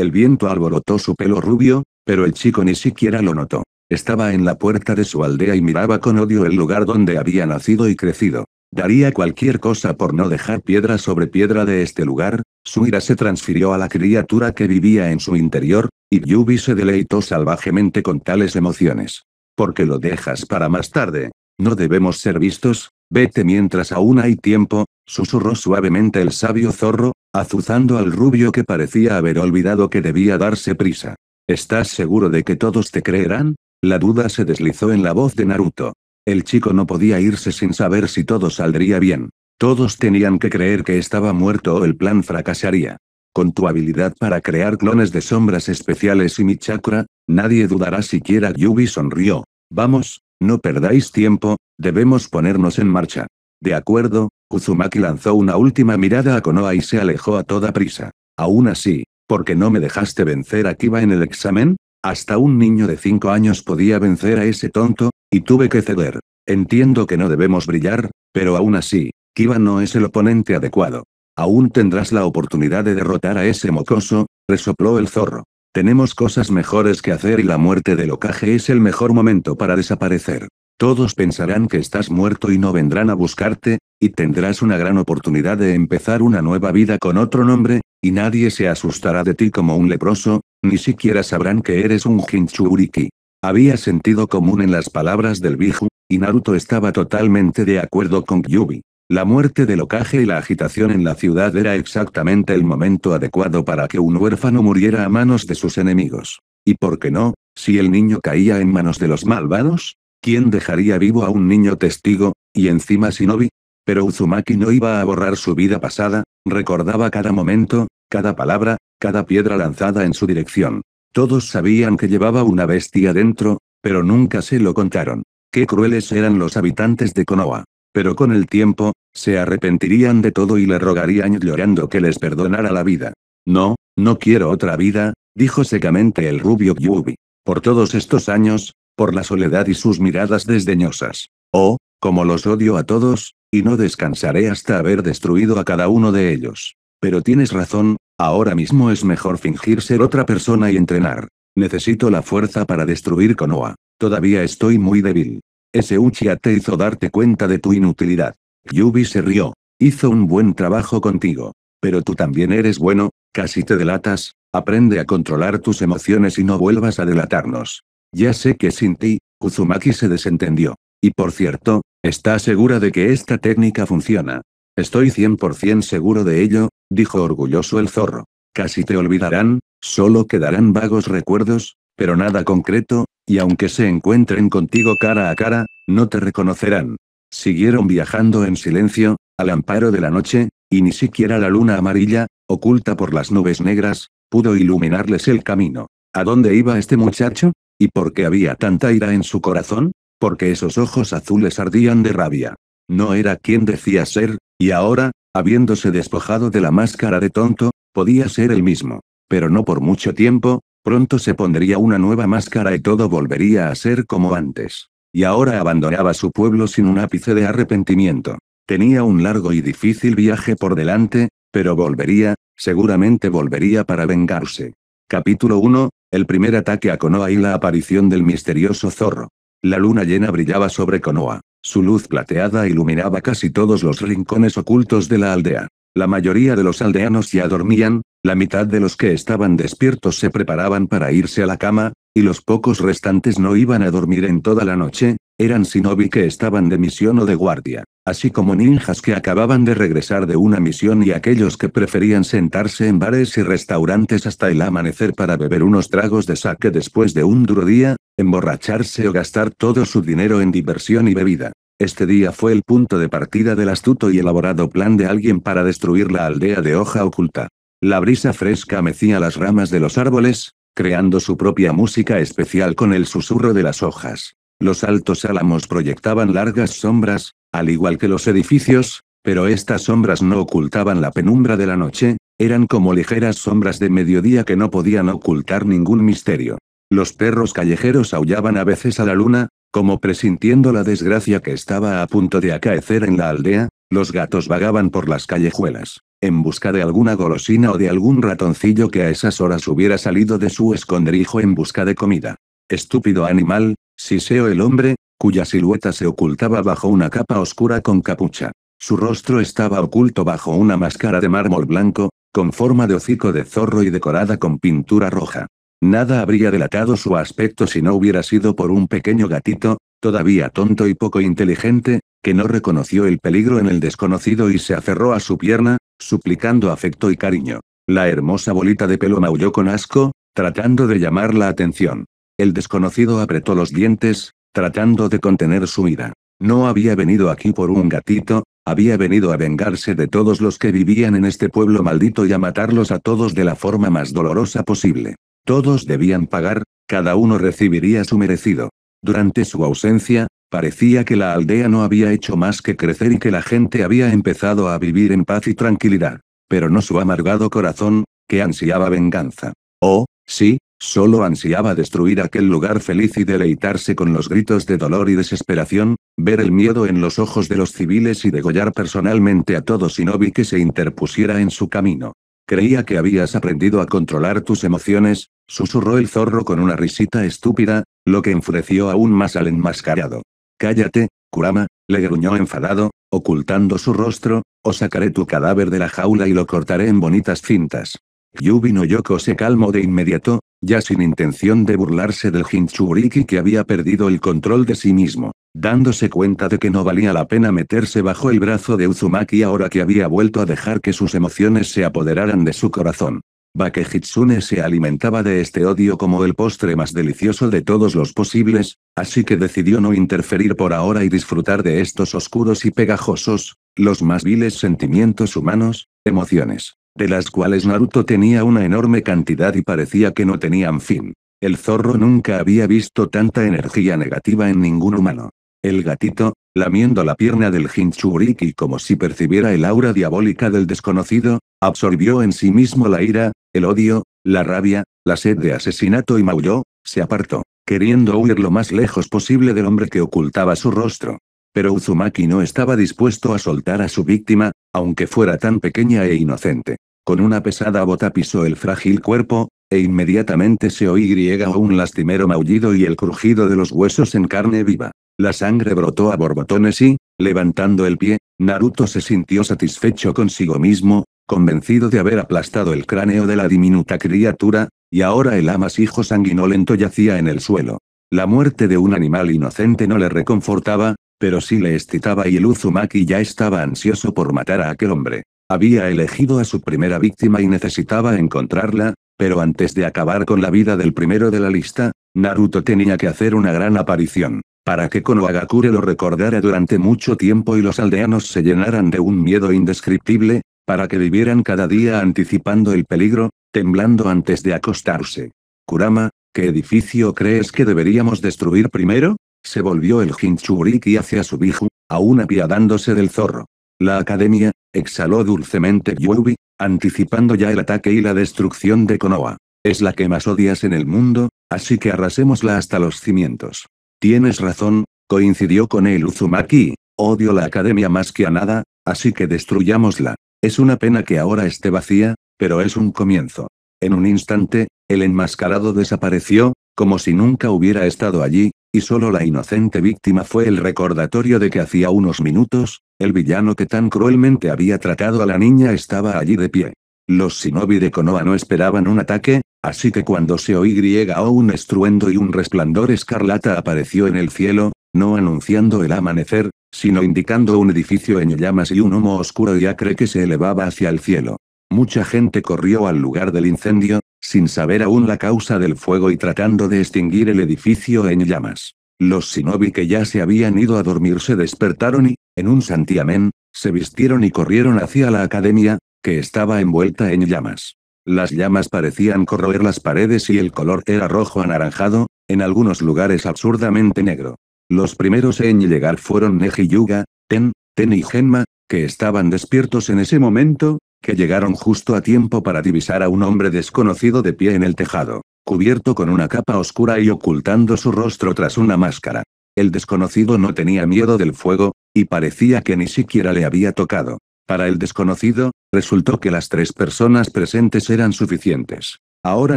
El viento alborotó su pelo rubio, pero el chico ni siquiera lo notó. Estaba en la puerta de su aldea y miraba con odio el lugar donde había nacido y crecido. Daría cualquier cosa por no dejar piedra sobre piedra de este lugar, su ira se transfirió a la criatura que vivía en su interior, y Yubi se deleitó salvajemente con tales emociones. Porque lo dejas para más tarde? No debemos ser vistos, vete mientras aún hay tiempo, susurró suavemente el sabio zorro, azuzando al rubio que parecía haber olvidado que debía darse prisa. ¿Estás seguro de que todos te creerán? La duda se deslizó en la voz de Naruto. El chico no podía irse sin saber si todo saldría bien. Todos tenían que creer que estaba muerto o el plan fracasaría. Con tu habilidad para crear clones de sombras especiales y mi chakra, nadie dudará siquiera. Yubi sonrió. Vamos, no perdáis tiempo, debemos ponernos en marcha. De acuerdo, Uzumaki lanzó una última mirada a Konoha y se alejó a toda prisa. Aún así, ¿por qué no me dejaste vencer a Kiba en el examen? Hasta un niño de cinco años podía vencer a ese tonto, y tuve que ceder. Entiendo que no debemos brillar, pero aún así, Kiba no es el oponente adecuado. Aún tendrás la oportunidad de derrotar a ese mocoso, resopló el zorro. Tenemos cosas mejores que hacer y la muerte del ocaje es el mejor momento para desaparecer. Todos pensarán que estás muerto y no vendrán a buscarte, y tendrás una gran oportunidad de empezar una nueva vida con otro nombre, y nadie se asustará de ti como un leproso, ni siquiera sabrán que eres un Jinchuriki. Había sentido común en las palabras del Biju, y Naruto estaba totalmente de acuerdo con Yubi. La muerte del Okage y la agitación en la ciudad era exactamente el momento adecuado para que un huérfano muriera a manos de sus enemigos. ¿Y por qué no? Si el niño caía en manos de los malvados, ¿quién dejaría vivo a un niño testigo, y encima Shinobi? pero Uzumaki no iba a borrar su vida pasada, recordaba cada momento, cada palabra, cada piedra lanzada en su dirección. Todos sabían que llevaba una bestia dentro, pero nunca se lo contaron. Qué crueles eran los habitantes de Konoha. Pero con el tiempo, se arrepentirían de todo y le rogarían llorando que les perdonara la vida. No, no quiero otra vida, dijo secamente el rubio Yubi. Por todos estos años, por la soledad y sus miradas desdeñosas. Oh, como los odio a todos, y no descansaré hasta haber destruido a cada uno de ellos. Pero tienes razón, ahora mismo es mejor fingir ser otra persona y entrenar. Necesito la fuerza para destruir Konoha. Todavía estoy muy débil. Ese Uchiha te hizo darte cuenta de tu inutilidad. Yubi se rió. Hizo un buen trabajo contigo. Pero tú también eres bueno, casi te delatas, aprende a controlar tus emociones y no vuelvas a delatarnos. Ya sé que sin ti, Uzumaki se desentendió. Y por cierto, ¿Está segura de que esta técnica funciona? Estoy 100% seguro de ello, dijo orgulloso el zorro. Casi te olvidarán, solo quedarán vagos recuerdos, pero nada concreto, y aunque se encuentren contigo cara a cara, no te reconocerán. Siguieron viajando en silencio, al amparo de la noche, y ni siquiera la luna amarilla, oculta por las nubes negras, pudo iluminarles el camino. ¿A dónde iba este muchacho? ¿Y por qué había tanta ira en su corazón? porque esos ojos azules ardían de rabia. No era quien decía ser, y ahora, habiéndose despojado de la máscara de tonto, podía ser el mismo. Pero no por mucho tiempo, pronto se pondría una nueva máscara y todo volvería a ser como antes. Y ahora abandonaba su pueblo sin un ápice de arrepentimiento. Tenía un largo y difícil viaje por delante, pero volvería, seguramente volvería para vengarse. Capítulo 1, el primer ataque a Konoha y la aparición del misterioso zorro. La luna llena brillaba sobre Konoha. Su luz plateada iluminaba casi todos los rincones ocultos de la aldea. La mayoría de los aldeanos ya dormían, la mitad de los que estaban despiertos se preparaban para irse a la cama, y los pocos restantes no iban a dormir en toda la noche, eran shinobi que estaban de misión o de guardia, así como ninjas que acababan de regresar de una misión y aquellos que preferían sentarse en bares y restaurantes hasta el amanecer para beber unos tragos de sake después de un duro día, emborracharse o gastar todo su dinero en diversión y bebida. Este día fue el punto de partida del astuto y elaborado plan de alguien para destruir la aldea de hoja oculta. La brisa fresca mecía las ramas de los árboles, creando su propia música especial con el susurro de las hojas. Los altos álamos proyectaban largas sombras, al igual que los edificios, pero estas sombras no ocultaban la penumbra de la noche, eran como ligeras sombras de mediodía que no podían ocultar ningún misterio. Los perros callejeros aullaban a veces a la luna, como presintiendo la desgracia que estaba a punto de acaecer en la aldea, los gatos vagaban por las callejuelas, en busca de alguna golosina o de algún ratoncillo que a esas horas hubiera salido de su escondrijo en busca de comida. Estúpido animal, Siseo el hombre, cuya silueta se ocultaba bajo una capa oscura con capucha. Su rostro estaba oculto bajo una máscara de mármol blanco, con forma de hocico de zorro y decorada con pintura roja. Nada habría delatado su aspecto si no hubiera sido por un pequeño gatito, todavía tonto y poco inteligente, que no reconoció el peligro en el desconocido y se aferró a su pierna, suplicando afecto y cariño. La hermosa bolita de pelo maulló con asco, tratando de llamar la atención. El desconocido apretó los dientes, tratando de contener su ira. No había venido aquí por un gatito, había venido a vengarse de todos los que vivían en este pueblo maldito y a matarlos a todos de la forma más dolorosa posible. Todos debían pagar, cada uno recibiría su merecido. Durante su ausencia, parecía que la aldea no había hecho más que crecer y que la gente había empezado a vivir en paz y tranquilidad. Pero no su amargado corazón, que ansiaba venganza. O, oh, sí, solo ansiaba destruir aquel lugar feliz y deleitarse con los gritos de dolor y desesperación, ver el miedo en los ojos de los civiles y degollar personalmente a todos no vi que se interpusiera en su camino. Creía que habías aprendido a controlar tus emociones, Susurró el zorro con una risita estúpida, lo que enfureció aún más al enmascarado. Cállate, Kurama, le gruñó enfadado, ocultando su rostro, o sacaré tu cadáver de la jaula y lo cortaré en bonitas cintas. Yubi no Yoko se calmó de inmediato, ya sin intención de burlarse del Hinchuriki que había perdido el control de sí mismo, dándose cuenta de que no valía la pena meterse bajo el brazo de Uzumaki ahora que había vuelto a dejar que sus emociones se apoderaran de su corazón. Bakejitsune se alimentaba de este odio como el postre más delicioso de todos los posibles, así que decidió no interferir por ahora y disfrutar de estos oscuros y pegajosos, los más viles sentimientos humanos, emociones, de las cuales Naruto tenía una enorme cantidad y parecía que no tenían fin. El zorro nunca había visto tanta energía negativa en ningún humano. El gatito, lamiendo la pierna del Hinchuriki como si percibiera el aura diabólica del desconocido, absorbió en sí mismo la ira, el odio, la rabia, la sed de asesinato y maulló, se apartó, queriendo huir lo más lejos posible del hombre que ocultaba su rostro. Pero Uzumaki no estaba dispuesto a soltar a su víctima, aunque fuera tan pequeña e inocente. Con una pesada bota pisó el frágil cuerpo, e inmediatamente se oía un lastimero maullido y el crujido de los huesos en carne viva. La sangre brotó a borbotones y, levantando el pie, Naruto se sintió satisfecho consigo mismo, convencido de haber aplastado el cráneo de la diminuta criatura, y ahora el amasijo sanguinolento yacía en el suelo. La muerte de un animal inocente no le reconfortaba, pero sí le excitaba y el Uzumaki ya estaba ansioso por matar a aquel hombre. Había elegido a su primera víctima y necesitaba encontrarla, pero antes de acabar con la vida del primero de la lista, Naruto tenía que hacer una gran aparición, para que Konohagakure lo recordara durante mucho tiempo y los aldeanos se llenaran de un miedo indescriptible, para que vivieran cada día anticipando el peligro, temblando antes de acostarse. Kurama, ¿qué edificio crees que deberíamos destruir primero? Se volvió el Hinchuriki hacia su biju, aún apiadándose del zorro. La academia, exhaló dulcemente Yubi, anticipando ya el ataque y la destrucción de Konoha. Es la que más odias en el mundo, así que arrasémosla hasta los cimientos. Tienes razón, coincidió con el Uzumaki, odio la academia más que a nada, así que destruyámosla. Es una pena que ahora esté vacía, pero es un comienzo. En un instante, el enmascarado desapareció, como si nunca hubiera estado allí, y solo la inocente víctima fue el recordatorio de que hacía unos minutos, el villano que tan cruelmente había tratado a la niña estaba allí de pie. Los Sinobi de Konoha no esperaban un ataque, así que cuando se oí o un estruendo y un resplandor escarlata apareció en el cielo, no anunciando el amanecer, sino indicando un edificio en llamas y un humo oscuro y acre que se elevaba hacia el cielo. Mucha gente corrió al lugar del incendio, sin saber aún la causa del fuego y tratando de extinguir el edificio en llamas. Los shinobi que ya se habían ido a dormir se despertaron y, en un santiamén, se vistieron y corrieron hacia la academia, que estaba envuelta en llamas. Las llamas parecían corroer las paredes y el color era rojo anaranjado, en algunos lugares absurdamente negro. Los primeros en llegar fueron Neji Yuga, Ten, Ten y Genma, que estaban despiertos en ese momento, que llegaron justo a tiempo para divisar a un hombre desconocido de pie en el tejado, cubierto con una capa oscura y ocultando su rostro tras una máscara. El desconocido no tenía miedo del fuego, y parecía que ni siquiera le había tocado. Para el desconocido, resultó que las tres personas presentes eran suficientes. Ahora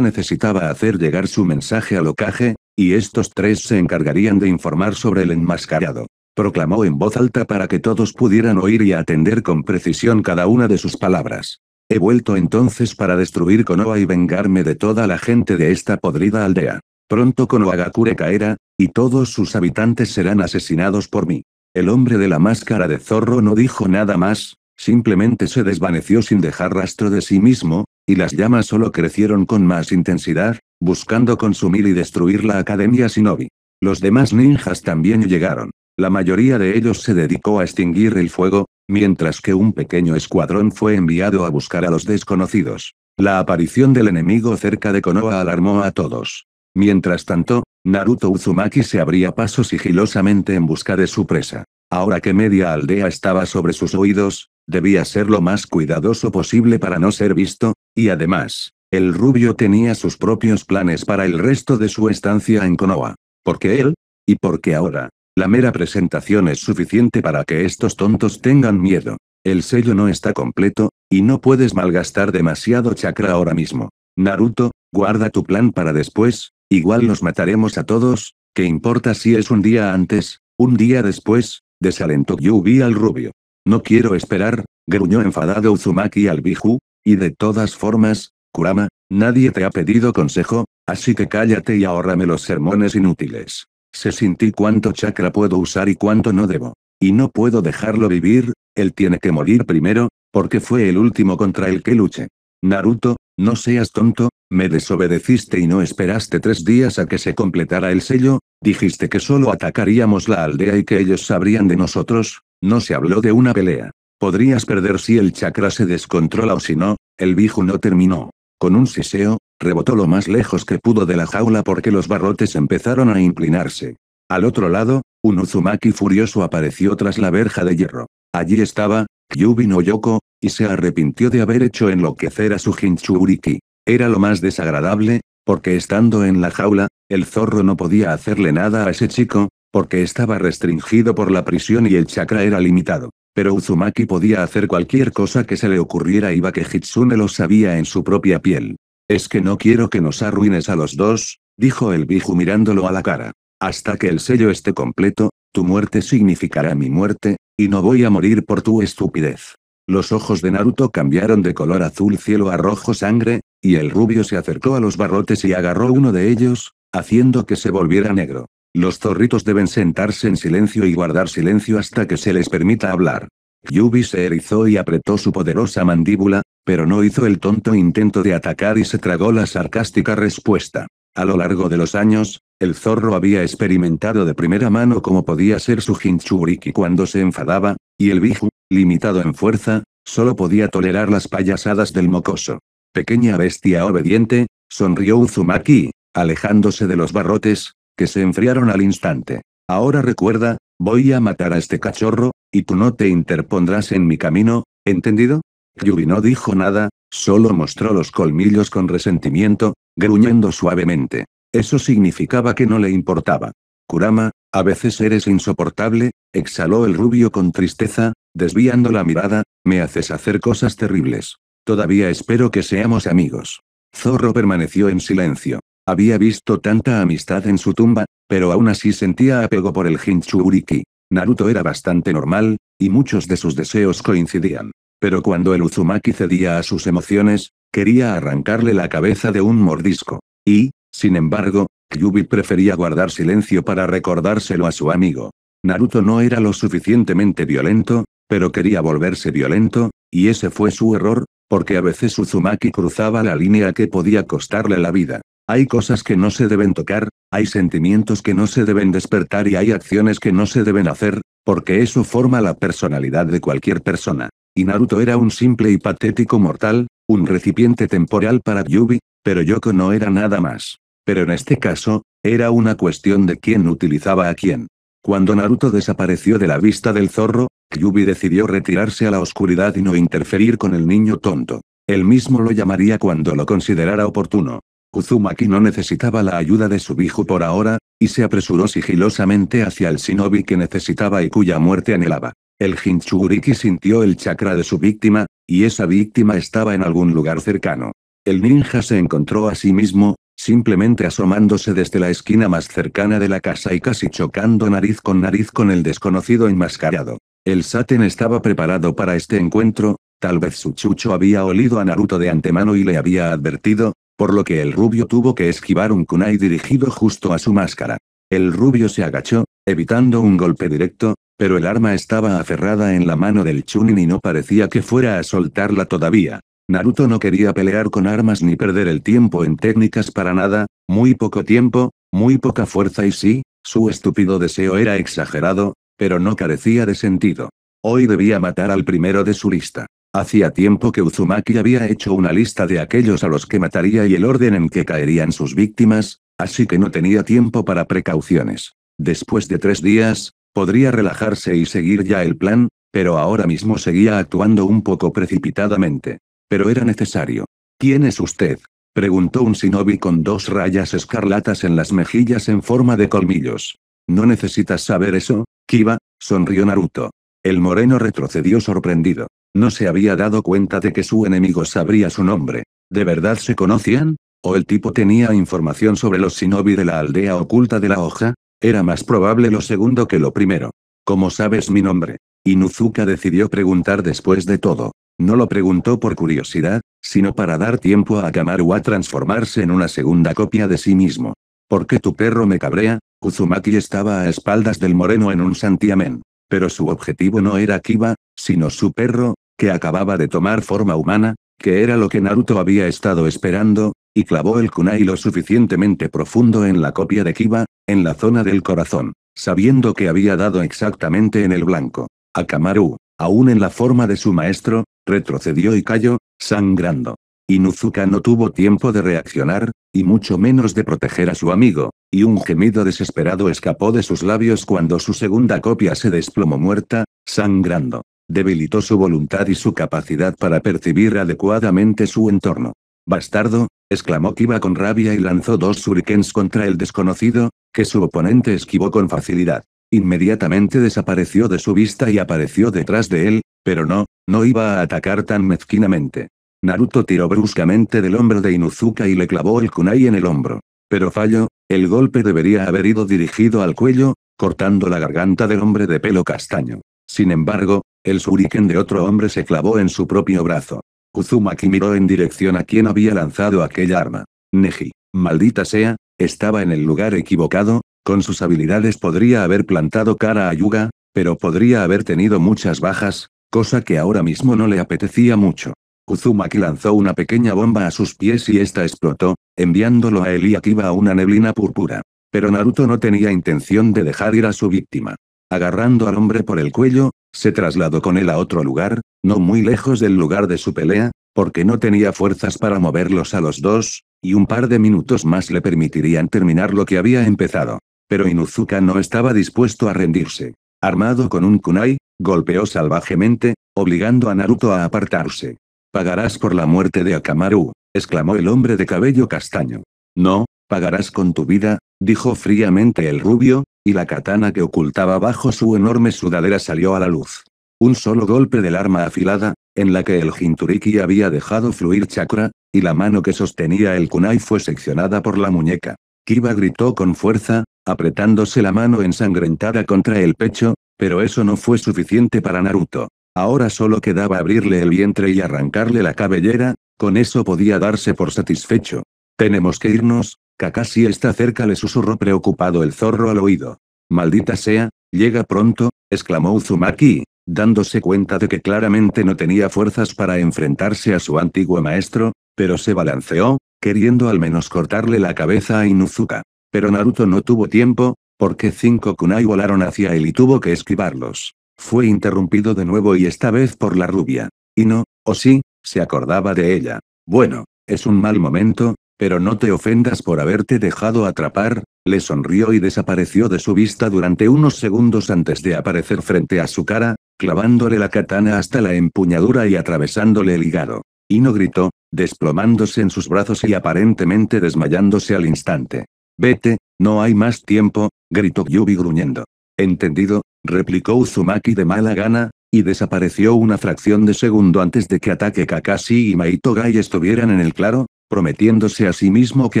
necesitaba hacer llegar su mensaje a ocaje, y estos tres se encargarían de informar sobre el enmascarado. Proclamó en voz alta para que todos pudieran oír y atender con precisión cada una de sus palabras. He vuelto entonces para destruir Konoha y vengarme de toda la gente de esta podrida aldea. Pronto Konohagakure caerá, y todos sus habitantes serán asesinados por mí. El hombre de la máscara de zorro no dijo nada más, simplemente se desvaneció sin dejar rastro de sí mismo, y las llamas solo crecieron con más intensidad, buscando consumir y destruir la Academia Shinobi. Los demás ninjas también llegaron. La mayoría de ellos se dedicó a extinguir el fuego, mientras que un pequeño escuadrón fue enviado a buscar a los desconocidos. La aparición del enemigo cerca de Konoha alarmó a todos. Mientras tanto, Naruto Uzumaki se abría paso sigilosamente en busca de su presa. Ahora que media aldea estaba sobre sus oídos, debía ser lo más cuidadoso posible para no ser visto, y además, el rubio tenía sus propios planes para el resto de su estancia en Konoha. Porque él? ¿Y porque ahora? La mera presentación es suficiente para que estos tontos tengan miedo. El sello no está completo, y no puedes malgastar demasiado chakra ahora mismo. Naruto, guarda tu plan para después, igual los mataremos a todos, ¿qué importa si es un día antes, un día después? Desalentó Yubi al rubio. No quiero esperar, gruñó enfadado Uzumaki al Biju, y de todas formas, Kurama, nadie te ha pedido consejo, así que cállate y ahórrame los sermones inútiles. Sé sintí cuánto chakra puedo usar y cuánto no debo. Y no puedo dejarlo vivir, él tiene que morir primero, porque fue el último contra el que luché. Naruto, no seas tonto, me desobedeciste y no esperaste tres días a que se completara el sello, dijiste que solo atacaríamos la aldea y que ellos sabrían de nosotros, no se habló de una pelea. Podrías perder si el chakra se descontrola o si no, el Biju no terminó. Con un siseo, rebotó lo más lejos que pudo de la jaula porque los barrotes empezaron a inclinarse. Al otro lado, un Uzumaki furioso apareció tras la verja de hierro. Allí estaba, Kyubi no Yoko, y se arrepintió de haber hecho enloquecer a su Hinchuriki. Era lo más desagradable, porque estando en la jaula, el zorro no podía hacerle nada a ese chico, porque estaba restringido por la prisión y el chakra era limitado. Pero Uzumaki podía hacer cualquier cosa que se le ocurriera y que lo sabía en su propia piel. Es que no quiero que nos arruines a los dos, dijo el Biju mirándolo a la cara. Hasta que el sello esté completo, tu muerte significará mi muerte, y no voy a morir por tu estupidez. Los ojos de Naruto cambiaron de color azul cielo a rojo sangre, y el rubio se acercó a los barrotes y agarró uno de ellos, haciendo que se volviera negro. Los zorritos deben sentarse en silencio y guardar silencio hasta que se les permita hablar. Yubi se erizó y apretó su poderosa mandíbula, pero no hizo el tonto intento de atacar y se tragó la sarcástica respuesta. A lo largo de los años, el zorro había experimentado de primera mano cómo podía ser su Hinchuriki cuando se enfadaba, y el Biju, limitado en fuerza, solo podía tolerar las payasadas del mocoso. Pequeña bestia obediente, sonrió Uzumaki, alejándose de los barrotes, que se enfriaron al instante. Ahora recuerda, voy a matar a este cachorro, y tú no te interpondrás en mi camino, ¿entendido? Yubi no dijo nada, solo mostró los colmillos con resentimiento, gruñendo suavemente. Eso significaba que no le importaba. Kurama, a veces eres insoportable, exhaló el rubio con tristeza, desviando la mirada, me haces hacer cosas terribles. Todavía espero que seamos amigos. Zorro permaneció en silencio. Había visto tanta amistad en su tumba, pero aún así sentía apego por el Jinchuriki. Naruto era bastante normal, y muchos de sus deseos coincidían. Pero cuando el Uzumaki cedía a sus emociones, quería arrancarle la cabeza de un mordisco. Y, sin embargo, Kyubi prefería guardar silencio para recordárselo a su amigo. Naruto no era lo suficientemente violento, pero quería volverse violento, y ese fue su error, porque a veces Uzumaki cruzaba la línea que podía costarle la vida. Hay cosas que no se deben tocar, hay sentimientos que no se deben despertar y hay acciones que no se deben hacer, porque eso forma la personalidad de cualquier persona. Y Naruto era un simple y patético mortal, un recipiente temporal para Yubi, pero Yoko no era nada más. Pero en este caso, era una cuestión de quién utilizaba a quién. Cuando Naruto desapareció de la vista del zorro, Yubi decidió retirarse a la oscuridad y no interferir con el niño tonto. Él mismo lo llamaría cuando lo considerara oportuno. Kuzumaki no necesitaba la ayuda de su hijo por ahora, y se apresuró sigilosamente hacia el shinobi que necesitaba y cuya muerte anhelaba. El Hinchuguriki sintió el chakra de su víctima, y esa víctima estaba en algún lugar cercano. El ninja se encontró a sí mismo, simplemente asomándose desde la esquina más cercana de la casa y casi chocando nariz con nariz con el desconocido enmascarado. El Saten estaba preparado para este encuentro, tal vez su chucho había olido a Naruto de antemano y le había advertido, por lo que el rubio tuvo que esquivar un kunai dirigido justo a su máscara. El rubio se agachó, evitando un golpe directo, pero el arma estaba aferrada en la mano del Chunin y no parecía que fuera a soltarla todavía. Naruto no quería pelear con armas ni perder el tiempo en técnicas para nada, muy poco tiempo, muy poca fuerza y sí, su estúpido deseo era exagerado, pero no carecía de sentido. Hoy debía matar al primero de su lista. Hacía tiempo que Uzumaki había hecho una lista de aquellos a los que mataría y el orden en que caerían sus víctimas, así que no tenía tiempo para precauciones. Después de tres días, podría relajarse y seguir ya el plan, pero ahora mismo seguía actuando un poco precipitadamente. Pero era necesario. ¿Quién es usted? preguntó un shinobi con dos rayas escarlatas en las mejillas en forma de colmillos. No necesitas saber eso, Kiba, sonrió Naruto. El moreno retrocedió sorprendido. No se había dado cuenta de que su enemigo sabría su nombre. ¿De verdad se conocían? ¿O el tipo tenía información sobre los shinobi de la aldea oculta de la hoja? Era más probable lo segundo que lo primero. ¿Cómo sabes mi nombre? Inuzuka decidió preguntar después de todo. No lo preguntó por curiosidad, sino para dar tiempo a Akamaru a transformarse en una segunda copia de sí mismo. ¿Por qué tu perro me cabrea? Uzumaki estaba a espaldas del moreno en un santiamén. Pero su objetivo no era Kiba, sino su perro, que acababa de tomar forma humana, que era lo que Naruto había estado esperando, y clavó el kunai lo suficientemente profundo en la copia de Kiba, en la zona del corazón, sabiendo que había dado exactamente en el blanco. Akamaru, aún en la forma de su maestro, retrocedió y cayó, sangrando. Inuzuka no tuvo tiempo de reaccionar, y mucho menos de proteger a su amigo, y un gemido desesperado escapó de sus labios cuando su segunda copia se desplomó muerta, sangrando. Debilitó su voluntad y su capacidad para percibir adecuadamente su entorno. Bastardo, exclamó Kiba con rabia y lanzó dos shurikens contra el desconocido, que su oponente esquivó con facilidad. Inmediatamente desapareció de su vista y apareció detrás de él, pero no, no iba a atacar tan mezquinamente. Naruto tiró bruscamente del hombro de Inuzuka y le clavó el kunai en el hombro. Pero falló, el golpe debería haber ido dirigido al cuello, cortando la garganta del hombre de pelo castaño. Sin embargo, el shuriken de otro hombre se clavó en su propio brazo. Uzumaki miró en dirección a quien había lanzado aquella arma. Neji. Maldita sea, estaba en el lugar equivocado, con sus habilidades podría haber plantado cara a Yuga, pero podría haber tenido muchas bajas, cosa que ahora mismo no le apetecía mucho. Uzumaki lanzó una pequeña bomba a sus pies y esta explotó, enviándolo a Eliakiba a una neblina púrpura. Pero Naruto no tenía intención de dejar ir a su víctima. Agarrando al hombre por el cuello, se trasladó con él a otro lugar, no muy lejos del lugar de su pelea, porque no tenía fuerzas para moverlos a los dos, y un par de minutos más le permitirían terminar lo que había empezado. Pero Inuzuka no estaba dispuesto a rendirse. Armado con un kunai, golpeó salvajemente, obligando a Naruto a apartarse. Pagarás por la muerte de Akamaru, exclamó el hombre de cabello castaño. No, pagarás con tu vida, dijo fríamente el rubio, y la katana que ocultaba bajo su enorme sudadera salió a la luz. Un solo golpe del arma afilada, en la que el Jinturiki había dejado fluir chakra, y la mano que sostenía el kunai fue seccionada por la muñeca. Kiba gritó con fuerza, apretándose la mano ensangrentada contra el pecho, pero eso no fue suficiente para Naruto. Ahora solo quedaba abrirle el vientre y arrancarle la cabellera, con eso podía darse por satisfecho. Tenemos que irnos, Kakashi está cerca le susurró preocupado el zorro al oído. Maldita sea, llega pronto, exclamó Uzumaki, dándose cuenta de que claramente no tenía fuerzas para enfrentarse a su antiguo maestro, pero se balanceó, queriendo al menos cortarle la cabeza a Inuzuka. Pero Naruto no tuvo tiempo, porque cinco kunai volaron hacia él y tuvo que esquivarlos. Fue interrumpido de nuevo y esta vez por la rubia. Y no, o sí, se acordaba de ella. Bueno, es un mal momento, pero no te ofendas por haberte dejado atrapar, le sonrió y desapareció de su vista durante unos segundos antes de aparecer frente a su cara, clavándole la katana hasta la empuñadura y atravesándole el hígado. Ino gritó, desplomándose en sus brazos y aparentemente desmayándose al instante. Vete, no hay más tiempo, gritó Yubi gruñendo. Entendido, replicó Uzumaki de mala gana, y desapareció una fracción de segundo antes de que Ataque Kakashi y Maito estuvieran en el claro, prometiéndose a sí mismo que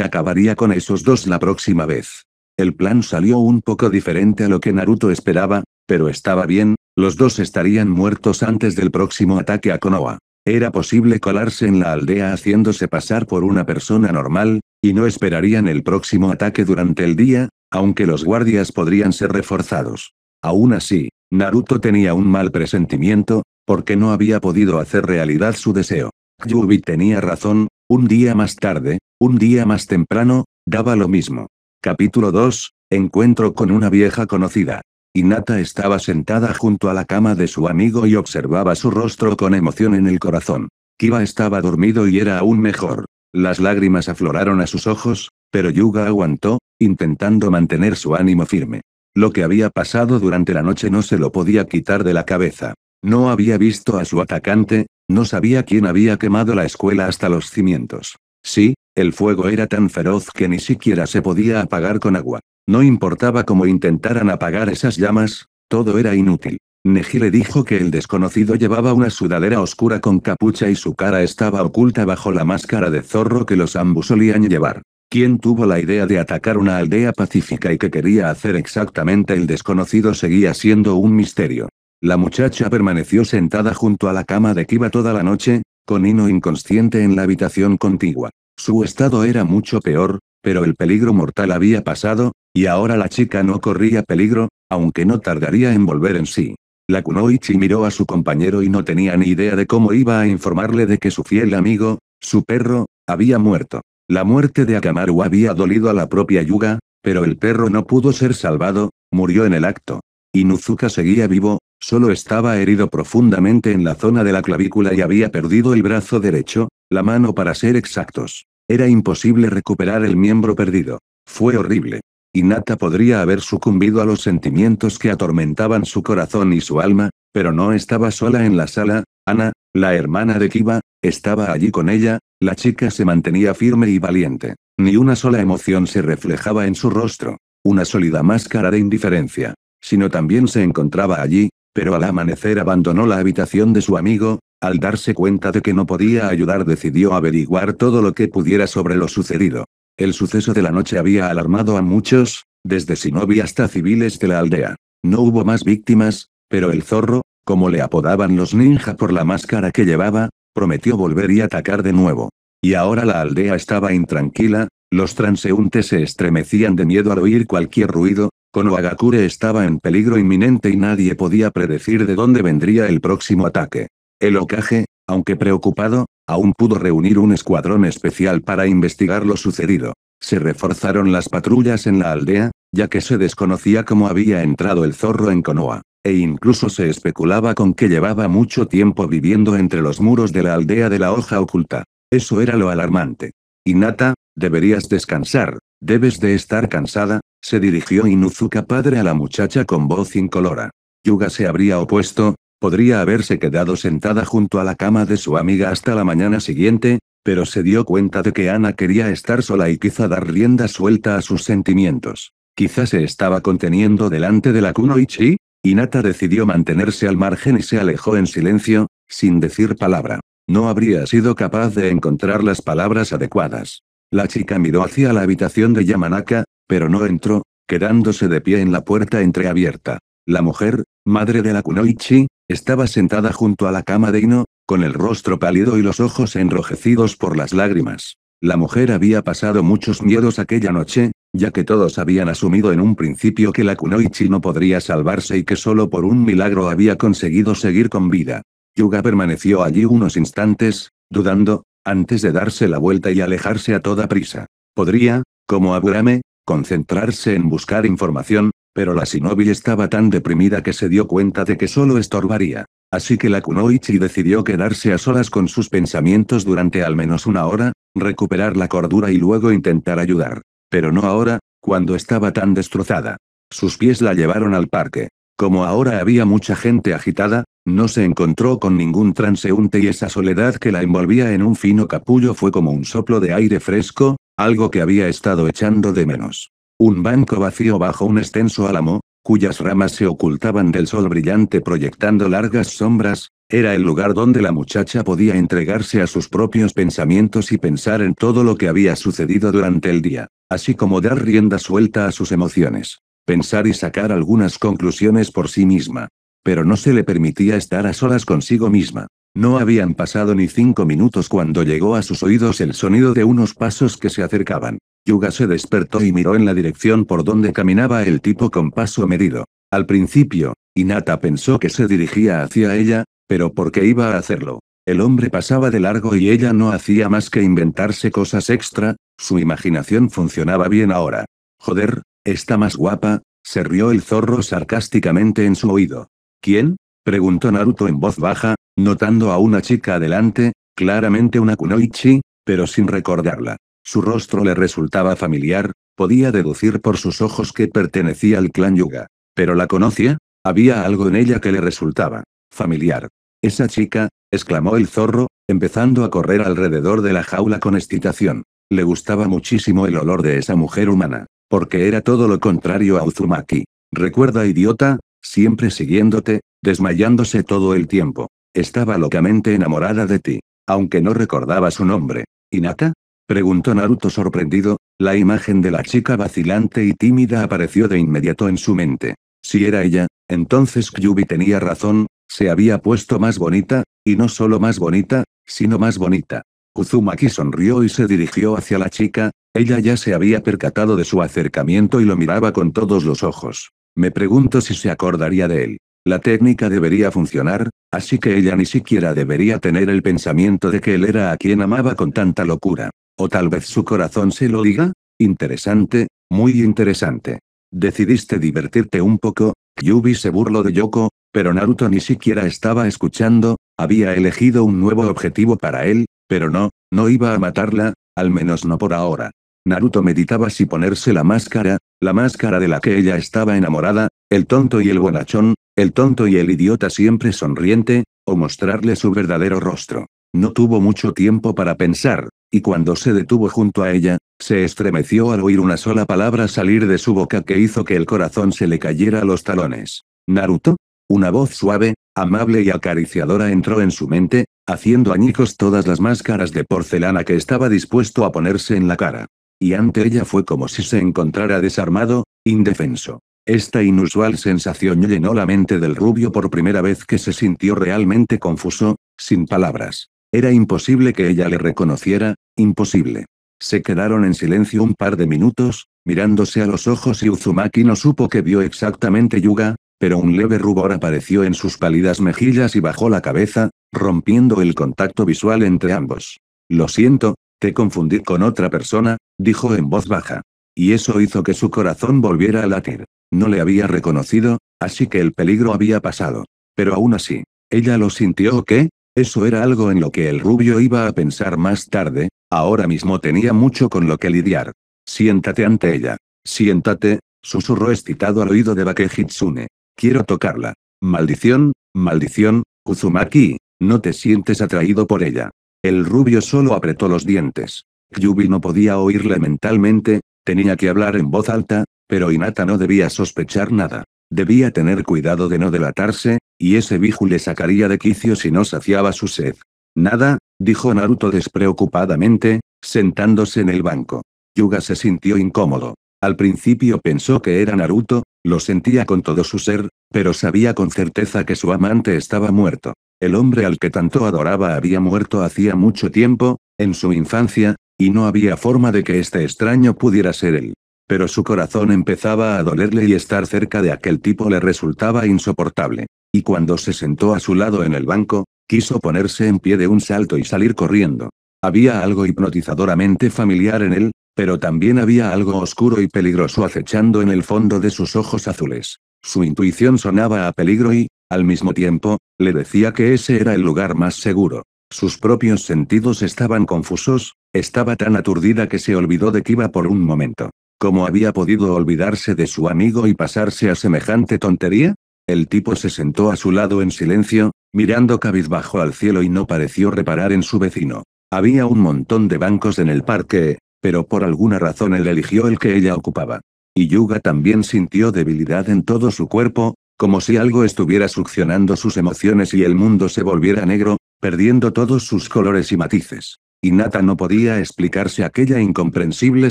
acabaría con esos dos la próxima vez. El plan salió un poco diferente a lo que Naruto esperaba, pero estaba bien, los dos estarían muertos antes del próximo ataque a Konoha. Era posible colarse en la aldea haciéndose pasar por una persona normal, y no esperarían el próximo ataque durante el día, aunque los guardias podrían ser reforzados. Aún así, Naruto tenía un mal presentimiento, porque no había podido hacer realidad su deseo. Yubi tenía razón, un día más tarde, un día más temprano, daba lo mismo. Capítulo 2. Encuentro con una vieja conocida. Inata estaba sentada junto a la cama de su amigo y observaba su rostro con emoción en el corazón. Kiba estaba dormido y era aún mejor. Las lágrimas afloraron a sus ojos, pero Yuga aguantó, intentando mantener su ánimo firme. Lo que había pasado durante la noche no se lo podía quitar de la cabeza. No había visto a su atacante, no sabía quién había quemado la escuela hasta los cimientos. Sí, el fuego era tan feroz que ni siquiera se podía apagar con agua. No importaba cómo intentaran apagar esas llamas, todo era inútil. Neji le dijo que el desconocido llevaba una sudadera oscura con capucha y su cara estaba oculta bajo la máscara de zorro que los ambos solían llevar. ¿Quién tuvo la idea de atacar una aldea pacífica y que quería hacer exactamente el desconocido seguía siendo un misterio. La muchacha permaneció sentada junto a la cama de Kiba toda la noche, con Ino inconsciente en la habitación contigua. Su estado era mucho peor, pero el peligro mortal había pasado, y ahora la chica no corría peligro, aunque no tardaría en volver en sí. La Kunoichi miró a su compañero y no tenía ni idea de cómo iba a informarle de que su fiel amigo, su perro, había muerto. La muerte de Akamaru había dolido a la propia Yuga, pero el perro no pudo ser salvado, murió en el acto. Inuzuka seguía vivo, Solo estaba herido profundamente en la zona de la clavícula y había perdido el brazo derecho, la mano para ser exactos. Era imposible recuperar el miembro perdido. Fue horrible. Inata podría haber sucumbido a los sentimientos que atormentaban su corazón y su alma, pero no estaba sola en la sala, Ana, la hermana de Kiba, estaba allí con ella, la chica se mantenía firme y valiente. Ni una sola emoción se reflejaba en su rostro, una sólida máscara de indiferencia, sino también se encontraba allí, pero al amanecer abandonó la habitación de su amigo, al darse cuenta de que no podía ayudar decidió averiguar todo lo que pudiera sobre lo sucedido. El suceso de la noche había alarmado a muchos, desde Shinobi hasta civiles de la aldea. No hubo más víctimas, pero el zorro, como le apodaban los ninja por la máscara que llevaba, prometió volver y atacar de nuevo. Y ahora la aldea estaba intranquila, los transeúntes se estremecían de miedo al oír cualquier ruido, Konohagakure estaba en peligro inminente y nadie podía predecir de dónde vendría el próximo ataque. El Okage, aunque preocupado, aún pudo reunir un escuadrón especial para investigar lo sucedido. Se reforzaron las patrullas en la aldea, ya que se desconocía cómo había entrado el zorro en Konoha, e incluso se especulaba con que llevaba mucho tiempo viviendo entre los muros de la aldea de la hoja oculta. Eso era lo alarmante. Inata, deberías descansar, Debes de estar cansada, se dirigió Inuzuka padre a la muchacha con voz incolora. Yuga se habría opuesto, podría haberse quedado sentada junto a la cama de su amiga hasta la mañana siguiente, pero se dio cuenta de que Ana quería estar sola y quizá dar rienda suelta a sus sentimientos. Quizá se estaba conteniendo delante de la Kunoichi, Inata decidió mantenerse al margen y se alejó en silencio, sin decir palabra. No habría sido capaz de encontrar las palabras adecuadas. La chica miró hacia la habitación de Yamanaka, pero no entró, quedándose de pie en la puerta entreabierta. La mujer, madre de la Kunoichi, estaba sentada junto a la cama de Ino, con el rostro pálido y los ojos enrojecidos por las lágrimas. La mujer había pasado muchos miedos aquella noche, ya que todos habían asumido en un principio que la Kunoichi no podría salvarse y que solo por un milagro había conseguido seguir con vida. Yuga permaneció allí unos instantes, dudando, antes de darse la vuelta y alejarse a toda prisa. Podría, como Aburame, concentrarse en buscar información, pero la Shinobi estaba tan deprimida que se dio cuenta de que solo estorbaría. Así que la Kunoichi decidió quedarse a solas con sus pensamientos durante al menos una hora, recuperar la cordura y luego intentar ayudar. Pero no ahora, cuando estaba tan destrozada. Sus pies la llevaron al parque. Como ahora había mucha gente agitada, no se encontró con ningún transeúnte y esa soledad que la envolvía en un fino capullo fue como un soplo de aire fresco, algo que había estado echando de menos. Un banco vacío bajo un extenso álamo, cuyas ramas se ocultaban del sol brillante proyectando largas sombras, era el lugar donde la muchacha podía entregarse a sus propios pensamientos y pensar en todo lo que había sucedido durante el día, así como dar rienda suelta a sus emociones pensar y sacar algunas conclusiones por sí misma. Pero no se le permitía estar a solas consigo misma. No habían pasado ni cinco minutos cuando llegó a sus oídos el sonido de unos pasos que se acercaban. Yuga se despertó y miró en la dirección por donde caminaba el tipo con paso medido. Al principio, Inata pensó que se dirigía hacia ella, pero ¿por qué iba a hacerlo? El hombre pasaba de largo y ella no hacía más que inventarse cosas extra, su imaginación funcionaba bien ahora. Joder, Está más guapa, se rió el zorro sarcásticamente en su oído. ¿Quién? preguntó Naruto en voz baja, notando a una chica adelante, claramente una kunoichi, pero sin recordarla. Su rostro le resultaba familiar, podía deducir por sus ojos que pertenecía al clan Yuga. Pero la conocía, había algo en ella que le resultaba familiar. Esa chica, exclamó el zorro, empezando a correr alrededor de la jaula con excitación. Le gustaba muchísimo el olor de esa mujer humana porque era todo lo contrario a Uzumaki. Recuerda idiota, siempre siguiéndote, desmayándose todo el tiempo. Estaba locamente enamorada de ti, aunque no recordaba su nombre. Nata? Preguntó Naruto sorprendido, la imagen de la chica vacilante y tímida apareció de inmediato en su mente. Si era ella, entonces Kyubi tenía razón, se había puesto más bonita, y no solo más bonita, sino más bonita. Uzumaki sonrió y se dirigió hacia la chica, ella ya se había percatado de su acercamiento y lo miraba con todos los ojos. Me pregunto si se acordaría de él. La técnica debería funcionar, así que ella ni siquiera debería tener el pensamiento de que él era a quien amaba con tanta locura. O tal vez su corazón se lo diga. Interesante, muy interesante. Decidiste divertirte un poco, Yubi se burló de Yoko, pero Naruto ni siquiera estaba escuchando, había elegido un nuevo objetivo para él, pero no, no iba a matarla, al menos no por ahora. Naruto meditaba si ponerse la máscara, la máscara de la que ella estaba enamorada, el tonto y el bonachón, el tonto y el idiota siempre sonriente, o mostrarle su verdadero rostro. No tuvo mucho tiempo para pensar, y cuando se detuvo junto a ella, se estremeció al oír una sola palabra salir de su boca que hizo que el corazón se le cayera a los talones. ¿Naruto? Una voz suave, amable y acariciadora entró en su mente, haciendo añicos todas las máscaras de porcelana que estaba dispuesto a ponerse en la cara y ante ella fue como si se encontrara desarmado, indefenso. Esta inusual sensación llenó la mente del rubio por primera vez que se sintió realmente confuso, sin palabras. Era imposible que ella le reconociera, imposible. Se quedaron en silencio un par de minutos, mirándose a los ojos y Uzumaki no supo que vio exactamente Yuga, pero un leve rubor apareció en sus pálidas mejillas y bajó la cabeza, rompiendo el contacto visual entre ambos. Lo siento, confundir con otra persona, dijo en voz baja. Y eso hizo que su corazón volviera a latir. No le había reconocido, así que el peligro había pasado. Pero aún así, ella lo sintió o qué? eso era algo en lo que el rubio iba a pensar más tarde, ahora mismo tenía mucho con lo que lidiar. Siéntate ante ella. Siéntate, susurró excitado al oído de Bakehitsune. Quiero tocarla. Maldición, maldición, Uzumaki, no te sientes atraído por ella. El rubio solo apretó los dientes. Yubi no podía oírle mentalmente, tenía que hablar en voz alta, pero Inata no debía sospechar nada. Debía tener cuidado de no delatarse, y ese biju le sacaría de quicio si no saciaba su sed. Nada, dijo Naruto despreocupadamente, sentándose en el banco. Yuga se sintió incómodo. Al principio pensó que era Naruto, lo sentía con todo su ser, pero sabía con certeza que su amante estaba muerto. El hombre al que tanto adoraba había muerto hacía mucho tiempo, en su infancia, y no había forma de que este extraño pudiera ser él. Pero su corazón empezaba a dolerle y estar cerca de aquel tipo le resultaba insoportable. Y cuando se sentó a su lado en el banco, quiso ponerse en pie de un salto y salir corriendo. Había algo hipnotizadoramente familiar en él, pero también había algo oscuro y peligroso acechando en el fondo de sus ojos azules. Su intuición sonaba a peligro y, al mismo tiempo, le decía que ese era el lugar más seguro. Sus propios sentidos estaban confusos, estaba tan aturdida que se olvidó de que iba por un momento. ¿Cómo había podido olvidarse de su amigo y pasarse a semejante tontería? El tipo se sentó a su lado en silencio, mirando cabizbajo al cielo y no pareció reparar en su vecino. Había un montón de bancos en el parque, pero por alguna razón él eligió el que ella ocupaba. Y Yuga también sintió debilidad en todo su cuerpo, como si algo estuviera succionando sus emociones y el mundo se volviera negro, perdiendo todos sus colores y matices. Nata no podía explicarse aquella incomprensible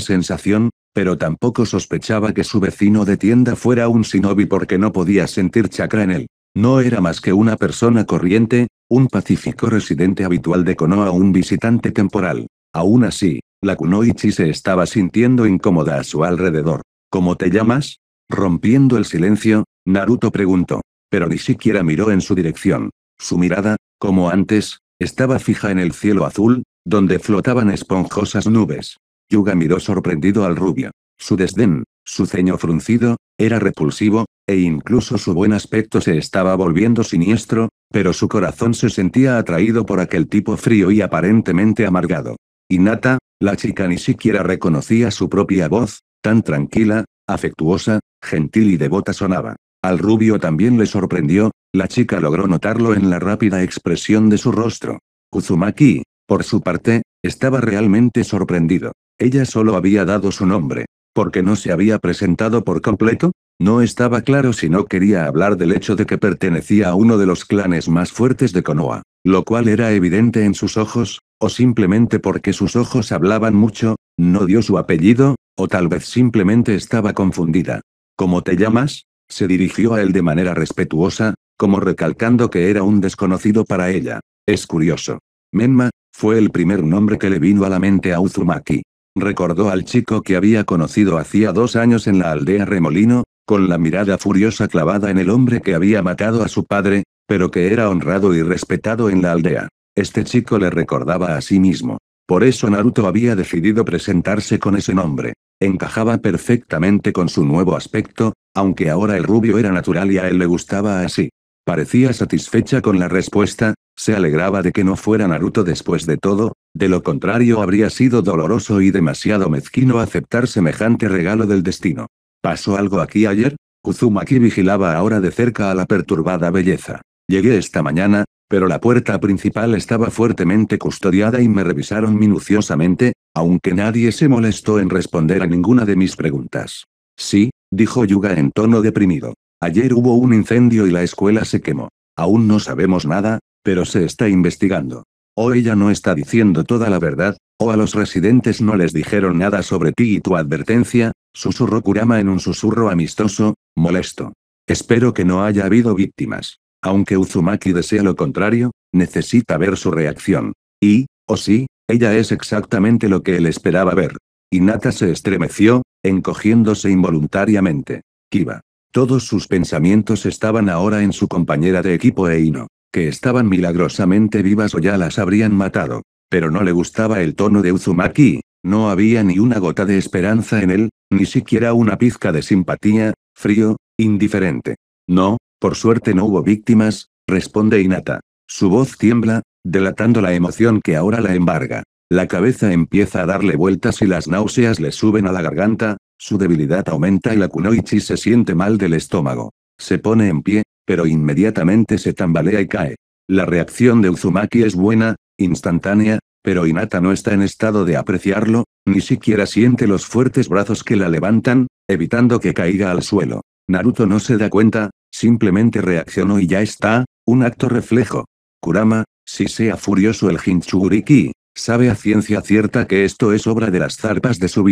sensación, pero tampoco sospechaba que su vecino de tienda fuera un shinobi porque no podía sentir chakra en él. No era más que una persona corriente, un pacífico residente habitual de Konoha o un visitante temporal. Aún así, la Kunoichi se estaba sintiendo incómoda a su alrededor. ¿Cómo te llamas? Rompiendo el silencio, Naruto preguntó. Pero ni siquiera miró en su dirección. Su mirada, como antes, estaba fija en el cielo azul, donde flotaban esponjosas nubes. Yuga miró sorprendido al rubio. Su desdén, su ceño fruncido, era repulsivo, e incluso su buen aspecto se estaba volviendo siniestro, pero su corazón se sentía atraído por aquel tipo frío y aparentemente amargado. Y Nata, la chica ni siquiera reconocía su propia voz, tan tranquila, afectuosa, gentil y devota sonaba. Al rubio también le sorprendió, la chica logró notarlo en la rápida expresión de su rostro. Uzumaki, por su parte, estaba realmente sorprendido. Ella solo había dado su nombre. porque no se había presentado por completo? No estaba claro si no quería hablar del hecho de que pertenecía a uno de los clanes más fuertes de Konoha lo cual era evidente en sus ojos, o simplemente porque sus ojos hablaban mucho, no dio su apellido, o tal vez simplemente estaba confundida. ¿Cómo te llamas? se dirigió a él de manera respetuosa, como recalcando que era un desconocido para ella. Es curioso. Menma, fue el primer nombre que le vino a la mente a Uzumaki. Recordó al chico que había conocido hacía dos años en la aldea Remolino, con la mirada furiosa clavada en el hombre que había matado a su padre, pero que era honrado y respetado en la aldea. Este chico le recordaba a sí mismo. Por eso Naruto había decidido presentarse con ese nombre. Encajaba perfectamente con su nuevo aspecto, aunque ahora el rubio era natural y a él le gustaba así. Parecía satisfecha con la respuesta, se alegraba de que no fuera Naruto después de todo, de lo contrario habría sido doloroso y demasiado mezquino aceptar semejante regalo del destino. ¿Pasó algo aquí ayer? Uzumaki vigilaba ahora de cerca a la perturbada belleza. Llegué esta mañana, pero la puerta principal estaba fuertemente custodiada y me revisaron minuciosamente, aunque nadie se molestó en responder a ninguna de mis preguntas. Sí, dijo Yuga en tono deprimido. Ayer hubo un incendio y la escuela se quemó. Aún no sabemos nada, pero se está investigando. O ella no está diciendo toda la verdad, o a los residentes no les dijeron nada sobre ti y tu advertencia, susurró Kurama en un susurro amistoso, molesto. Espero que no haya habido víctimas. Aunque Uzumaki desea lo contrario, necesita ver su reacción. Y, o oh sí, ella es exactamente lo que él esperaba ver. Hinata se estremeció, encogiéndose involuntariamente. Kiba. Todos sus pensamientos estaban ahora en su compañera de equipo Eino, que estaban milagrosamente vivas o ya las habrían matado. Pero no le gustaba el tono de Uzumaki, no había ni una gota de esperanza en él, ni siquiera una pizca de simpatía, frío, indiferente. No, por suerte no hubo víctimas, responde Inata. Su voz tiembla, delatando la emoción que ahora la embarga. La cabeza empieza a darle vueltas y las náuseas le suben a la garganta, su debilidad aumenta y la kunoichi se siente mal del estómago. Se pone en pie, pero inmediatamente se tambalea y cae. La reacción de Uzumaki es buena, instantánea, pero Inata no está en estado de apreciarlo, ni siquiera siente los fuertes brazos que la levantan, evitando que caiga al suelo. Naruto no se da cuenta, Simplemente reaccionó y ya está, un acto reflejo. Kurama, si sea furioso el Jinchuriki, sabe a ciencia cierta que esto es obra de las zarpas de su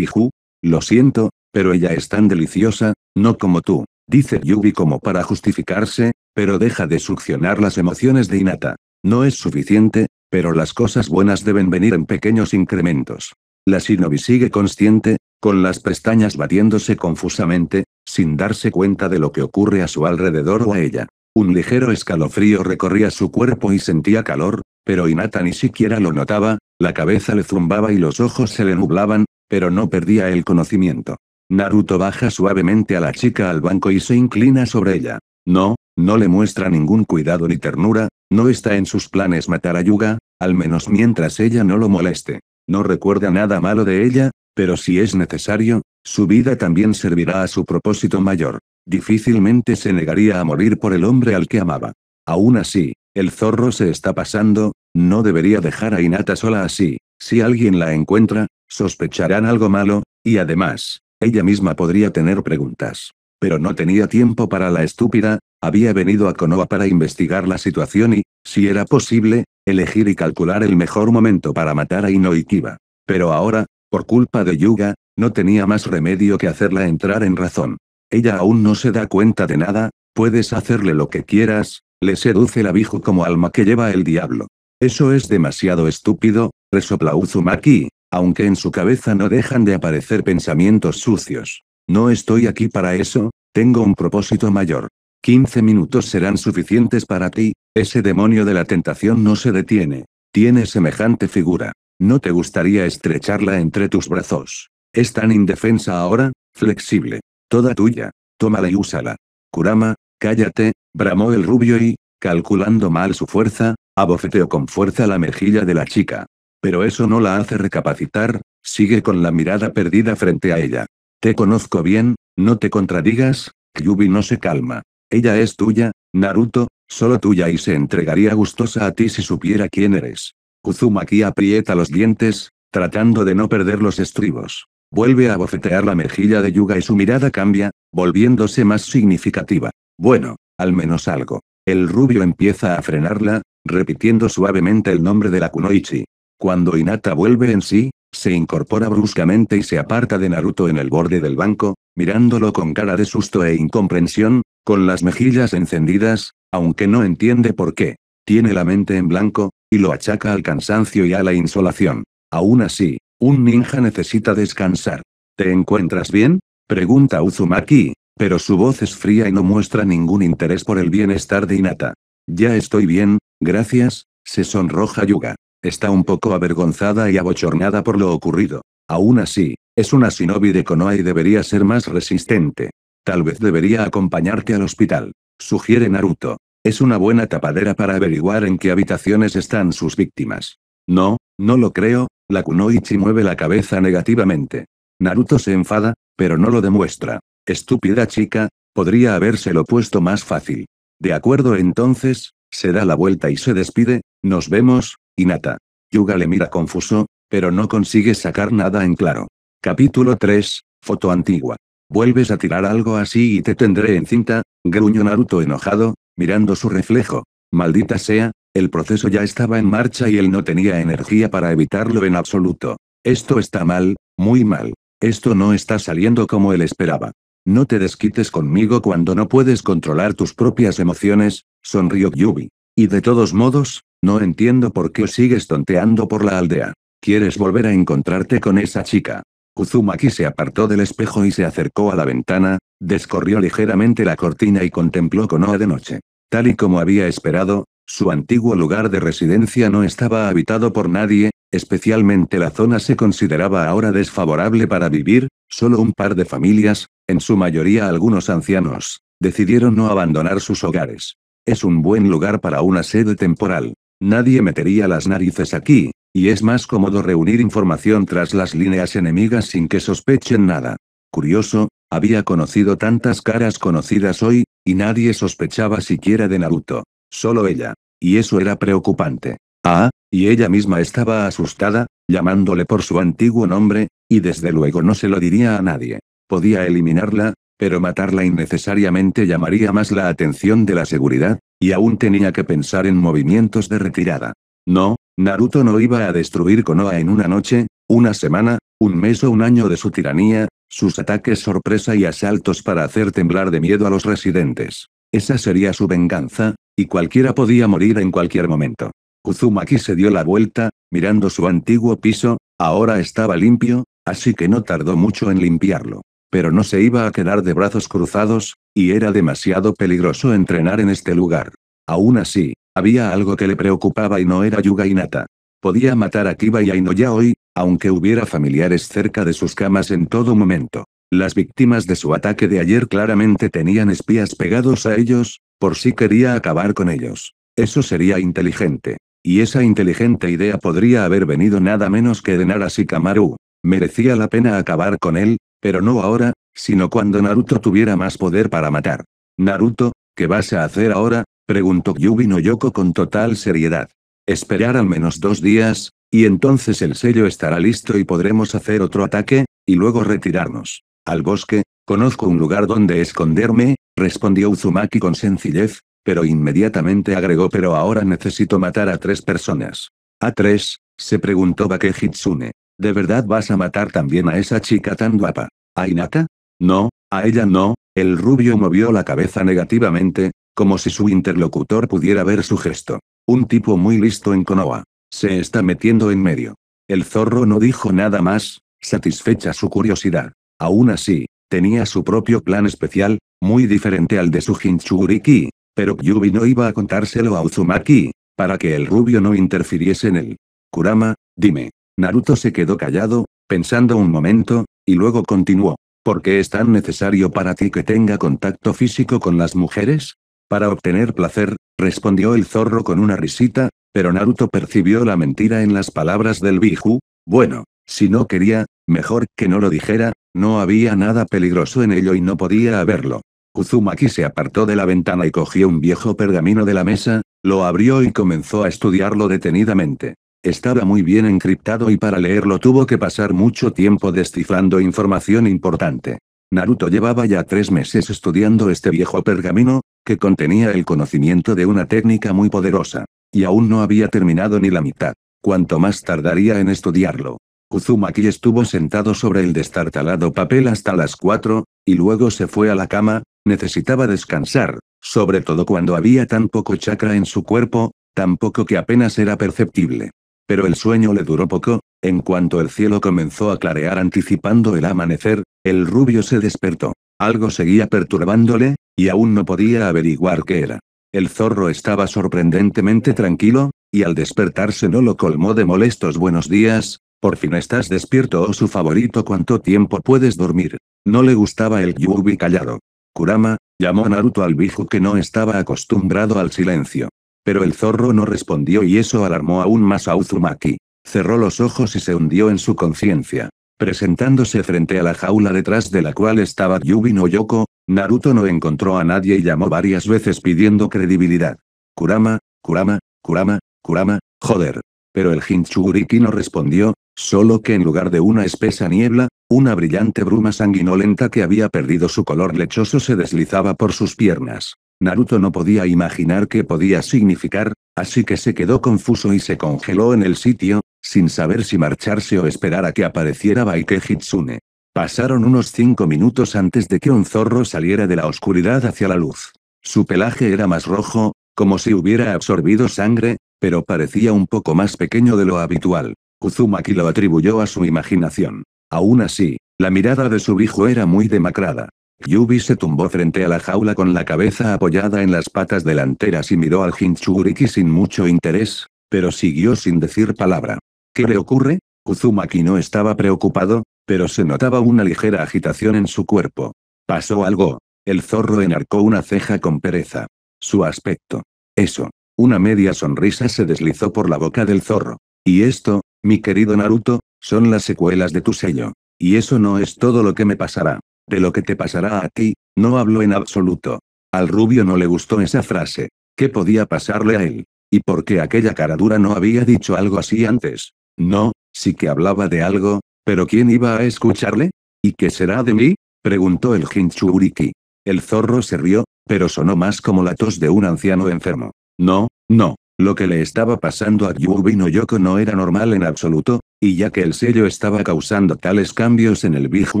Lo siento, pero ella es tan deliciosa, no como tú, dice Yubi como para justificarse, pero deja de succionar las emociones de Inata. No es suficiente, pero las cosas buenas deben venir en pequeños incrementos. La shinobi sigue consciente, con las pestañas batiéndose confusamente, sin darse cuenta de lo que ocurre a su alrededor o a ella. Un ligero escalofrío recorría su cuerpo y sentía calor, pero Inata ni siquiera lo notaba, la cabeza le zumbaba y los ojos se le nublaban, pero no perdía el conocimiento. Naruto baja suavemente a la chica al banco y se inclina sobre ella. No, no le muestra ningún cuidado ni ternura, no está en sus planes matar a Yuga, al menos mientras ella no lo moleste. No recuerda nada malo de ella, pero si es necesario, su vida también servirá a su propósito mayor. Difícilmente se negaría a morir por el hombre al que amaba. Aún así, el zorro se está pasando, no debería dejar a Inata sola así. Si alguien la encuentra, sospecharán algo malo, y además, ella misma podría tener preguntas. Pero no tenía tiempo para la estúpida, había venido a Konoha para investigar la situación y, si era posible, elegir y calcular el mejor momento para matar a Inoikiba. Pero ahora, por culpa de Yuga, no tenía más remedio que hacerla entrar en razón. Ella aún no se da cuenta de nada, puedes hacerle lo que quieras, le seduce el abijo como alma que lleva el diablo. Eso es demasiado estúpido, resopla Uzumaki, aunque en su cabeza no dejan de aparecer pensamientos sucios. No estoy aquí para eso, tengo un propósito mayor. 15 minutos serán suficientes para ti, ese demonio de la tentación no se detiene. Tiene semejante figura. ¿No te gustaría estrecharla entre tus brazos? Es tan indefensa ahora, flexible. Toda tuya. Tómala y úsala. Kurama, cállate, bramó el rubio y, calculando mal su fuerza, abofeteó con fuerza la mejilla de la chica. Pero eso no la hace recapacitar, sigue con la mirada perdida frente a ella. Te conozco bien, no te contradigas, Kyubi no se calma. Ella es tuya, Naruto, solo tuya y se entregaría gustosa a ti si supiera quién eres. Uzumaki aprieta los dientes, tratando de no perder los estribos. Vuelve a bofetear la mejilla de Yuga y su mirada cambia, volviéndose más significativa. Bueno, al menos algo. El rubio empieza a frenarla, repitiendo suavemente el nombre de la Kunoichi. Cuando Inata vuelve en sí, se incorpora bruscamente y se aparta de Naruto en el borde del banco, mirándolo con cara de susto e incomprensión, con las mejillas encendidas, aunque no entiende por qué. Tiene la mente en blanco, y lo achaca al cansancio y a la insolación. Aún así, un ninja necesita descansar. ¿Te encuentras bien? Pregunta Uzumaki, pero su voz es fría y no muestra ningún interés por el bienestar de Inata. Ya estoy bien, gracias, se sonroja Yuga. Está un poco avergonzada y abochornada por lo ocurrido. Aún así, es una shinobi de Konoha y debería ser más resistente. Tal vez debería acompañarte al hospital, sugiere Naruto. Es una buena tapadera para averiguar en qué habitaciones están sus víctimas. No, no lo creo, la Kunoichi mueve la cabeza negativamente. Naruto se enfada, pero no lo demuestra. Estúpida chica, podría habérselo puesto más fácil. De acuerdo entonces, se da la vuelta y se despide, nos vemos, Inata. Yuga le mira confuso, pero no consigue sacar nada en claro. Capítulo 3, foto antigua. Vuelves a tirar algo así y te tendré en cinta, gruño Naruto enojado, mirando su reflejo. Maldita sea, el proceso ya estaba en marcha y él no tenía energía para evitarlo en absoluto. Esto está mal, muy mal. Esto no está saliendo como él esperaba. No te desquites conmigo cuando no puedes controlar tus propias emociones, sonrió Yubi. Y de todos modos, no entiendo por qué sigues tonteando por la aldea. ¿Quieres volver a encontrarte con esa chica? Uzumaki se apartó del espejo y se acercó a la ventana, Descorrió ligeramente la cortina y contempló Konoha de noche. Tal y como había esperado, su antiguo lugar de residencia no estaba habitado por nadie, especialmente la zona se consideraba ahora desfavorable para vivir, solo un par de familias, en su mayoría algunos ancianos, decidieron no abandonar sus hogares. Es un buen lugar para una sede temporal. Nadie metería las narices aquí, y es más cómodo reunir información tras las líneas enemigas sin que sospechen nada. Curioso, había conocido tantas caras conocidas hoy, y nadie sospechaba siquiera de Naruto. Solo ella. Y eso era preocupante. Ah, y ella misma estaba asustada, llamándole por su antiguo nombre, y desde luego no se lo diría a nadie. Podía eliminarla, pero matarla innecesariamente llamaría más la atención de la seguridad, y aún tenía que pensar en movimientos de retirada. No, Naruto no iba a destruir Konoha en una noche, una semana, un mes o un año de su tiranía, sus ataques sorpresa y asaltos para hacer temblar de miedo a los residentes. Esa sería su venganza, y cualquiera podía morir en cualquier momento. Uzumaki se dio la vuelta, mirando su antiguo piso, ahora estaba limpio, así que no tardó mucho en limpiarlo. Pero no se iba a quedar de brazos cruzados, y era demasiado peligroso entrenar en este lugar. Aún así, había algo que le preocupaba y no era Yuga Inata. Podía matar a Kiba y a Inoya hoy, aunque hubiera familiares cerca de sus camas en todo momento. Las víctimas de su ataque de ayer claramente tenían espías pegados a ellos, por si quería acabar con ellos. Eso sería inteligente. Y esa inteligente idea podría haber venido nada menos que de Narasikamaru. Merecía la pena acabar con él, pero no ahora, sino cuando Naruto tuviera más poder para matar. Naruto, ¿qué vas a hacer ahora? preguntó Yubi no Yoko con total seriedad. Esperar al menos dos días, y entonces el sello estará listo y podremos hacer otro ataque, y luego retirarnos. Al bosque, conozco un lugar donde esconderme, respondió Uzumaki con sencillez, pero inmediatamente agregó pero ahora necesito matar a tres personas. ¿A tres? se preguntó Bakehitsune. ¿De verdad vas a matar también a esa chica tan guapa? ¿A Inata? No, a ella no, el rubio movió la cabeza negativamente, como si su interlocutor pudiera ver su gesto. Un tipo muy listo en Konoha. Se está metiendo en medio. El zorro no dijo nada más, satisfecha su curiosidad. Aún así, tenía su propio plan especial, muy diferente al de su Hinchuriki, pero yubi no iba a contárselo a Uzumaki, para que el rubio no interfiriese en él. Kurama, dime. Naruto se quedó callado, pensando un momento, y luego continuó. ¿Por qué es tan necesario para ti que tenga contacto físico con las mujeres? Para obtener placer, respondió el zorro con una risita, pero Naruto percibió la mentira en las palabras del Biju. Bueno, si no quería, mejor que no lo dijera, no había nada peligroso en ello y no podía haberlo. Uzumaki se apartó de la ventana y cogió un viejo pergamino de la mesa, lo abrió y comenzó a estudiarlo detenidamente. Estaba muy bien encriptado y para leerlo tuvo que pasar mucho tiempo descifrando información importante. Naruto llevaba ya tres meses estudiando este viejo pergamino, que contenía el conocimiento de una técnica muy poderosa. Y aún no había terminado ni la mitad. Cuanto más tardaría en estudiarlo. Uzumaki estuvo sentado sobre el destartalado papel hasta las cuatro, y luego se fue a la cama, necesitaba descansar, sobre todo cuando había tan poco chakra en su cuerpo, tan poco que apenas era perceptible. Pero el sueño le duró poco, en cuanto el cielo comenzó a clarear anticipando el amanecer, el rubio se despertó. Algo seguía perturbándole, y aún no podía averiguar qué era. El zorro estaba sorprendentemente tranquilo, y al despertarse no lo colmó de molestos buenos días, por fin estás despierto o oh su favorito cuánto tiempo puedes dormir. No le gustaba el yubi callado. Kurama, llamó a Naruto al viejo que no estaba acostumbrado al silencio. Pero el zorro no respondió y eso alarmó aún más a Uzumaki. Cerró los ojos y se hundió en su conciencia. Presentándose frente a la jaula detrás de la cual estaba Yubi no Yoko, Naruto no encontró a nadie y llamó varias veces pidiendo credibilidad. Kurama, Kurama, Kurama, Kurama, joder. Pero el Hinchuguriki no respondió, solo que en lugar de una espesa niebla, una brillante bruma sanguinolenta que había perdido su color lechoso se deslizaba por sus piernas. Naruto no podía imaginar qué podía significar, así que se quedó confuso y se congeló en el sitio, sin saber si marcharse o esperar a que apareciera Baike Hitsune. Pasaron unos cinco minutos antes de que un zorro saliera de la oscuridad hacia la luz. Su pelaje era más rojo, como si hubiera absorbido sangre, pero parecía un poco más pequeño de lo habitual. Uzumaki lo atribuyó a su imaginación. Aún así, la mirada de su hijo era muy demacrada. Yubi se tumbó frente a la jaula con la cabeza apoyada en las patas delanteras y miró al Hinchuriki sin mucho interés, pero siguió sin decir palabra. ¿Qué le ocurre? Uzumaki no estaba preocupado, pero se notaba una ligera agitación en su cuerpo. Pasó algo. El zorro enarcó una ceja con pereza. Su aspecto. Eso. Una media sonrisa se deslizó por la boca del zorro. Y esto, mi querido Naruto, son las secuelas de tu sello. Y eso no es todo lo que me pasará. De lo que te pasará a ti, no hablo en absoluto. Al rubio no le gustó esa frase. ¿Qué podía pasarle a él? ¿Y por qué aquella cara dura no había dicho algo así antes? No, sí que hablaba de algo, ¿Pero quién iba a escucharle? ¿Y qué será de mí? preguntó el Jinchuriki. El zorro se rió, pero sonó más como la tos de un anciano enfermo. No, no, lo que le estaba pasando a no Yoko no era normal en absoluto, y ya que el sello estaba causando tales cambios en el Biju,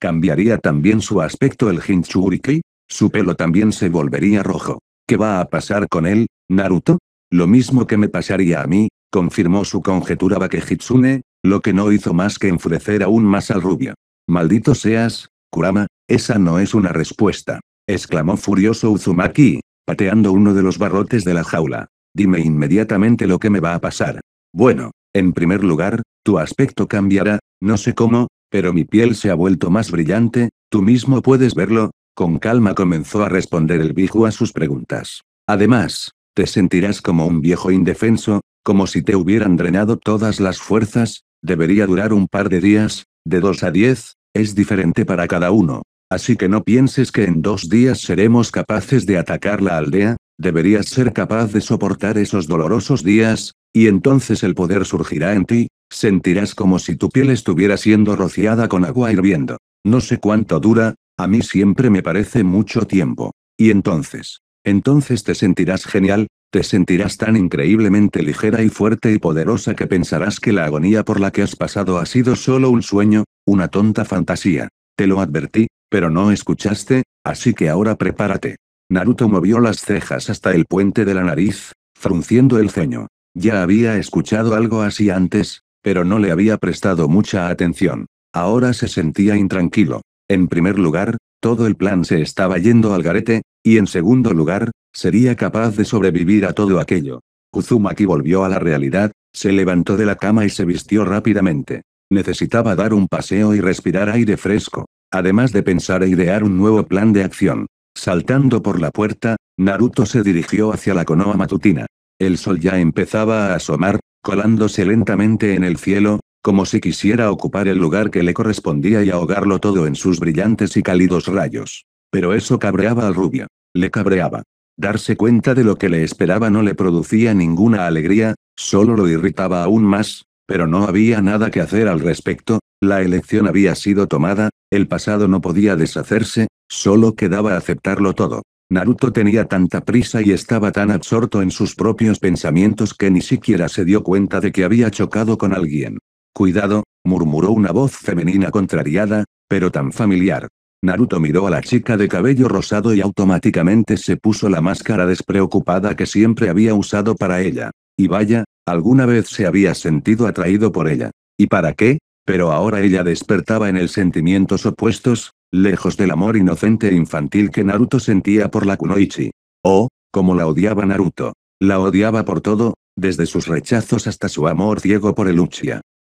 ¿cambiaría también su aspecto el Jinchuriki? Su pelo también se volvería rojo. ¿Qué va a pasar con él, Naruto? Lo mismo que me pasaría a mí, confirmó su conjetura Bakehitsune, lo que no hizo más que enfurecer aún más al rubio. Maldito seas, Kurama, esa no es una respuesta, exclamó furioso Uzumaki, pateando uno de los barrotes de la jaula. Dime inmediatamente lo que me va a pasar. Bueno, en primer lugar, tu aspecto cambiará, no sé cómo, pero mi piel se ha vuelto más brillante, tú mismo puedes verlo, con calma comenzó a responder el Biju a sus preguntas. Además, te sentirás como un viejo indefenso, como si te hubieran drenado todas las fuerzas, Debería durar un par de días, de 2 a 10, es diferente para cada uno. Así que no pienses que en dos días seremos capaces de atacar la aldea, deberías ser capaz de soportar esos dolorosos días, y entonces el poder surgirá en ti, sentirás como si tu piel estuviera siendo rociada con agua hirviendo. No sé cuánto dura, a mí siempre me parece mucho tiempo. Y entonces, entonces te sentirás genial, te sentirás tan increíblemente ligera y fuerte y poderosa que pensarás que la agonía por la que has pasado ha sido solo un sueño, una tonta fantasía. Te lo advertí, pero no escuchaste, así que ahora prepárate. Naruto movió las cejas hasta el puente de la nariz, frunciendo el ceño. Ya había escuchado algo así antes, pero no le había prestado mucha atención. Ahora se sentía intranquilo. En primer lugar, todo el plan se estaba yendo al garete, y en segundo lugar, sería capaz de sobrevivir a todo aquello. Uzumaki volvió a la realidad, se levantó de la cama y se vistió rápidamente. Necesitaba dar un paseo y respirar aire fresco, además de pensar e idear un nuevo plan de acción. Saltando por la puerta, Naruto se dirigió hacia la conoa matutina. El sol ya empezaba a asomar, colándose lentamente en el cielo, como si quisiera ocupar el lugar que le correspondía y ahogarlo todo en sus brillantes y cálidos rayos. Pero eso cabreaba al rubio. Le cabreaba. Darse cuenta de lo que le esperaba no le producía ninguna alegría, solo lo irritaba aún más, pero no había nada que hacer al respecto, la elección había sido tomada, el pasado no podía deshacerse, solo quedaba aceptarlo todo. Naruto tenía tanta prisa y estaba tan absorto en sus propios pensamientos que ni siquiera se dio cuenta de que había chocado con alguien. Cuidado, murmuró una voz femenina contrariada, pero tan familiar. Naruto miró a la chica de cabello rosado y automáticamente se puso la máscara despreocupada que siempre había usado para ella. Y vaya, alguna vez se había sentido atraído por ella. ¿Y para qué? Pero ahora ella despertaba en el sentimientos opuestos, lejos del amor inocente e infantil que Naruto sentía por la Kunoichi. Oh, como la odiaba Naruto. La odiaba por todo, desde sus rechazos hasta su amor ciego por el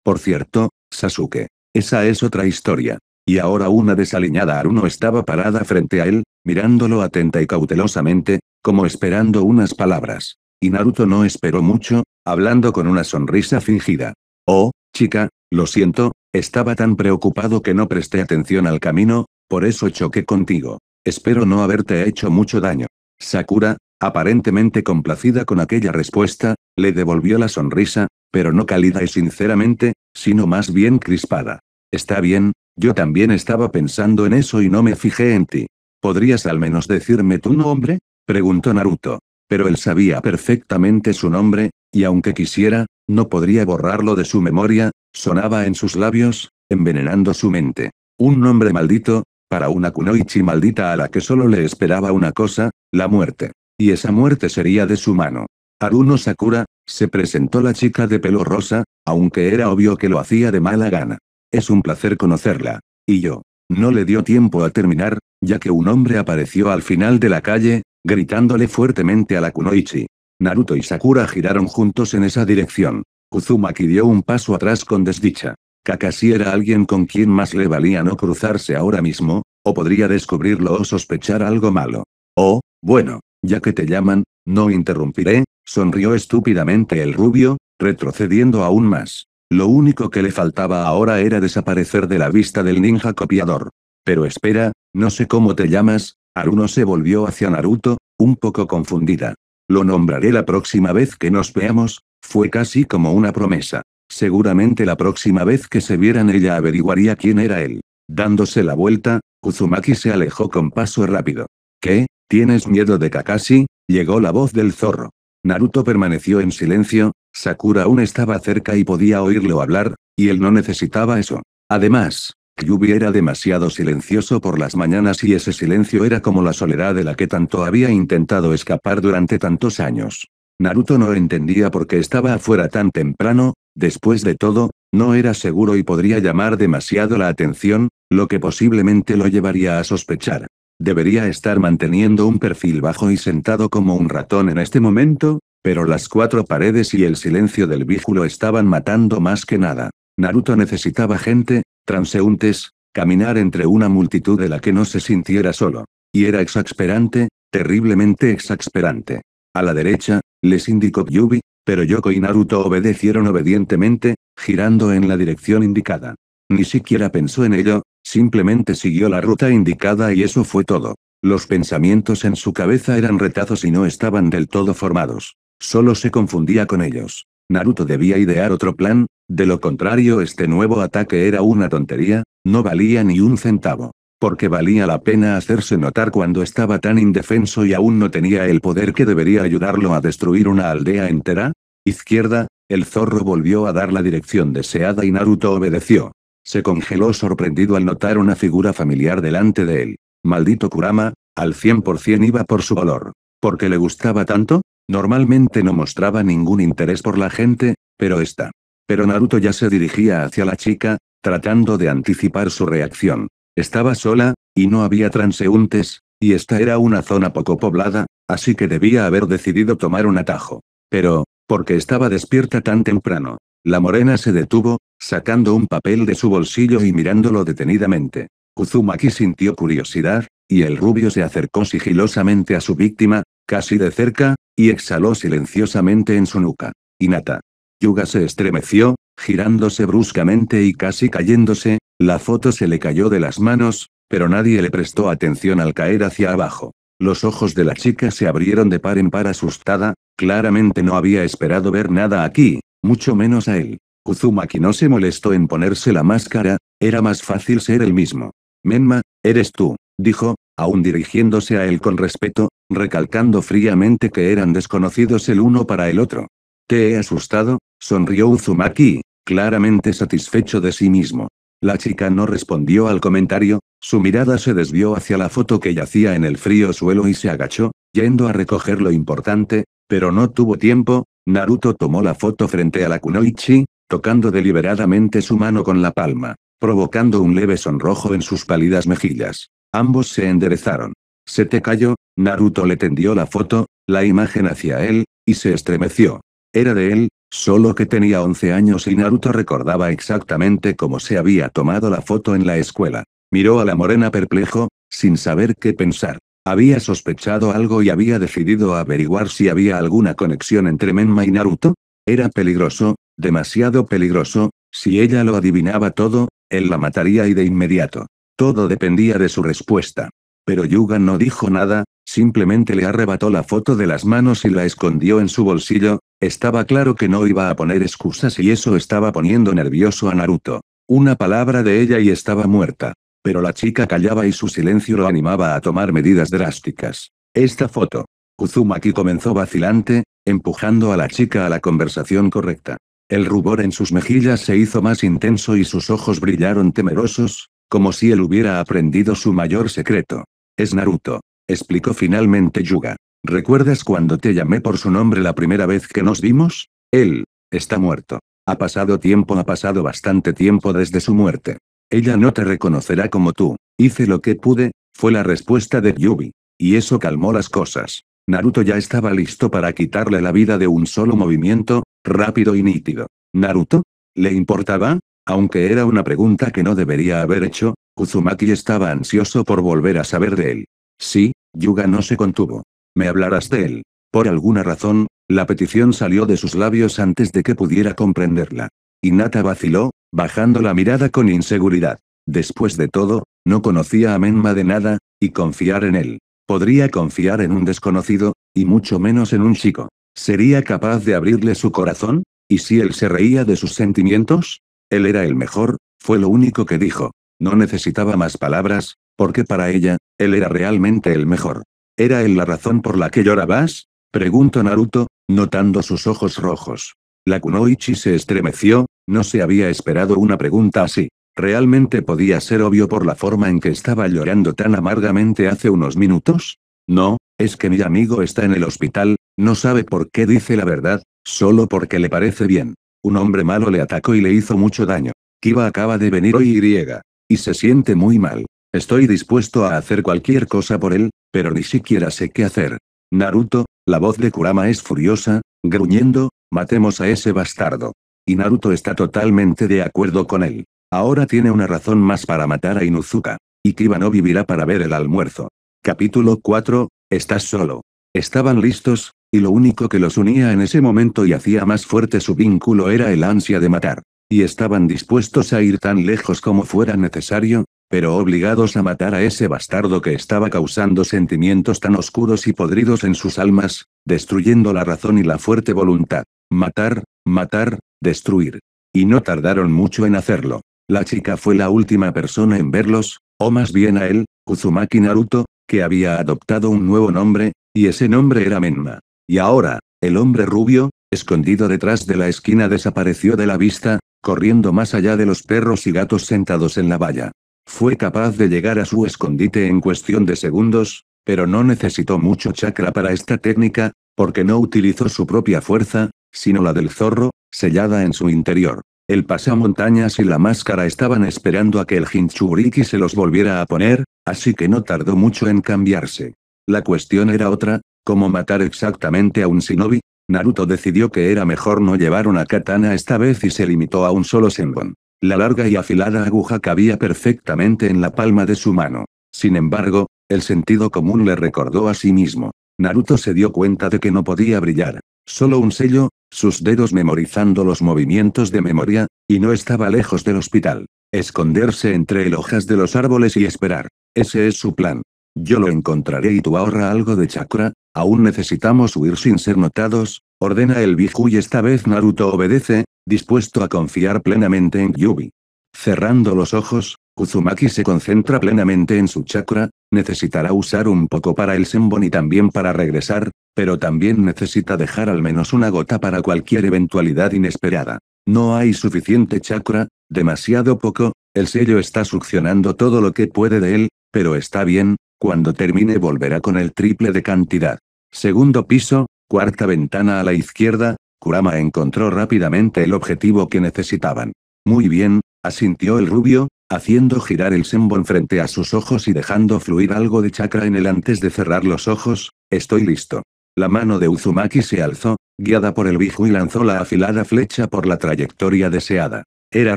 por cierto, Sasuke. Esa es otra historia. Y ahora una desaliñada Aruno estaba parada frente a él, mirándolo atenta y cautelosamente, como esperando unas palabras. Y Naruto no esperó mucho, hablando con una sonrisa fingida. Oh, chica, lo siento, estaba tan preocupado que no presté atención al camino, por eso choqué contigo. Espero no haberte hecho mucho daño. Sakura, aparentemente complacida con aquella respuesta, le devolvió la sonrisa, pero no cálida y sinceramente, sino más bien crispada. Está bien, yo también estaba pensando en eso y no me fijé en ti. ¿Podrías al menos decirme tu nombre? preguntó Naruto. Pero él sabía perfectamente su nombre, y aunque quisiera, no podría borrarlo de su memoria, sonaba en sus labios, envenenando su mente. Un nombre maldito, para una kunoichi maldita a la que solo le esperaba una cosa, la muerte. Y esa muerte sería de su mano. Haruno Sakura, se presentó la chica de pelo rosa, aunque era obvio que lo hacía de mala gana. Es un placer conocerla. Y yo. No le dio tiempo a terminar, ya que un hombre apareció al final de la calle, gritándole fuertemente a la Kunoichi. Naruto y Sakura giraron juntos en esa dirección. Uzumaki dio un paso atrás con desdicha. Kakashi era alguien con quien más le valía no cruzarse ahora mismo, o podría descubrirlo o sospechar algo malo. Oh, bueno, ya que te llaman, no interrumpiré, Sonrió estúpidamente el rubio, retrocediendo aún más. Lo único que le faltaba ahora era desaparecer de la vista del ninja copiador. Pero espera, no sé cómo te llamas, Aruno se volvió hacia Naruto, un poco confundida. Lo nombraré la próxima vez que nos veamos, fue casi como una promesa. Seguramente la próxima vez que se vieran ella averiguaría quién era él. Dándose la vuelta, Uzumaki se alejó con paso rápido. ¿Qué? ¿Tienes miedo de Kakashi? Llegó la voz del zorro. Naruto permaneció en silencio, Sakura aún estaba cerca y podía oírlo hablar, y él no necesitaba eso. Además, Kyubi era demasiado silencioso por las mañanas y ese silencio era como la soledad de la que tanto había intentado escapar durante tantos años. Naruto no entendía por qué estaba afuera tan temprano, después de todo, no era seguro y podría llamar demasiado la atención, lo que posiblemente lo llevaría a sospechar. Debería estar manteniendo un perfil bajo y sentado como un ratón en este momento, pero las cuatro paredes y el silencio del vínculo estaban matando más que nada. Naruto necesitaba gente, transeúntes, caminar entre una multitud de la que no se sintiera solo. Y era exasperante, terriblemente exasperante. A la derecha, les indicó Yubi, pero Yoko y Naruto obedecieron obedientemente, girando en la dirección indicada. Ni siquiera pensó en ello, Simplemente siguió la ruta indicada y eso fue todo. Los pensamientos en su cabeza eran retazos y no estaban del todo formados. Solo se confundía con ellos. Naruto debía idear otro plan, de lo contrario este nuevo ataque era una tontería, no valía ni un centavo. Porque valía la pena hacerse notar cuando estaba tan indefenso y aún no tenía el poder que debería ayudarlo a destruir una aldea entera? Izquierda, el zorro volvió a dar la dirección deseada y Naruto obedeció. Se congeló sorprendido al notar una figura familiar delante de él. Maldito Kurama, al 100% iba por su valor. ¿Por qué le gustaba tanto? Normalmente no mostraba ningún interés por la gente, pero esta. Pero Naruto ya se dirigía hacia la chica, tratando de anticipar su reacción. Estaba sola, y no había transeúntes, y esta era una zona poco poblada, así que debía haber decidido tomar un atajo. Pero, ¿por qué estaba despierta tan temprano? La morena se detuvo, sacando un papel de su bolsillo y mirándolo detenidamente. Uzumaki sintió curiosidad, y el rubio se acercó sigilosamente a su víctima, casi de cerca, y exhaló silenciosamente en su nuca. Inata. Yuga se estremeció, girándose bruscamente y casi cayéndose, la foto se le cayó de las manos, pero nadie le prestó atención al caer hacia abajo. Los ojos de la chica se abrieron de par en par asustada, claramente no había esperado ver nada aquí, mucho menos a él. Uzumaki no se molestó en ponerse la máscara, era más fácil ser el mismo. Menma, eres tú, dijo, aún dirigiéndose a él con respeto, recalcando fríamente que eran desconocidos el uno para el otro. Te he asustado, sonrió Uzumaki, claramente satisfecho de sí mismo. La chica no respondió al comentario, su mirada se desvió hacia la foto que yacía en el frío suelo y se agachó, yendo a recoger lo importante, pero no tuvo tiempo, Naruto tomó la foto frente a la Kunoichi, tocando deliberadamente su mano con la palma, provocando un leve sonrojo en sus pálidas mejillas. Ambos se enderezaron. Se te cayó, Naruto le tendió la foto, la imagen hacia él, y se estremeció. Era de él, solo que tenía 11 años y Naruto recordaba exactamente cómo se había tomado la foto en la escuela. Miró a la morena perplejo, sin saber qué pensar. Había sospechado algo y había decidido averiguar si había alguna conexión entre Menma y Naruto. Era peligroso, demasiado peligroso, si ella lo adivinaba todo, él la mataría y de inmediato. Todo dependía de su respuesta. Pero Yuga no dijo nada, simplemente le arrebató la foto de las manos y la escondió en su bolsillo, estaba claro que no iba a poner excusas y eso estaba poniendo nervioso a Naruto. Una palabra de ella y estaba muerta. Pero la chica callaba y su silencio lo animaba a tomar medidas drásticas. Esta foto. Uzumaki comenzó vacilante, empujando a la chica a la conversación correcta. El rubor en sus mejillas se hizo más intenso y sus ojos brillaron temerosos, como si él hubiera aprendido su mayor secreto. Es Naruto. Explicó finalmente Yuga. ¿Recuerdas cuando te llamé por su nombre la primera vez que nos vimos? Él. Está muerto. Ha pasado tiempo, ha pasado bastante tiempo desde su muerte. Ella no te reconocerá como tú. Hice lo que pude, fue la respuesta de Yubi. Y eso calmó las cosas. Naruto ya estaba listo para quitarle la vida de un solo movimiento, rápido y nítido. ¿Naruto? ¿Le importaba? Aunque era una pregunta que no debería haber hecho, Uzumaki estaba ansioso por volver a saber de él. Sí, Yuga no se contuvo. Me hablarás de él. Por alguna razón, la petición salió de sus labios antes de que pudiera comprenderla. Inata vaciló, bajando la mirada con inseguridad. Después de todo, no conocía a Menma de nada, y confiar en él. Podría confiar en un desconocido, y mucho menos en un chico. ¿Sería capaz de abrirle su corazón? ¿Y si él se reía de sus sentimientos? Él era el mejor, fue lo único que dijo. No necesitaba más palabras, porque para ella, él era realmente el mejor. ¿Era él la razón por la que llorabas? Preguntó Naruto, notando sus ojos rojos. La Kunoichi se estremeció, no se había esperado una pregunta así. ¿Realmente podía ser obvio por la forma en que estaba llorando tan amargamente hace unos minutos? No, es que mi amigo está en el hospital, no sabe por qué dice la verdad, solo porque le parece bien. Un hombre malo le atacó y le hizo mucho daño. Kiba acaba de venir hoy y, y se siente muy mal. Estoy dispuesto a hacer cualquier cosa por él, pero ni siquiera sé qué hacer. Naruto, la voz de Kurama es furiosa, gruñendo, matemos a ese bastardo. Y Naruto está totalmente de acuerdo con él. Ahora tiene una razón más para matar a Inuzuka. Y Kiba no vivirá para ver el almuerzo. Capítulo 4, Estás solo. Estaban listos, y lo único que los unía en ese momento y hacía más fuerte su vínculo era el ansia de matar. Y estaban dispuestos a ir tan lejos como fuera necesario, pero obligados a matar a ese bastardo que estaba causando sentimientos tan oscuros y podridos en sus almas, destruyendo la razón y la fuerte voluntad. Matar, matar, destruir. Y no tardaron mucho en hacerlo. La chica fue la última persona en verlos, o más bien a él, Uzumaki Naruto, que había adoptado un nuevo nombre, y ese nombre era Menma. Y ahora, el hombre rubio, escondido detrás de la esquina desapareció de la vista, corriendo más allá de los perros y gatos sentados en la valla. Fue capaz de llegar a su escondite en cuestión de segundos, pero no necesitó mucho chakra para esta técnica, porque no utilizó su propia fuerza, sino la del zorro, sellada en su interior. El pasamontañas y la máscara estaban esperando a que el Hinchuriki se los volviera a poner, así que no tardó mucho en cambiarse. La cuestión era otra, ¿cómo matar exactamente a un shinobi? Naruto decidió que era mejor no llevar una katana esta vez y se limitó a un solo senbon. La larga y afilada aguja cabía perfectamente en la palma de su mano. Sin embargo, el sentido común le recordó a sí mismo. Naruto se dio cuenta de que no podía brillar. Solo un sello, sus dedos memorizando los movimientos de memoria, y no estaba lejos del hospital. Esconderse entre el hojas de los árboles y esperar. Ese es su plan. Yo lo encontraré y tú ahorra algo de chakra, aún necesitamos huir sin ser notados, ordena el Biju y esta vez Naruto obedece, dispuesto a confiar plenamente en Yubi. Cerrando los ojos, Uzumaki se concentra plenamente en su chakra, necesitará usar un poco para el senboni y también para regresar, pero también necesita dejar al menos una gota para cualquier eventualidad inesperada. No hay suficiente chakra, demasiado poco, el sello está succionando todo lo que puede de él, pero está bien, cuando termine volverá con el triple de cantidad. Segundo piso, cuarta ventana a la izquierda, Kurama encontró rápidamente el objetivo que necesitaban. Muy bien, asintió el rubio, haciendo girar el senbon frente a sus ojos y dejando fluir algo de chakra en él antes de cerrar los ojos, estoy listo. La mano de Uzumaki se alzó, guiada por el biju y lanzó la afilada flecha por la trayectoria deseada. Era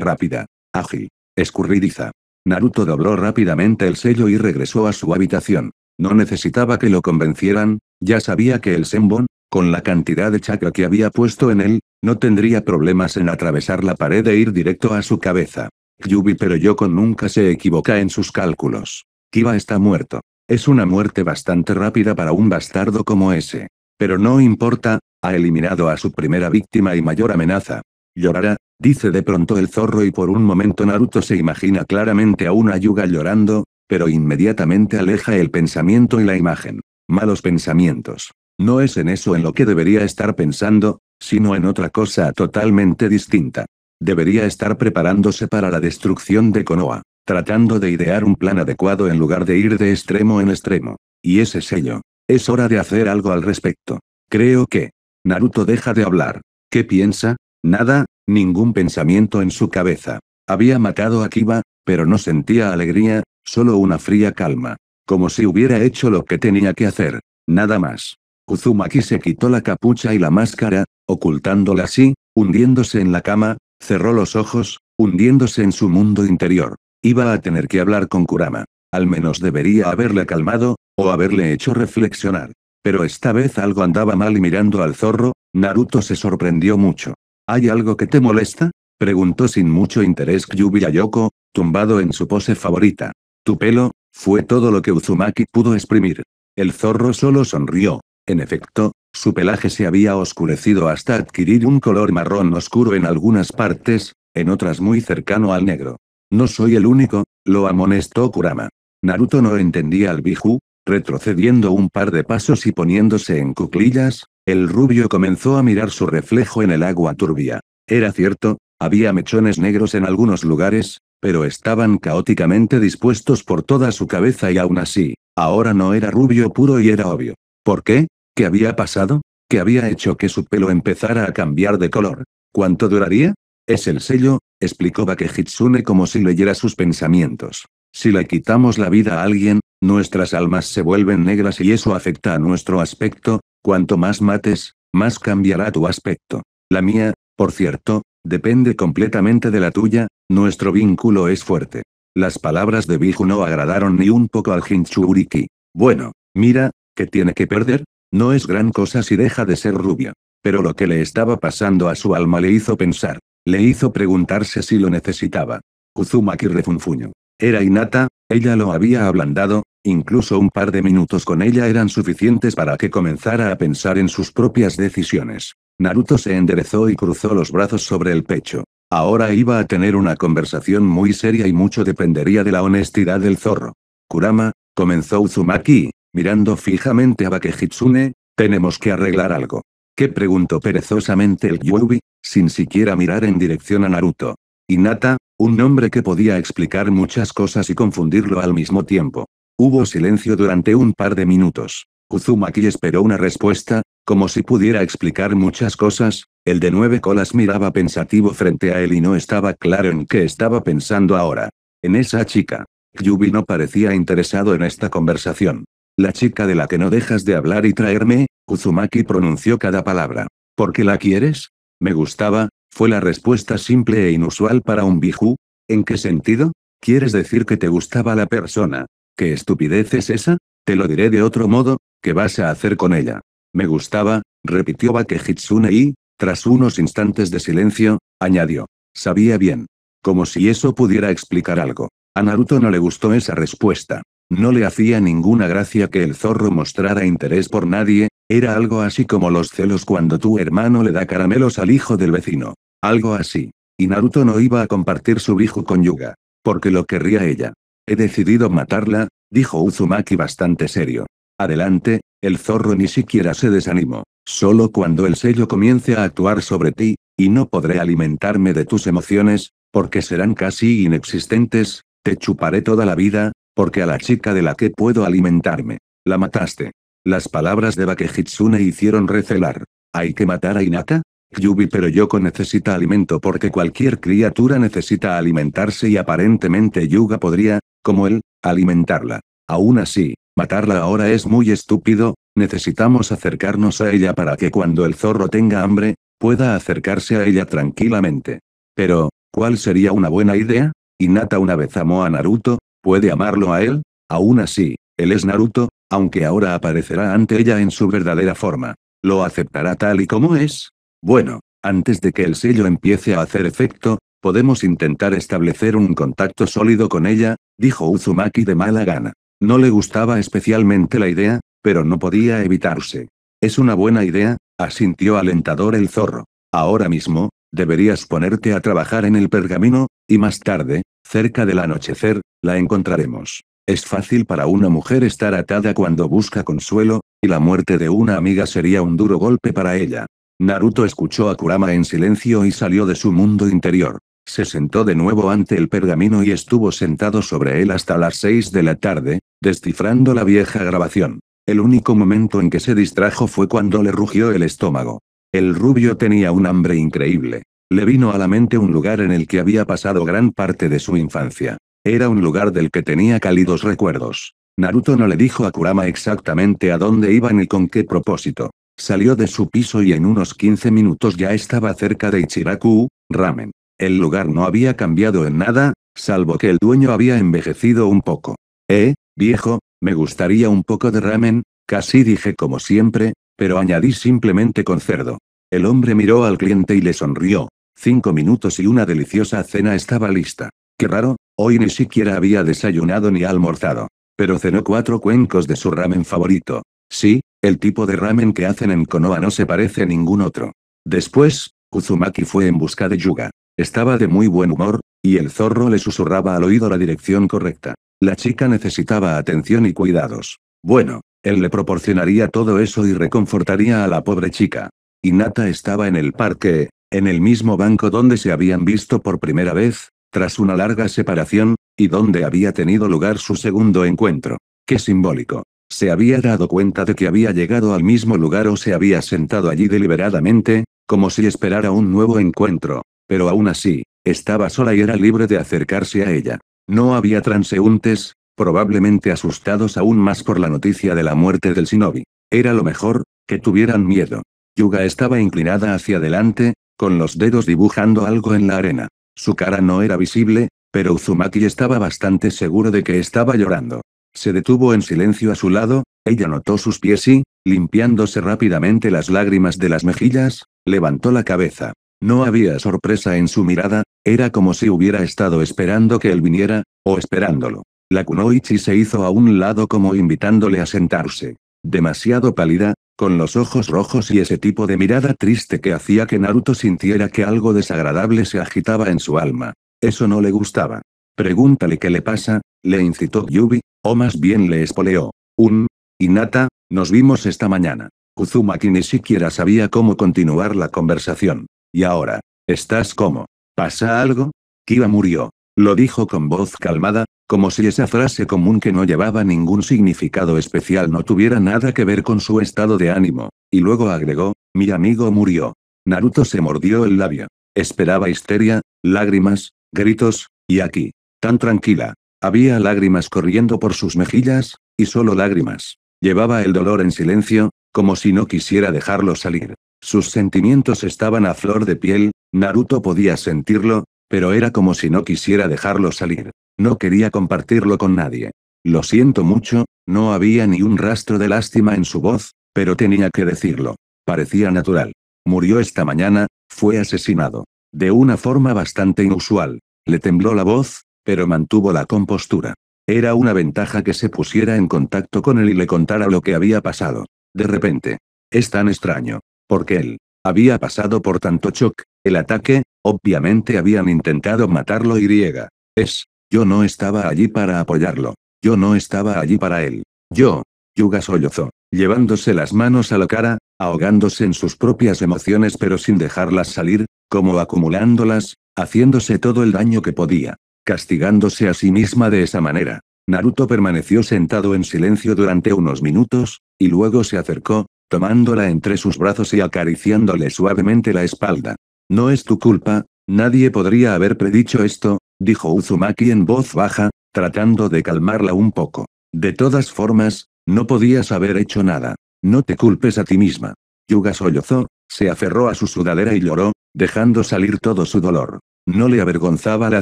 rápida, ágil, escurridiza. Naruto dobló rápidamente el sello y regresó a su habitación. No necesitaba que lo convencieran, ya sabía que el senbon, con la cantidad de chakra que había puesto en él, no tendría problemas en atravesar la pared e ir directo a su cabeza. Yubi pero Yoko nunca se equivoca en sus cálculos. Kiba está muerto. Es una muerte bastante rápida para un bastardo como ese. Pero no importa, ha eliminado a su primera víctima y mayor amenaza. Llorará, dice de pronto el zorro y por un momento Naruto se imagina claramente a una yuga llorando, pero inmediatamente aleja el pensamiento y la imagen. Malos pensamientos. No es en eso en lo que debería estar pensando, sino en otra cosa totalmente distinta. Debería estar preparándose para la destrucción de Konoha, tratando de idear un plan adecuado en lugar de ir de extremo en extremo. Y ese sello. Es hora de hacer algo al respecto. Creo que. Naruto deja de hablar. ¿Qué piensa? Nada, ningún pensamiento en su cabeza. Había matado a Kiba, pero no sentía alegría, solo una fría calma. Como si hubiera hecho lo que tenía que hacer. Nada más. Uzumaki se quitó la capucha y la máscara, ocultándola así, hundiéndose en la cama, Cerró los ojos, hundiéndose en su mundo interior. Iba a tener que hablar con Kurama. Al menos debería haberle calmado, o haberle hecho reflexionar. Pero esta vez algo andaba mal y mirando al zorro, Naruto se sorprendió mucho. ¿Hay algo que te molesta? Preguntó sin mucho interés Kyubi Yoko, tumbado en su pose favorita. Tu pelo, fue todo lo que Uzumaki pudo exprimir. El zorro solo sonrió. En efecto, su pelaje se había oscurecido hasta adquirir un color marrón oscuro en algunas partes, en otras muy cercano al negro. No soy el único, lo amonestó Kurama. Naruto no entendía al Biju, retrocediendo un par de pasos y poniéndose en cuclillas, el rubio comenzó a mirar su reflejo en el agua turbia. Era cierto, había mechones negros en algunos lugares, pero estaban caóticamente dispuestos por toda su cabeza y aún así, ahora no era rubio puro y era obvio. ¿Por qué? ¿Qué había pasado? ¿Qué había hecho que su pelo empezara a cambiar de color? ¿Cuánto duraría? Es el sello, explicó Bakehitsune como si leyera sus pensamientos. Si le quitamos la vida a alguien, nuestras almas se vuelven negras y eso afecta a nuestro aspecto, cuanto más mates, más cambiará tu aspecto. La mía, por cierto, depende completamente de la tuya, nuestro vínculo es fuerte. Las palabras de Biju no agradaron ni un poco al Hinchuriki. Bueno, mira, ¿qué tiene que perder? No es gran cosa si deja de ser rubia. Pero lo que le estaba pasando a su alma le hizo pensar. Le hizo preguntarse si lo necesitaba. Uzumaki refunfuño. Era innata, ella lo había ablandado, incluso un par de minutos con ella eran suficientes para que comenzara a pensar en sus propias decisiones. Naruto se enderezó y cruzó los brazos sobre el pecho. Ahora iba a tener una conversación muy seria y mucho dependería de la honestidad del zorro. Kurama, comenzó Uzumaki, mirando fijamente a Bakehitsune, tenemos que arreglar algo. ¿Qué preguntó perezosamente el Yubi, sin siquiera mirar en dirección a Naruto? Nata, un nombre que podía explicar muchas cosas y confundirlo al mismo tiempo. Hubo silencio durante un par de minutos. Uzumaki esperó una respuesta, como si pudiera explicar muchas cosas, el de nueve colas miraba pensativo frente a él y no estaba claro en qué estaba pensando ahora. En esa chica. Yubi no parecía interesado en esta conversación. La chica de la que no dejas de hablar y traerme, Uzumaki pronunció cada palabra. ¿Por qué la quieres? Me gustaba, fue la respuesta simple e inusual para un biju. ¿En qué sentido? ¿Quieres decir que te gustaba la persona? ¿Qué estupidez es esa? Te lo diré de otro modo, ¿qué vas a hacer con ella? Me gustaba, repitió Bakehitsune y, tras unos instantes de silencio, añadió. Sabía bien. Como si eso pudiera explicar algo. A Naruto no le gustó esa respuesta. No le hacía ninguna gracia que el zorro mostrara interés por nadie, era algo así como los celos cuando tu hermano le da caramelos al hijo del vecino. Algo así. Y Naruto no iba a compartir su hijo con Yuga. Porque lo querría ella. He decidido matarla, dijo Uzumaki bastante serio. Adelante, el zorro ni siquiera se desanimó. Solo cuando el sello comience a actuar sobre ti, y no podré alimentarme de tus emociones, porque serán casi inexistentes, te chuparé toda la vida, porque a la chica de la que puedo alimentarme, la mataste. Las palabras de Bakehitsune hicieron recelar. ¿Hay que matar a Inata? Yubi pero Yoko necesita alimento porque cualquier criatura necesita alimentarse y aparentemente Yuga podría, como él, alimentarla. Aún así, matarla ahora es muy estúpido, necesitamos acercarnos a ella para que cuando el zorro tenga hambre, pueda acercarse a ella tranquilamente. Pero, ¿cuál sería una buena idea? Inata una vez amó a Naruto, puede amarlo a él. Aún así, él es Naruto, aunque ahora aparecerá ante ella en su verdadera forma. ¿Lo aceptará tal y como es? Bueno, antes de que el sello empiece a hacer efecto, podemos intentar establecer un contacto sólido con ella, dijo Uzumaki de mala gana. No le gustaba especialmente la idea, pero no podía evitarse. Es una buena idea, asintió alentador el zorro. Ahora mismo, deberías ponerte a trabajar en el pergamino, y más tarde, cerca del anochecer, la encontraremos. Es fácil para una mujer estar atada cuando busca consuelo, y la muerte de una amiga sería un duro golpe para ella. Naruto escuchó a Kurama en silencio y salió de su mundo interior. Se sentó de nuevo ante el pergamino y estuvo sentado sobre él hasta las seis de la tarde, descifrando la vieja grabación. El único momento en que se distrajo fue cuando le rugió el estómago. El rubio tenía un hambre increíble. Le vino a la mente un lugar en el que había pasado gran parte de su infancia. Era un lugar del que tenía cálidos recuerdos. Naruto no le dijo a Kurama exactamente a dónde iban ni con qué propósito. Salió de su piso y en unos 15 minutos ya estaba cerca de Ichiraku, Ramen. El lugar no había cambiado en nada, salvo que el dueño había envejecido un poco. Eh, viejo, me gustaría un poco de ramen, casi dije como siempre, pero añadí simplemente con cerdo. El hombre miró al cliente y le sonrió. Cinco minutos y una deliciosa cena estaba lista. Qué raro, Hoy ni siquiera había desayunado ni almorzado. Pero cenó cuatro cuencos de su ramen favorito. Sí, el tipo de ramen que hacen en Konoha no se parece a ningún otro. Después, Uzumaki fue en busca de Yuga. Estaba de muy buen humor, y el zorro le susurraba al oído la dirección correcta. La chica necesitaba atención y cuidados. Bueno, él le proporcionaría todo eso y reconfortaría a la pobre chica. Inata estaba en el parque, en el mismo banco donde se habían visto por primera vez, tras una larga separación, y donde había tenido lugar su segundo encuentro. ¡Qué simbólico! ¿Se había dado cuenta de que había llegado al mismo lugar o se había sentado allí deliberadamente, como si esperara un nuevo encuentro? Pero aún así, estaba sola y era libre de acercarse a ella. No había transeúntes, probablemente asustados aún más por la noticia de la muerte del shinobi. Era lo mejor, que tuvieran miedo. Yuga estaba inclinada hacia adelante, con los dedos dibujando algo en la arena. Su cara no era visible, pero Uzumaki estaba bastante seguro de que estaba llorando. Se detuvo en silencio a su lado, ella notó sus pies y, limpiándose rápidamente las lágrimas de las mejillas, levantó la cabeza. No había sorpresa en su mirada, era como si hubiera estado esperando que él viniera, o esperándolo. La Kunoichi se hizo a un lado como invitándole a sentarse. Demasiado pálida, con los ojos rojos y ese tipo de mirada triste que hacía que Naruto sintiera que algo desagradable se agitaba en su alma. Eso no le gustaba. Pregúntale qué le pasa, le incitó Yubi, o más bien le espoleó. Un, Inata, nos vimos esta mañana. Uzumaki ni siquiera sabía cómo continuar la conversación. Y ahora, ¿estás como? ¿Pasa algo? Kiba murió. Lo dijo con voz calmada, como si esa frase común que no llevaba ningún significado especial no tuviera nada que ver con su estado de ánimo. Y luego agregó, mi amigo murió. Naruto se mordió el labio. Esperaba histeria, lágrimas, gritos, y aquí. Tan tranquila. Había lágrimas corriendo por sus mejillas, y solo lágrimas. Llevaba el dolor en silencio, como si no quisiera dejarlo salir. Sus sentimientos estaban a flor de piel, Naruto podía sentirlo, pero era como si no quisiera dejarlo salir. No quería compartirlo con nadie. Lo siento mucho, no había ni un rastro de lástima en su voz, pero tenía que decirlo. Parecía natural. Murió esta mañana, fue asesinado. De una forma bastante inusual. Le tembló la voz, pero mantuvo la compostura. Era una ventaja que se pusiera en contacto con él y le contara lo que había pasado. De repente. Es tan extraño. Porque él había pasado por tanto shock, el ataque, obviamente habían intentado matarlo y riega. Es yo no estaba allí para apoyarlo. Yo no estaba allí para él. Yo. Yuga sollozó, llevándose las manos a la cara, ahogándose en sus propias emociones pero sin dejarlas salir, como acumulándolas, haciéndose todo el daño que podía, castigándose a sí misma de esa manera. Naruto permaneció sentado en silencio durante unos minutos, y luego se acercó, tomándola entre sus brazos y acariciándole suavemente la espalda. No es tu culpa, nadie podría haber predicho esto, dijo Uzumaki en voz baja, tratando de calmarla un poco. De todas formas, no podías haber hecho nada. No te culpes a ti misma. Yuga sollozó, se aferró a su sudadera y lloró, dejando salir todo su dolor. No le avergonzaba la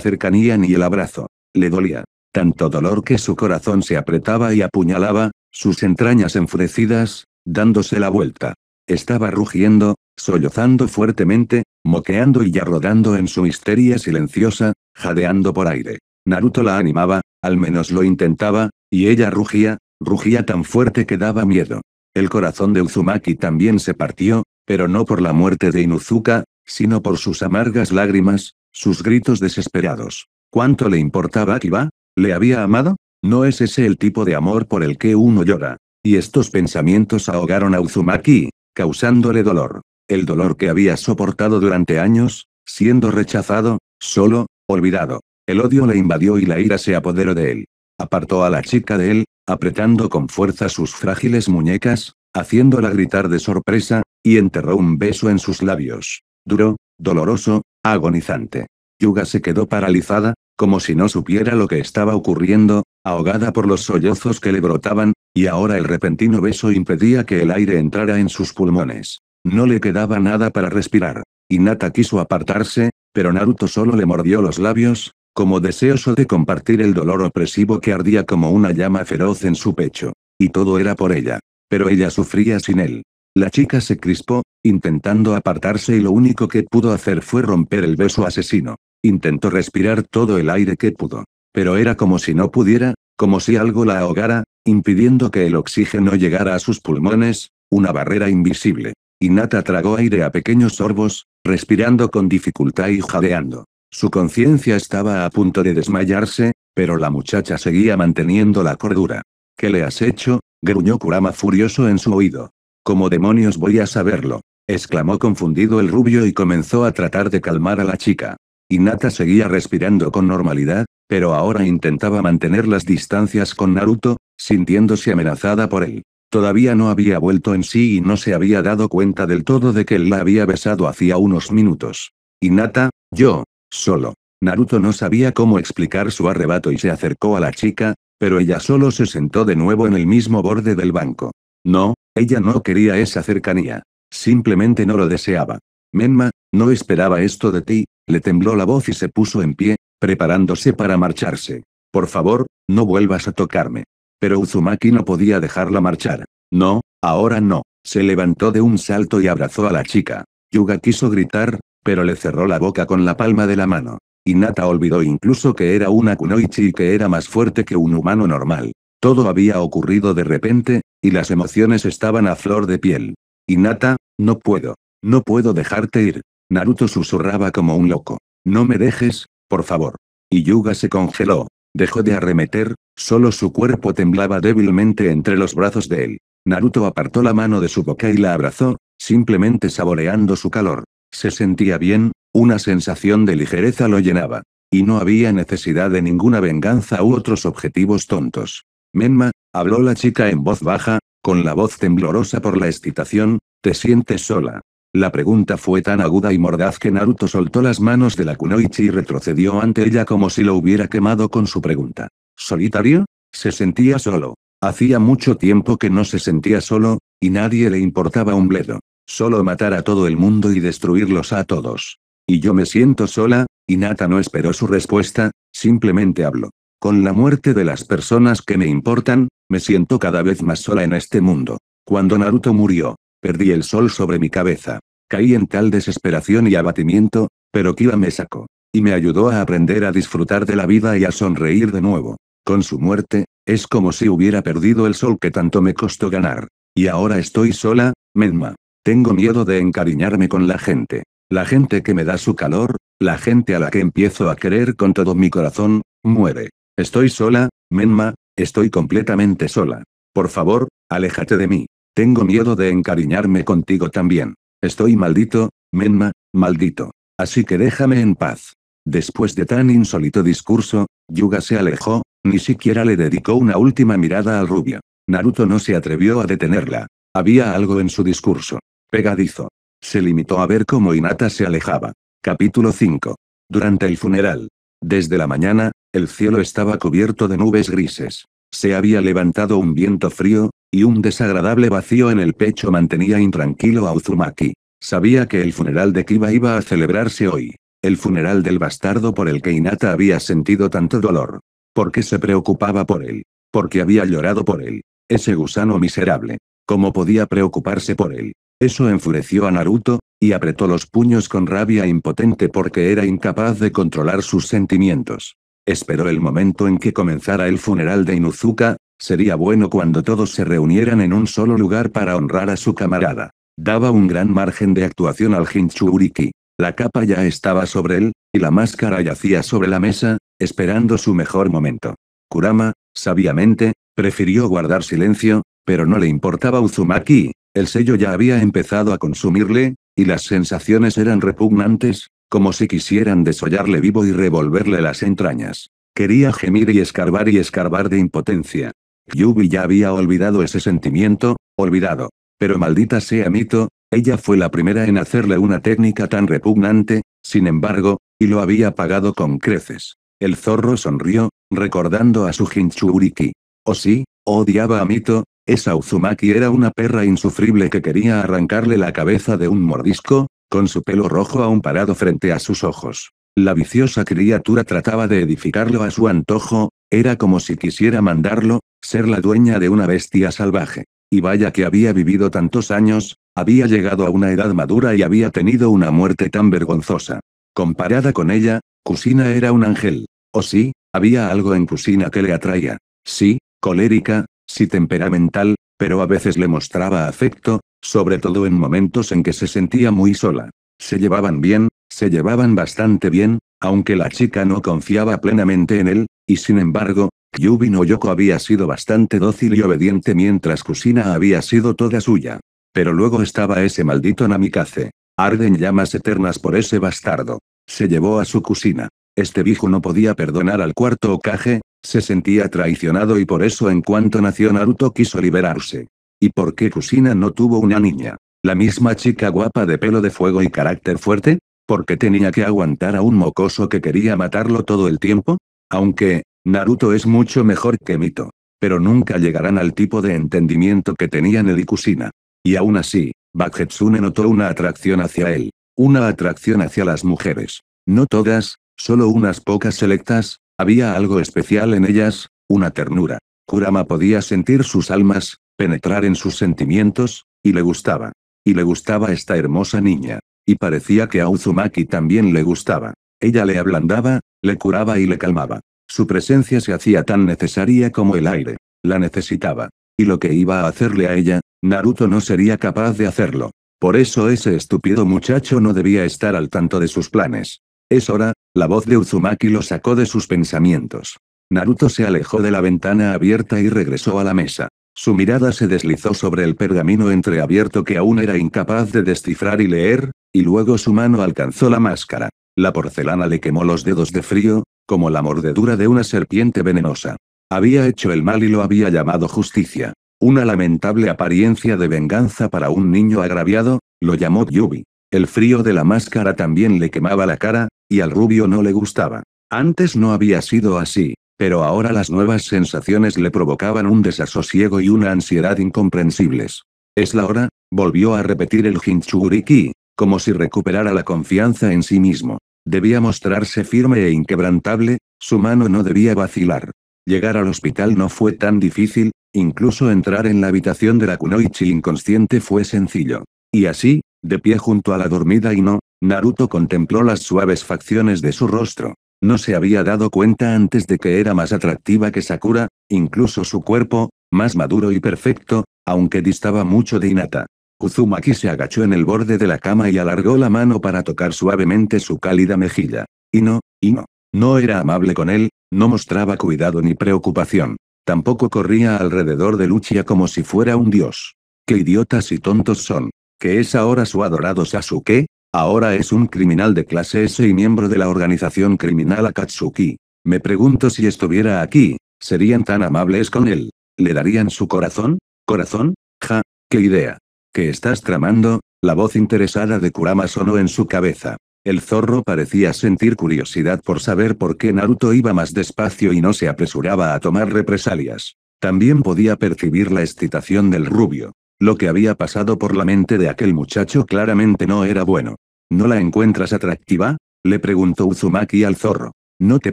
cercanía ni el abrazo. Le dolía. Tanto dolor que su corazón se apretaba y apuñalaba, sus entrañas enfurecidas, dándose la vuelta. Estaba rugiendo, sollozando fuertemente, moqueando y arrodando en su histeria silenciosa, jadeando por aire. Naruto la animaba, al menos lo intentaba, y ella rugía, rugía tan fuerte que daba miedo. El corazón de Uzumaki también se partió, pero no por la muerte de Inuzuka, sino por sus amargas lágrimas, sus gritos desesperados. ¿Cuánto le importaba a Kiba? ¿Le había amado? No es ese el tipo de amor por el que uno llora. Y estos pensamientos ahogaron a Uzumaki, causándole dolor. El dolor que había soportado durante años, siendo rechazado, solo, Olvidado. El odio le invadió y la ira se apoderó de él. Apartó a la chica de él, apretando con fuerza sus frágiles muñecas, haciéndola gritar de sorpresa, y enterró un beso en sus labios. Duro, doloroso, agonizante. Yuga se quedó paralizada, como si no supiera lo que estaba ocurriendo, ahogada por los sollozos que le brotaban, y ahora el repentino beso impedía que el aire entrara en sus pulmones. No le quedaba nada para respirar. Nata quiso apartarse, pero Naruto solo le mordió los labios, como deseoso de compartir el dolor opresivo que ardía como una llama feroz en su pecho. Y todo era por ella. Pero ella sufría sin él. La chica se crispó, intentando apartarse y lo único que pudo hacer fue romper el beso asesino. Intentó respirar todo el aire que pudo. Pero era como si no pudiera, como si algo la ahogara, impidiendo que el oxígeno llegara a sus pulmones, una barrera invisible. Y Nata tragó aire a pequeños sorbos, respirando con dificultad y jadeando. Su conciencia estaba a punto de desmayarse, pero la muchacha seguía manteniendo la cordura. ¿Qué le has hecho? gruñó Kurama furioso en su oído. Como demonios voy a saberlo? exclamó confundido el rubio y comenzó a tratar de calmar a la chica. Inata seguía respirando con normalidad, pero ahora intentaba mantener las distancias con Naruto, sintiéndose amenazada por él. Todavía no había vuelto en sí y no se había dado cuenta del todo de que él la había besado hacía unos minutos. Nata, yo, solo. Naruto no sabía cómo explicar su arrebato y se acercó a la chica, pero ella solo se sentó de nuevo en el mismo borde del banco. No, ella no quería esa cercanía. Simplemente no lo deseaba. Menma, no esperaba esto de ti, le tembló la voz y se puso en pie, preparándose para marcharse. Por favor, no vuelvas a tocarme pero Uzumaki no podía dejarla marchar. No, ahora no. Se levantó de un salto y abrazó a la chica. Yuga quiso gritar, pero le cerró la boca con la palma de la mano. Nata olvidó incluso que era una kunoichi y que era más fuerte que un humano normal. Todo había ocurrido de repente, y las emociones estaban a flor de piel. Nata, no puedo. No puedo dejarte ir. Naruto susurraba como un loco. No me dejes, por favor. Y Yuga se congeló. Dejó de arremeter, Solo su cuerpo temblaba débilmente entre los brazos de él. Naruto apartó la mano de su boca y la abrazó, simplemente saboreando su calor. Se sentía bien, una sensación de ligereza lo llenaba. Y no había necesidad de ninguna venganza u otros objetivos tontos. Menma, habló la chica en voz baja, con la voz temblorosa por la excitación, ¿te sientes sola? La pregunta fue tan aguda y mordaz que Naruto soltó las manos de la Kunoichi y retrocedió ante ella como si lo hubiera quemado con su pregunta. ¿Solitario? Se sentía solo. Hacía mucho tiempo que no se sentía solo, y nadie le importaba un bledo. Solo matar a todo el mundo y destruirlos a todos. Y yo me siento sola, y Nata no esperó su respuesta, simplemente hablo. Con la muerte de las personas que me importan, me siento cada vez más sola en este mundo. Cuando Naruto murió, perdí el sol sobre mi cabeza. Caí en tal desesperación y abatimiento, pero Kiba me sacó. Y me ayudó a aprender a disfrutar de la vida y a sonreír de nuevo. Con su muerte, es como si hubiera perdido el sol que tanto me costó ganar. Y ahora estoy sola, Menma. Tengo miedo de encariñarme con la gente. La gente que me da su calor, la gente a la que empiezo a querer con todo mi corazón, muere. Estoy sola, Menma, estoy completamente sola. Por favor, aléjate de mí. Tengo miedo de encariñarme contigo también. Estoy maldito, Menma, maldito. Así que déjame en paz. Después de tan insólito discurso, Yuga se alejó, ni siquiera le dedicó una última mirada al rubio. Naruto no se atrevió a detenerla. Había algo en su discurso. Pegadizo. Se limitó a ver cómo Hinata se alejaba. Capítulo 5. Durante el funeral. Desde la mañana, el cielo estaba cubierto de nubes grises. Se había levantado un viento frío, y un desagradable vacío en el pecho mantenía intranquilo a Uzumaki. Sabía que el funeral de Kiba iba a celebrarse hoy. El funeral del bastardo por el que Hinata había sentido tanto dolor. Porque se preocupaba por él. Porque había llorado por él. Ese gusano miserable. ¿Cómo podía preocuparse por él? Eso enfureció a Naruto, y apretó los puños con rabia impotente porque era incapaz de controlar sus sentimientos. Esperó el momento en que comenzara el funeral de Inuzuka, sería bueno cuando todos se reunieran en un solo lugar para honrar a su camarada. Daba un gran margen de actuación al Hinchuriki. La capa ya estaba sobre él, y la máscara yacía sobre la mesa, esperando su mejor momento. Kurama, sabiamente, prefirió guardar silencio, pero no le importaba Uzumaki, el sello ya había empezado a consumirle, y las sensaciones eran repugnantes, como si quisieran desollarle vivo y revolverle las entrañas. Quería gemir y escarbar y escarbar de impotencia. Yubi ya había olvidado ese sentimiento, olvidado. Pero maldita sea Mito, ella fue la primera en hacerle una técnica tan repugnante, sin embargo, y lo había pagado con creces. El zorro sonrió, recordando a su Jinchuriki. Oh sí, odiaba a Mito, esa Uzumaki era una perra insufrible que quería arrancarle la cabeza de un mordisco, con su pelo rojo aún parado frente a sus ojos. La viciosa criatura trataba de edificarlo a su antojo, era como si quisiera mandarlo, ser la dueña de una bestia salvaje. Y vaya que había vivido tantos años, había llegado a una edad madura y había tenido una muerte tan vergonzosa. Comparada con ella, Kusina era un ángel. ¿O oh, sí? Había algo en Kusina que le atraía. Sí, colérica, sí temperamental, pero a veces le mostraba afecto, sobre todo en momentos en que se sentía muy sola. Se llevaban bien, se llevaban bastante bien, aunque la chica no confiaba plenamente en él, y sin embargo, no Yoko había sido bastante dócil y obediente mientras Kusina había sido toda suya. Pero luego estaba ese maldito Namikaze. Arden llamas eternas por ese bastardo. Se llevó a su cocina. Este viejo no podía perdonar al cuarto Okage, se sentía traicionado y por eso en cuanto nació Naruto quiso liberarse. ¿Y por qué Kusina no tuvo una niña? ¿La misma chica guapa de pelo de fuego y carácter fuerte? ¿Por qué tenía que aguantar a un mocoso que quería matarlo todo el tiempo? Aunque, Naruto es mucho mejor que Mito. Pero nunca llegarán al tipo de entendimiento que tenían él y Kusina. Y aún así, Baketsune notó una atracción hacia él. Una atracción hacia las mujeres. No todas, solo unas pocas selectas, había algo especial en ellas, una ternura. Kurama podía sentir sus almas, penetrar en sus sentimientos, y le gustaba. Y le gustaba esta hermosa niña. Y parecía que a Uzumaki también le gustaba. Ella le ablandaba, le curaba y le calmaba. Su presencia se hacía tan necesaria como el aire. La necesitaba. Y lo que iba a hacerle a ella, Naruto no sería capaz de hacerlo. Por eso ese estúpido muchacho no debía estar al tanto de sus planes. Es hora, la voz de Uzumaki lo sacó de sus pensamientos. Naruto se alejó de la ventana abierta y regresó a la mesa. Su mirada se deslizó sobre el pergamino entreabierto que aún era incapaz de descifrar y leer, y luego su mano alcanzó la máscara. La porcelana le quemó los dedos de frío, como la mordedura de una serpiente venenosa. Había hecho el mal y lo había llamado justicia. Una lamentable apariencia de venganza para un niño agraviado, lo llamó Yubi. El frío de la máscara también le quemaba la cara, y al rubio no le gustaba. Antes no había sido así, pero ahora las nuevas sensaciones le provocaban un desasosiego y una ansiedad incomprensibles. Es la hora, volvió a repetir el Hinchuriki, como si recuperara la confianza en sí mismo. Debía mostrarse firme e inquebrantable, su mano no debía vacilar. Llegar al hospital no fue tan difícil, incluso entrar en la habitación de la Kunoichi inconsciente fue sencillo. Y así, de pie junto a la dormida Ino, Naruto contempló las suaves facciones de su rostro. No se había dado cuenta antes de que era más atractiva que Sakura, incluso su cuerpo, más maduro y perfecto, aunque distaba mucho de Hinata. Uzumaki se agachó en el borde de la cama y alargó la mano para tocar suavemente su cálida mejilla. Ino, Ino. No era amable con él, no mostraba cuidado ni preocupación. Tampoco corría alrededor de Luchia como si fuera un dios. Qué idiotas y tontos son. Que es ahora su adorado Sasuke, ahora es un criminal de clase S y miembro de la organización criminal Akatsuki. Me pregunto si estuviera aquí, ¿serían tan amables con él? ¿Le darían su corazón? ¿Corazón? Ja, qué idea. ¿Qué estás tramando? La voz interesada de Kurama sonó en su cabeza. El zorro parecía sentir curiosidad por saber por qué Naruto iba más despacio y no se apresuraba a tomar represalias. También podía percibir la excitación del rubio. Lo que había pasado por la mente de aquel muchacho claramente no era bueno. ¿No la encuentras atractiva? le preguntó Uzumaki al zorro. ¿No te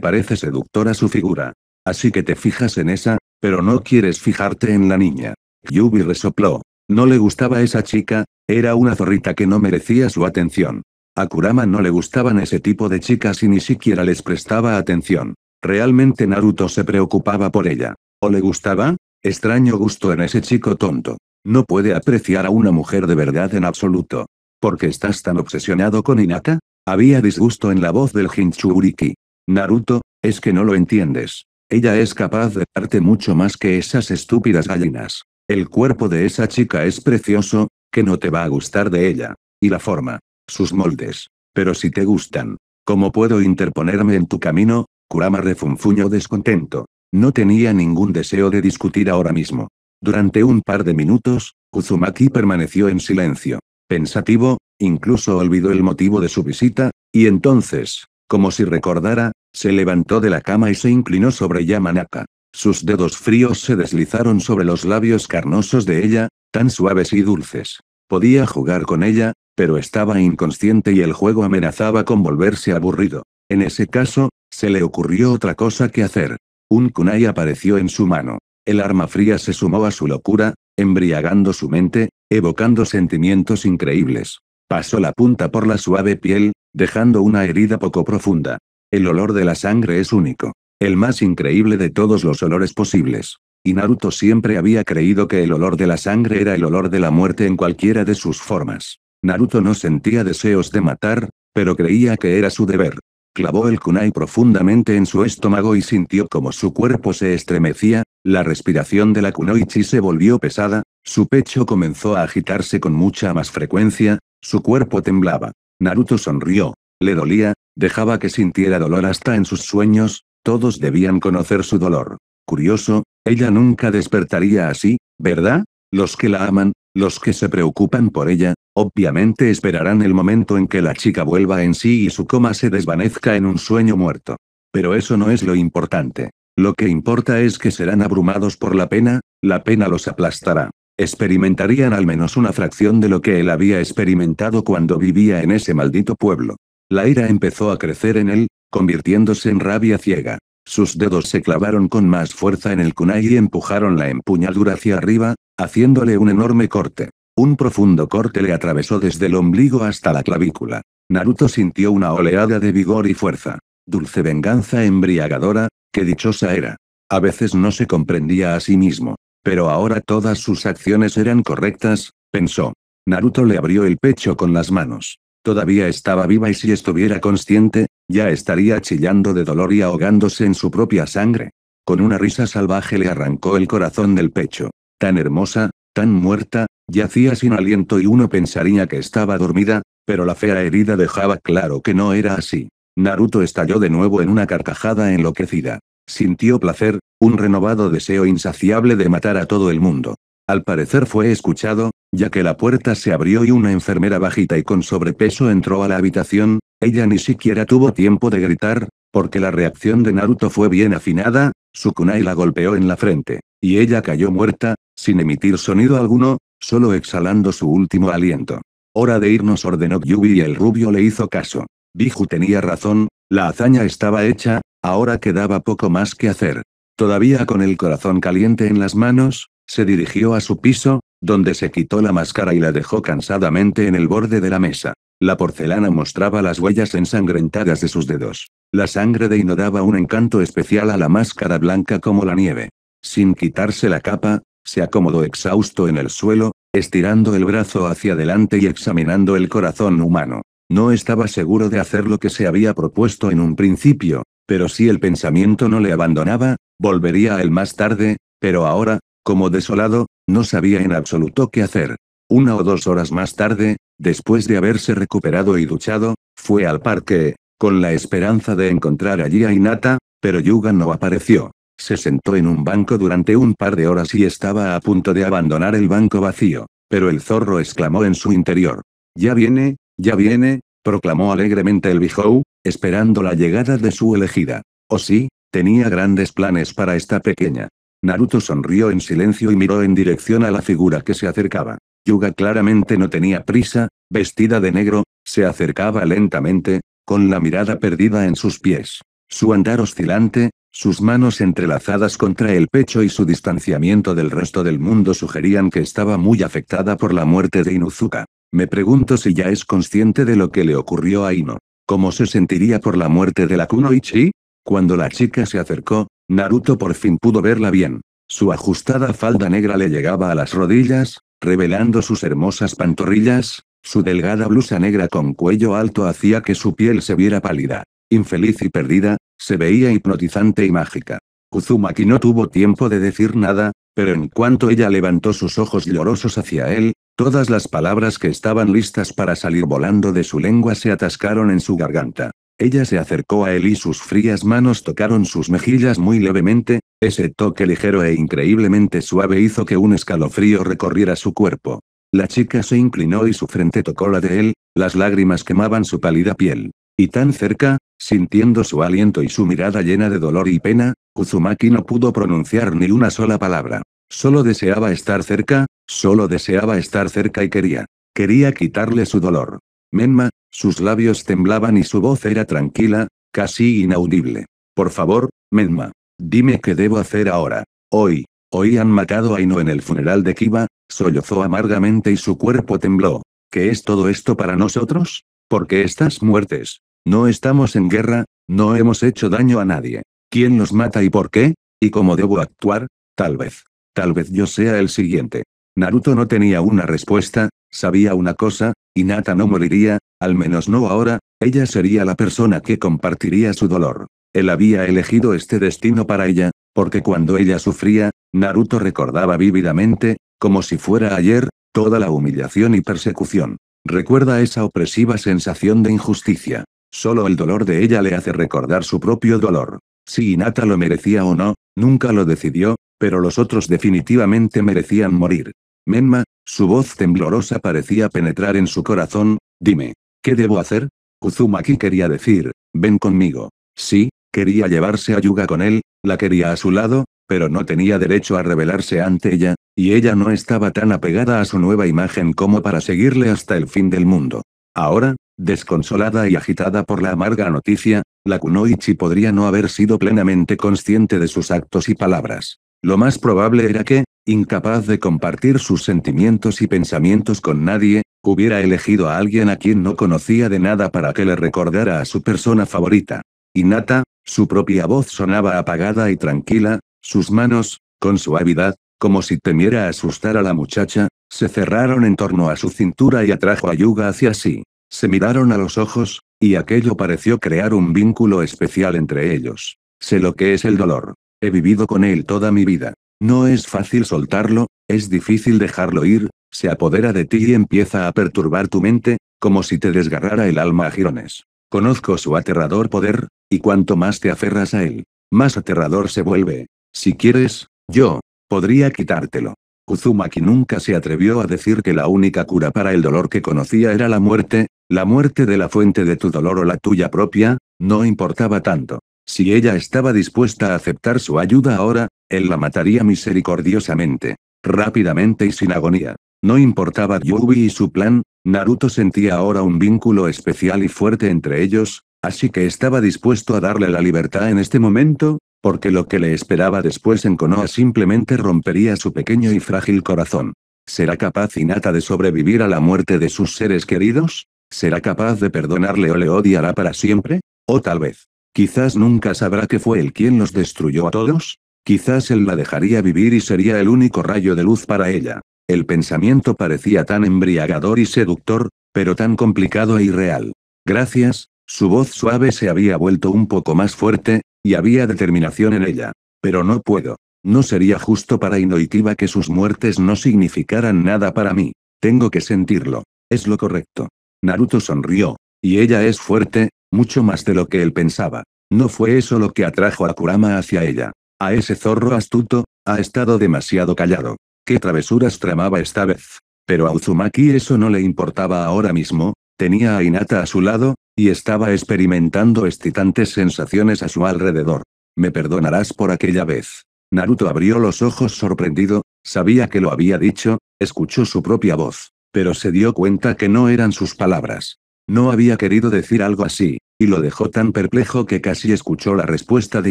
parece seductora su figura? Así que te fijas en esa, pero no quieres fijarte en la niña. Yubi resopló. No le gustaba esa chica, era una zorrita que no merecía su atención. A Kurama no le gustaban ese tipo de chicas y ni siquiera les prestaba atención. Realmente Naruto se preocupaba por ella. ¿O le gustaba? Extraño gusto en ese chico tonto. No puede apreciar a una mujer de verdad en absoluto. ¿Por qué estás tan obsesionado con Hinata? Había disgusto en la voz del Jinchuriki. Naruto, es que no lo entiendes. Ella es capaz de darte mucho más que esas estúpidas gallinas. El cuerpo de esa chica es precioso, que no te va a gustar de ella. Y la forma sus moldes. Pero si te gustan, ¿cómo puedo interponerme en tu camino? Kurama refunfuñó descontento. No tenía ningún deseo de discutir ahora mismo. Durante un par de minutos, Uzumaki permaneció en silencio, pensativo, incluso olvidó el motivo de su visita, y entonces, como si recordara, se levantó de la cama y se inclinó sobre Yamanaka. Sus dedos fríos se deslizaron sobre los labios carnosos de ella, tan suaves y dulces. Podía jugar con ella, pero estaba inconsciente y el juego amenazaba con volverse aburrido. En ese caso, se le ocurrió otra cosa que hacer. Un kunai apareció en su mano. El arma fría se sumó a su locura, embriagando su mente, evocando sentimientos increíbles. Pasó la punta por la suave piel, dejando una herida poco profunda. El olor de la sangre es único. El más increíble de todos los olores posibles. Y Naruto siempre había creído que el olor de la sangre era el olor de la muerte en cualquiera de sus formas. Naruto no sentía deseos de matar, pero creía que era su deber. Clavó el kunai profundamente en su estómago y sintió como su cuerpo se estremecía, la respiración de la kunoichi se volvió pesada, su pecho comenzó a agitarse con mucha más frecuencia, su cuerpo temblaba. Naruto sonrió. Le dolía, dejaba que sintiera dolor hasta en sus sueños, todos debían conocer su dolor. Curioso, ella nunca despertaría así, ¿verdad? Los que la aman, los que se preocupan por ella, obviamente esperarán el momento en que la chica vuelva en sí y su coma se desvanezca en un sueño muerto. Pero eso no es lo importante. Lo que importa es que serán abrumados por la pena, la pena los aplastará. Experimentarían al menos una fracción de lo que él había experimentado cuando vivía en ese maldito pueblo. La ira empezó a crecer en él, convirtiéndose en rabia ciega. Sus dedos se clavaron con más fuerza en el kunai y empujaron la empuñadura hacia arriba, haciéndole un enorme corte. Un profundo corte le atravesó desde el ombligo hasta la clavícula. Naruto sintió una oleada de vigor y fuerza. Dulce venganza embriagadora, que dichosa era. A veces no se comprendía a sí mismo. Pero ahora todas sus acciones eran correctas, pensó. Naruto le abrió el pecho con las manos. Todavía estaba viva y si estuviera consciente, ya estaría chillando de dolor y ahogándose en su propia sangre. Con una risa salvaje le arrancó el corazón del pecho. Tan hermosa, tan muerta, yacía sin aliento y uno pensaría que estaba dormida, pero la fea herida dejaba claro que no era así. Naruto estalló de nuevo en una carcajada enloquecida. Sintió placer, un renovado deseo insaciable de matar a todo el mundo. Al parecer fue escuchado, ya que la puerta se abrió y una enfermera bajita y con sobrepeso entró a la habitación, ella ni siquiera tuvo tiempo de gritar, porque la reacción de Naruto fue bien afinada, su kunai la golpeó en la frente, y ella cayó muerta, sin emitir sonido alguno, solo exhalando su último aliento. Hora de irnos ordenó Yubi y el rubio le hizo caso. Biju tenía razón, la hazaña estaba hecha, ahora quedaba poco más que hacer. Todavía con el corazón caliente en las manos, se dirigió a su piso, donde se quitó la máscara y la dejó cansadamente en el borde de la mesa. La porcelana mostraba las huellas ensangrentadas de sus dedos. La sangre de inodaba daba un encanto especial a la máscara blanca como la nieve. Sin quitarse la capa, se acomodó exhausto en el suelo, estirando el brazo hacia adelante y examinando el corazón humano. No estaba seguro de hacer lo que se había propuesto en un principio, pero si el pensamiento no le abandonaba, volvería a él más tarde, pero ahora, como desolado, no sabía en absoluto qué hacer. Una o dos horas más tarde, Después de haberse recuperado y duchado, fue al parque, con la esperanza de encontrar allí a Inata, pero Yuga no apareció. Se sentó en un banco durante un par de horas y estaba a punto de abandonar el banco vacío, pero el zorro exclamó en su interior. Ya viene, ya viene, proclamó alegremente el Bijou, esperando la llegada de su elegida. Oh sí, tenía grandes planes para esta pequeña. Naruto sonrió en silencio y miró en dirección a la figura que se acercaba. Yuga claramente no tenía prisa, vestida de negro, se acercaba lentamente, con la mirada perdida en sus pies. Su andar oscilante, sus manos entrelazadas contra el pecho y su distanciamiento del resto del mundo sugerían que estaba muy afectada por la muerte de Inuzuka. Me pregunto si ya es consciente de lo que le ocurrió a Ino. ¿Cómo se sentiría por la muerte de la Kunoichi? Cuando la chica se acercó, Naruto por fin pudo verla bien. Su ajustada falda negra le llegaba a las rodillas, revelando sus hermosas pantorrillas, su delgada blusa negra con cuello alto hacía que su piel se viera pálida, infeliz y perdida, se veía hipnotizante y mágica. Uzumaki no tuvo tiempo de decir nada, pero en cuanto ella levantó sus ojos llorosos hacia él, todas las palabras que estaban listas para salir volando de su lengua se atascaron en su garganta. Ella se acercó a él y sus frías manos tocaron sus mejillas muy levemente, ese toque ligero e increíblemente suave hizo que un escalofrío recorriera su cuerpo. La chica se inclinó y su frente tocó la de él, las lágrimas quemaban su pálida piel. Y tan cerca, sintiendo su aliento y su mirada llena de dolor y pena, Uzumaki no pudo pronunciar ni una sola palabra. Solo deseaba estar cerca, solo deseaba estar cerca y quería. Quería quitarle su dolor. Menma, sus labios temblaban y su voz era tranquila, casi inaudible. Por favor, Menma. Dime qué debo hacer ahora. Hoy, hoy han matado a Ino en el funeral de Kiba, sollozó amargamente y su cuerpo tembló. ¿Qué es todo esto para nosotros? Porque estas muertes. No estamos en guerra, no hemos hecho daño a nadie. ¿Quién los mata y por qué? ¿Y cómo debo actuar? Tal vez. Tal vez yo sea el siguiente. Naruto no tenía una respuesta, Sabía una cosa, Inata no moriría, al menos no ahora, ella sería la persona que compartiría su dolor. Él había elegido este destino para ella, porque cuando ella sufría, Naruto recordaba vívidamente, como si fuera ayer, toda la humillación y persecución. Recuerda esa opresiva sensación de injusticia. Solo el dolor de ella le hace recordar su propio dolor. Si Inata lo merecía o no, nunca lo decidió, pero los otros definitivamente merecían morir. Menma, su voz temblorosa parecía penetrar en su corazón, dime, ¿qué debo hacer? Uzumaki quería decir, ven conmigo. Sí, quería llevarse a Yuga con él, la quería a su lado, pero no tenía derecho a rebelarse ante ella, y ella no estaba tan apegada a su nueva imagen como para seguirle hasta el fin del mundo. Ahora, desconsolada y agitada por la amarga noticia, la Kunoichi podría no haber sido plenamente consciente de sus actos y palabras. Lo más probable era que, incapaz de compartir sus sentimientos y pensamientos con nadie, hubiera elegido a alguien a quien no conocía de nada para que le recordara a su persona favorita. Inata, su propia voz sonaba apagada y tranquila, sus manos, con suavidad, como si temiera asustar a la muchacha, se cerraron en torno a su cintura y atrajo a Yuga hacia sí. Se miraron a los ojos, y aquello pareció crear un vínculo especial entre ellos. Sé lo que es el dolor. He vivido con él toda mi vida. No es fácil soltarlo, es difícil dejarlo ir, se apodera de ti y empieza a perturbar tu mente, como si te desgarrara el alma a jirones. Conozco su aterrador poder, y cuanto más te aferras a él, más aterrador se vuelve. Si quieres, yo, podría quitártelo. Uzumaki nunca se atrevió a decir que la única cura para el dolor que conocía era la muerte, la muerte de la fuente de tu dolor o la tuya propia, no importaba tanto. Si ella estaba dispuesta a aceptar su ayuda ahora, él la mataría misericordiosamente. Rápidamente y sin agonía. No importaba Yubi y su plan, Naruto sentía ahora un vínculo especial y fuerte entre ellos, así que estaba dispuesto a darle la libertad en este momento, porque lo que le esperaba después en Konoha simplemente rompería su pequeño y frágil corazón. ¿Será capaz Hinata de sobrevivir a la muerte de sus seres queridos? ¿Será capaz de perdonarle o le odiará para siempre? O tal vez, Quizás nunca sabrá que fue él quien los destruyó a todos. Quizás él la dejaría vivir y sería el único rayo de luz para ella. El pensamiento parecía tan embriagador y seductor, pero tan complicado e irreal. Gracias, su voz suave se había vuelto un poco más fuerte, y había determinación en ella. Pero no puedo. No sería justo para Inoitiva que sus muertes no significaran nada para mí. Tengo que sentirlo. Es lo correcto. Naruto sonrió. Y ella es fuerte, mucho más de lo que él pensaba. No fue eso lo que atrajo a Kurama hacia ella. A ese zorro astuto, ha estado demasiado callado. ¿Qué travesuras tramaba esta vez? Pero a Uzumaki eso no le importaba ahora mismo, tenía a Inata a su lado, y estaba experimentando excitantes sensaciones a su alrededor. Me perdonarás por aquella vez. Naruto abrió los ojos sorprendido, sabía que lo había dicho, escuchó su propia voz, pero se dio cuenta que no eran sus palabras. No había querido decir algo así, y lo dejó tan perplejo que casi escuchó la respuesta de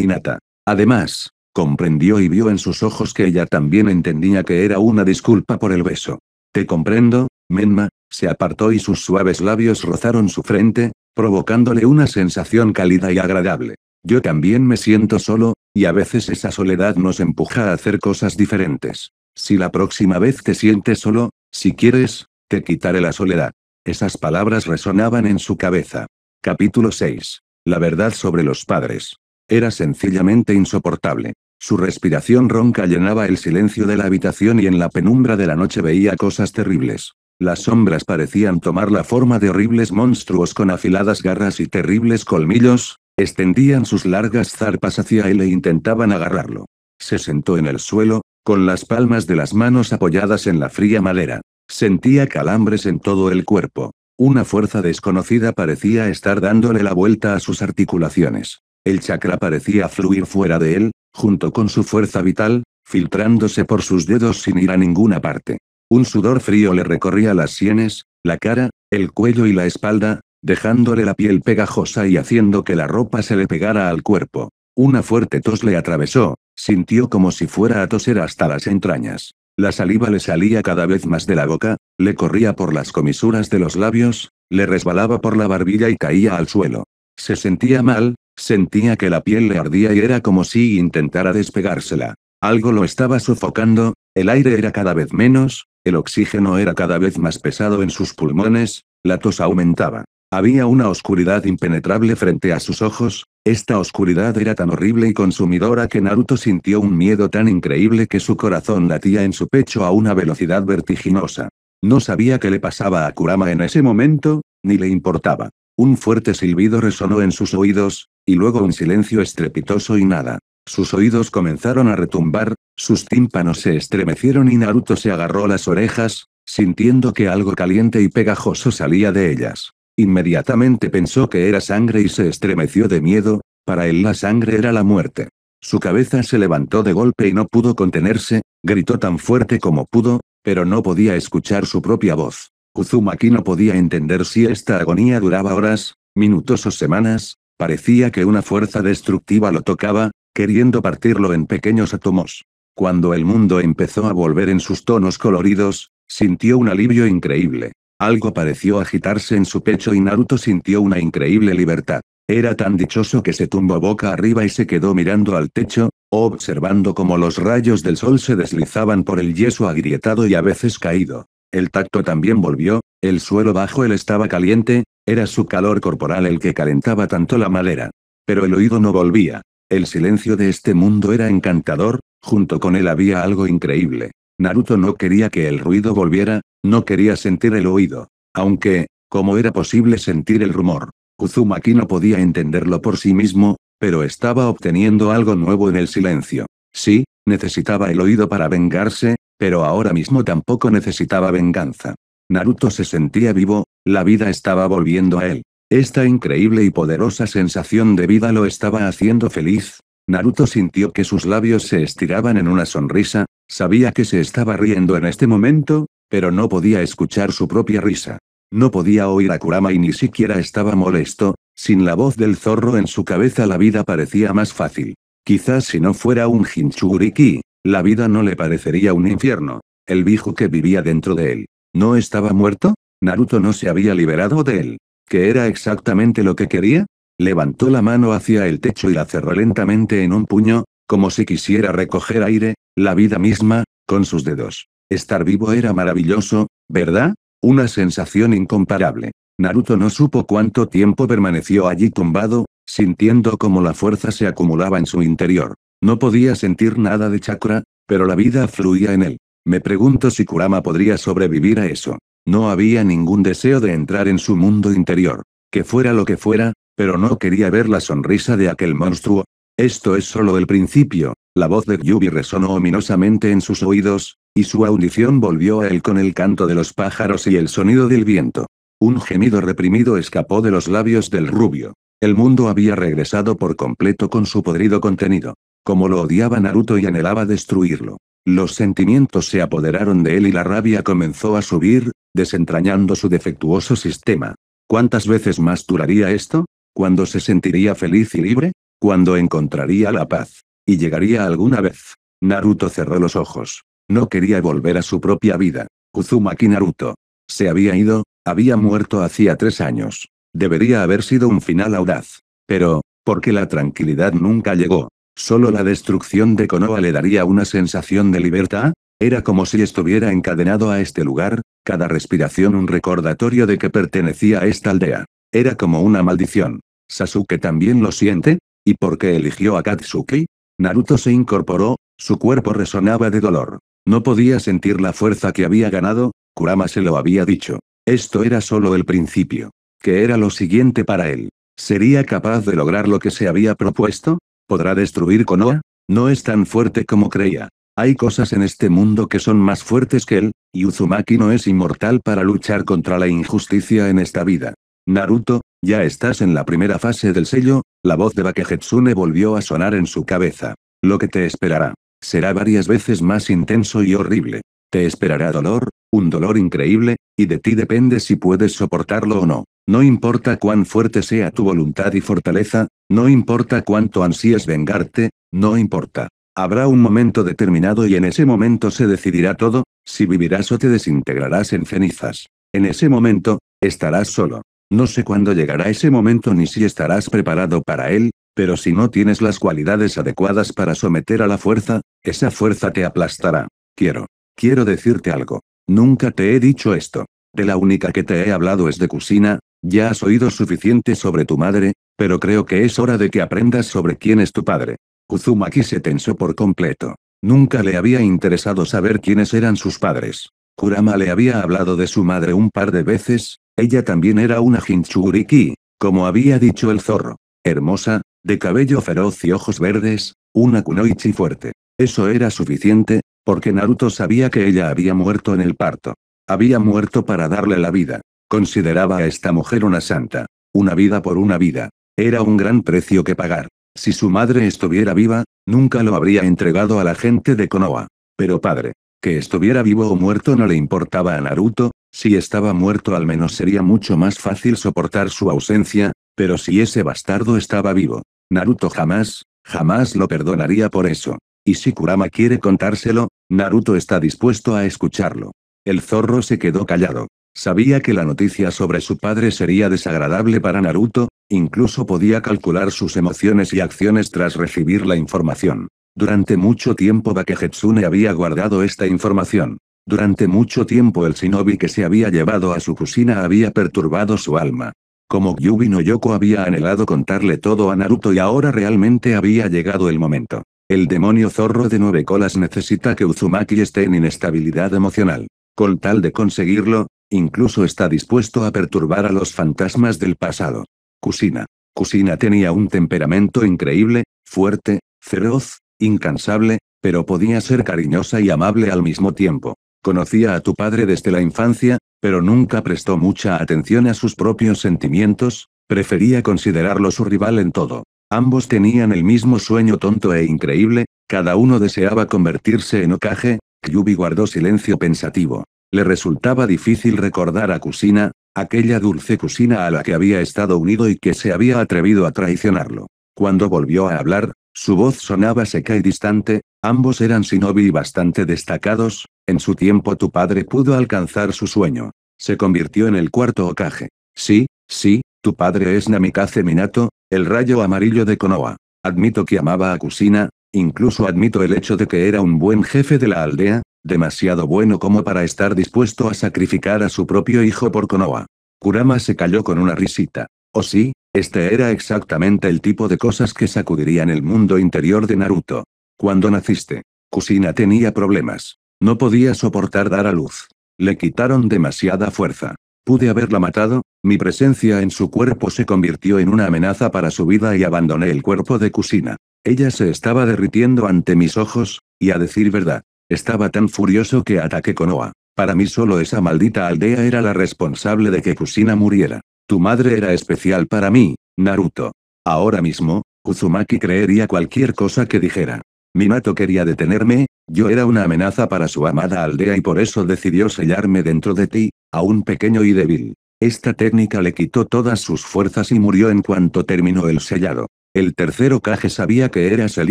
Inata. Además, comprendió y vio en sus ojos que ella también entendía que era una disculpa por el beso. Te comprendo, Menma, se apartó y sus suaves labios rozaron su frente, provocándole una sensación cálida y agradable. Yo también me siento solo, y a veces esa soledad nos empuja a hacer cosas diferentes. Si la próxima vez te sientes solo, si quieres, te quitaré la soledad. Esas palabras resonaban en su cabeza. Capítulo 6. La verdad sobre los padres. Era sencillamente insoportable. Su respiración ronca llenaba el silencio de la habitación y en la penumbra de la noche veía cosas terribles. Las sombras parecían tomar la forma de horribles monstruos con afiladas garras y terribles colmillos, extendían sus largas zarpas hacia él e intentaban agarrarlo. Se sentó en el suelo, con las palmas de las manos apoyadas en la fría madera. Sentía calambres en todo el cuerpo. Una fuerza desconocida parecía estar dándole la vuelta a sus articulaciones. El chakra parecía fluir fuera de él, junto con su fuerza vital, filtrándose por sus dedos sin ir a ninguna parte. Un sudor frío le recorría las sienes, la cara, el cuello y la espalda, dejándole la piel pegajosa y haciendo que la ropa se le pegara al cuerpo. Una fuerte tos le atravesó, sintió como si fuera a toser hasta las entrañas. La saliva le salía cada vez más de la boca, le corría por las comisuras de los labios, le resbalaba por la barbilla y caía al suelo. Se sentía mal, sentía que la piel le ardía y era como si intentara despegársela. Algo lo estaba sofocando, el aire era cada vez menos, el oxígeno era cada vez más pesado en sus pulmones, la tos aumentaba. Había una oscuridad impenetrable frente a sus ojos, esta oscuridad era tan horrible y consumidora que Naruto sintió un miedo tan increíble que su corazón latía en su pecho a una velocidad vertiginosa. No sabía qué le pasaba a Kurama en ese momento, ni le importaba. Un fuerte silbido resonó en sus oídos, y luego un silencio estrepitoso y nada. Sus oídos comenzaron a retumbar, sus tímpanos se estremecieron y Naruto se agarró las orejas, sintiendo que algo caliente y pegajoso salía de ellas. Inmediatamente pensó que era sangre y se estremeció de miedo, para él la sangre era la muerte. Su cabeza se levantó de golpe y no pudo contenerse, gritó tan fuerte como pudo, pero no podía escuchar su propia voz. Uzumaki no podía entender si esta agonía duraba horas, minutos o semanas, parecía que una fuerza destructiva lo tocaba, queriendo partirlo en pequeños átomos. Cuando el mundo empezó a volver en sus tonos coloridos, sintió un alivio increíble. Algo pareció agitarse en su pecho y Naruto sintió una increíble libertad. Era tan dichoso que se tumbó boca arriba y se quedó mirando al techo, observando cómo los rayos del sol se deslizaban por el yeso agrietado y a veces caído. El tacto también volvió, el suelo bajo él estaba caliente, era su calor corporal el que calentaba tanto la madera. Pero el oído no volvía. El silencio de este mundo era encantador, junto con él había algo increíble. Naruto no quería que el ruido volviera, no quería sentir el oído. Aunque, ¿cómo era posible sentir el rumor? Uzumaki no podía entenderlo por sí mismo, pero estaba obteniendo algo nuevo en el silencio. Sí, necesitaba el oído para vengarse, pero ahora mismo tampoco necesitaba venganza. Naruto se sentía vivo, la vida estaba volviendo a él. Esta increíble y poderosa sensación de vida lo estaba haciendo feliz. Naruto sintió que sus labios se estiraban en una sonrisa, Sabía que se estaba riendo en este momento, pero no podía escuchar su propia risa. No podía oír a Kurama y ni siquiera estaba molesto, sin la voz del zorro en su cabeza la vida parecía más fácil. Quizás si no fuera un Hinchuriki, la vida no le parecería un infierno. El viejo que vivía dentro de él. ¿No estaba muerto? Naruto no se había liberado de él. ¿Qué era exactamente lo que quería? Levantó la mano hacia el techo y la cerró lentamente en un puño, como si quisiera recoger aire, la vida misma, con sus dedos. Estar vivo era maravilloso, ¿verdad? Una sensación incomparable. Naruto no supo cuánto tiempo permaneció allí tumbado, sintiendo como la fuerza se acumulaba en su interior. No podía sentir nada de chakra, pero la vida fluía en él. Me pregunto si Kurama podría sobrevivir a eso. No había ningún deseo de entrar en su mundo interior. Que fuera lo que fuera, pero no quería ver la sonrisa de aquel monstruo, esto es solo el principio. La voz de Yubi resonó ominosamente en sus oídos, y su audición volvió a él con el canto de los pájaros y el sonido del viento. Un gemido reprimido escapó de los labios del rubio. El mundo había regresado por completo con su podrido contenido. Como lo odiaba Naruto y anhelaba destruirlo. Los sentimientos se apoderaron de él y la rabia comenzó a subir, desentrañando su defectuoso sistema. ¿Cuántas veces más duraría esto? ¿Cuándo se sentiría feliz y libre? cuando encontraría la paz. Y llegaría alguna vez. Naruto cerró los ojos. No quería volver a su propia vida. Uzumaki Naruto. Se había ido, había muerto hacía tres años. Debería haber sido un final audaz. Pero, porque la tranquilidad nunca llegó. Solo la destrucción de Konoha le daría una sensación de libertad. Era como si estuviera encadenado a este lugar, cada respiración un recordatorio de que pertenecía a esta aldea. Era como una maldición. ¿Sasuke también lo siente? ¿Y por qué eligió a Katsuki? Naruto se incorporó, su cuerpo resonaba de dolor. No podía sentir la fuerza que había ganado, Kurama se lo había dicho. Esto era solo el principio. ¿Qué era lo siguiente para él? ¿Sería capaz de lograr lo que se había propuesto? ¿Podrá destruir Konoha? No es tan fuerte como creía. Hay cosas en este mundo que son más fuertes que él, y Uzumaki no es inmortal para luchar contra la injusticia en esta vida. Naruto, ya estás en la primera fase del sello, la voz de Bakehetsune volvió a sonar en su cabeza. Lo que te esperará. Será varias veces más intenso y horrible. Te esperará dolor, un dolor increíble, y de ti depende si puedes soportarlo o no. No importa cuán fuerte sea tu voluntad y fortaleza, no importa cuánto ansíes vengarte, no importa. Habrá un momento determinado y en ese momento se decidirá todo, si vivirás o te desintegrarás en cenizas. En ese momento, estarás solo. No sé cuándo llegará ese momento ni si estarás preparado para él, pero si no tienes las cualidades adecuadas para someter a la fuerza, esa fuerza te aplastará. Quiero. Quiero decirte algo. Nunca te he dicho esto. De la única que te he hablado es de Kusina, ya has oído suficiente sobre tu madre, pero creo que es hora de que aprendas sobre quién es tu padre. Uzumaki se tensó por completo. Nunca le había interesado saber quiénes eran sus padres. Kurama le había hablado de su madre un par de veces, ella también era una Jinchuriki, como había dicho el zorro. Hermosa, de cabello feroz y ojos verdes, una kunoichi fuerte. Eso era suficiente, porque Naruto sabía que ella había muerto en el parto. Había muerto para darle la vida. Consideraba a esta mujer una santa. Una vida por una vida. Era un gran precio que pagar. Si su madre estuviera viva, nunca lo habría entregado a la gente de Konoha. Pero padre, que estuviera vivo o muerto no le importaba a Naruto, si estaba muerto al menos sería mucho más fácil soportar su ausencia, pero si ese bastardo estaba vivo, Naruto jamás, jamás lo perdonaría por eso. Y si Kurama quiere contárselo, Naruto está dispuesto a escucharlo. El zorro se quedó callado. Sabía que la noticia sobre su padre sería desagradable para Naruto, incluso podía calcular sus emociones y acciones tras recibir la información. Durante mucho tiempo Bakehetsune había guardado esta información. Durante mucho tiempo el shinobi que se había llevado a su cocina había perturbado su alma. Como Yubi no Yoko había anhelado contarle todo a Naruto y ahora realmente había llegado el momento. El demonio zorro de nueve colas necesita que Uzumaki esté en inestabilidad emocional. Con tal de conseguirlo, incluso está dispuesto a perturbar a los fantasmas del pasado. Kusina. Kusina tenía un temperamento increíble, fuerte, feroz, incansable, pero podía ser cariñosa y amable al mismo tiempo. Conocía a tu padre desde la infancia, pero nunca prestó mucha atención a sus propios sentimientos, prefería considerarlo su rival en todo. Ambos tenían el mismo sueño tonto e increíble, cada uno deseaba convertirse en ocaje, Yubi guardó silencio pensativo. Le resultaba difícil recordar a Kusina, aquella dulce Kusina a la que había estado unido y que se había atrevido a traicionarlo. Cuando volvió a hablar, su voz sonaba seca y distante, ambos eran shinobi y bastante destacados, en su tiempo tu padre pudo alcanzar su sueño. Se convirtió en el cuarto ocaje. Sí, sí, tu padre es Namikaze Minato, el rayo amarillo de Konoha. Admito que amaba a Kusina, incluso admito el hecho de que era un buen jefe de la aldea, demasiado bueno como para estar dispuesto a sacrificar a su propio hijo por Konoha. Kurama se calló con una risita. ¿O oh, sí? Este era exactamente el tipo de cosas que sacudirían el mundo interior de Naruto. Cuando naciste, Kusina tenía problemas. No podía soportar dar a luz. Le quitaron demasiada fuerza. Pude haberla matado, mi presencia en su cuerpo se convirtió en una amenaza para su vida y abandoné el cuerpo de Kusina. Ella se estaba derritiendo ante mis ojos, y a decir verdad, estaba tan furioso que ataqué Konoha. Para mí solo esa maldita aldea era la responsable de que Kusina muriera. Tu madre era especial para mí, Naruto. Ahora mismo, Uzumaki creería cualquier cosa que dijera. Minato quería detenerme, yo era una amenaza para su amada aldea y por eso decidió sellarme dentro de ti, aún pequeño y débil. Esta técnica le quitó todas sus fuerzas y murió en cuanto terminó el sellado. El tercer Okage sabía que eras el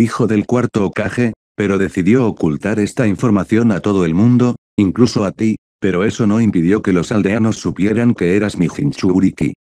hijo del cuarto Okage, pero decidió ocultar esta información a todo el mundo, incluso a ti, pero eso no impidió que los aldeanos supieran que eras mi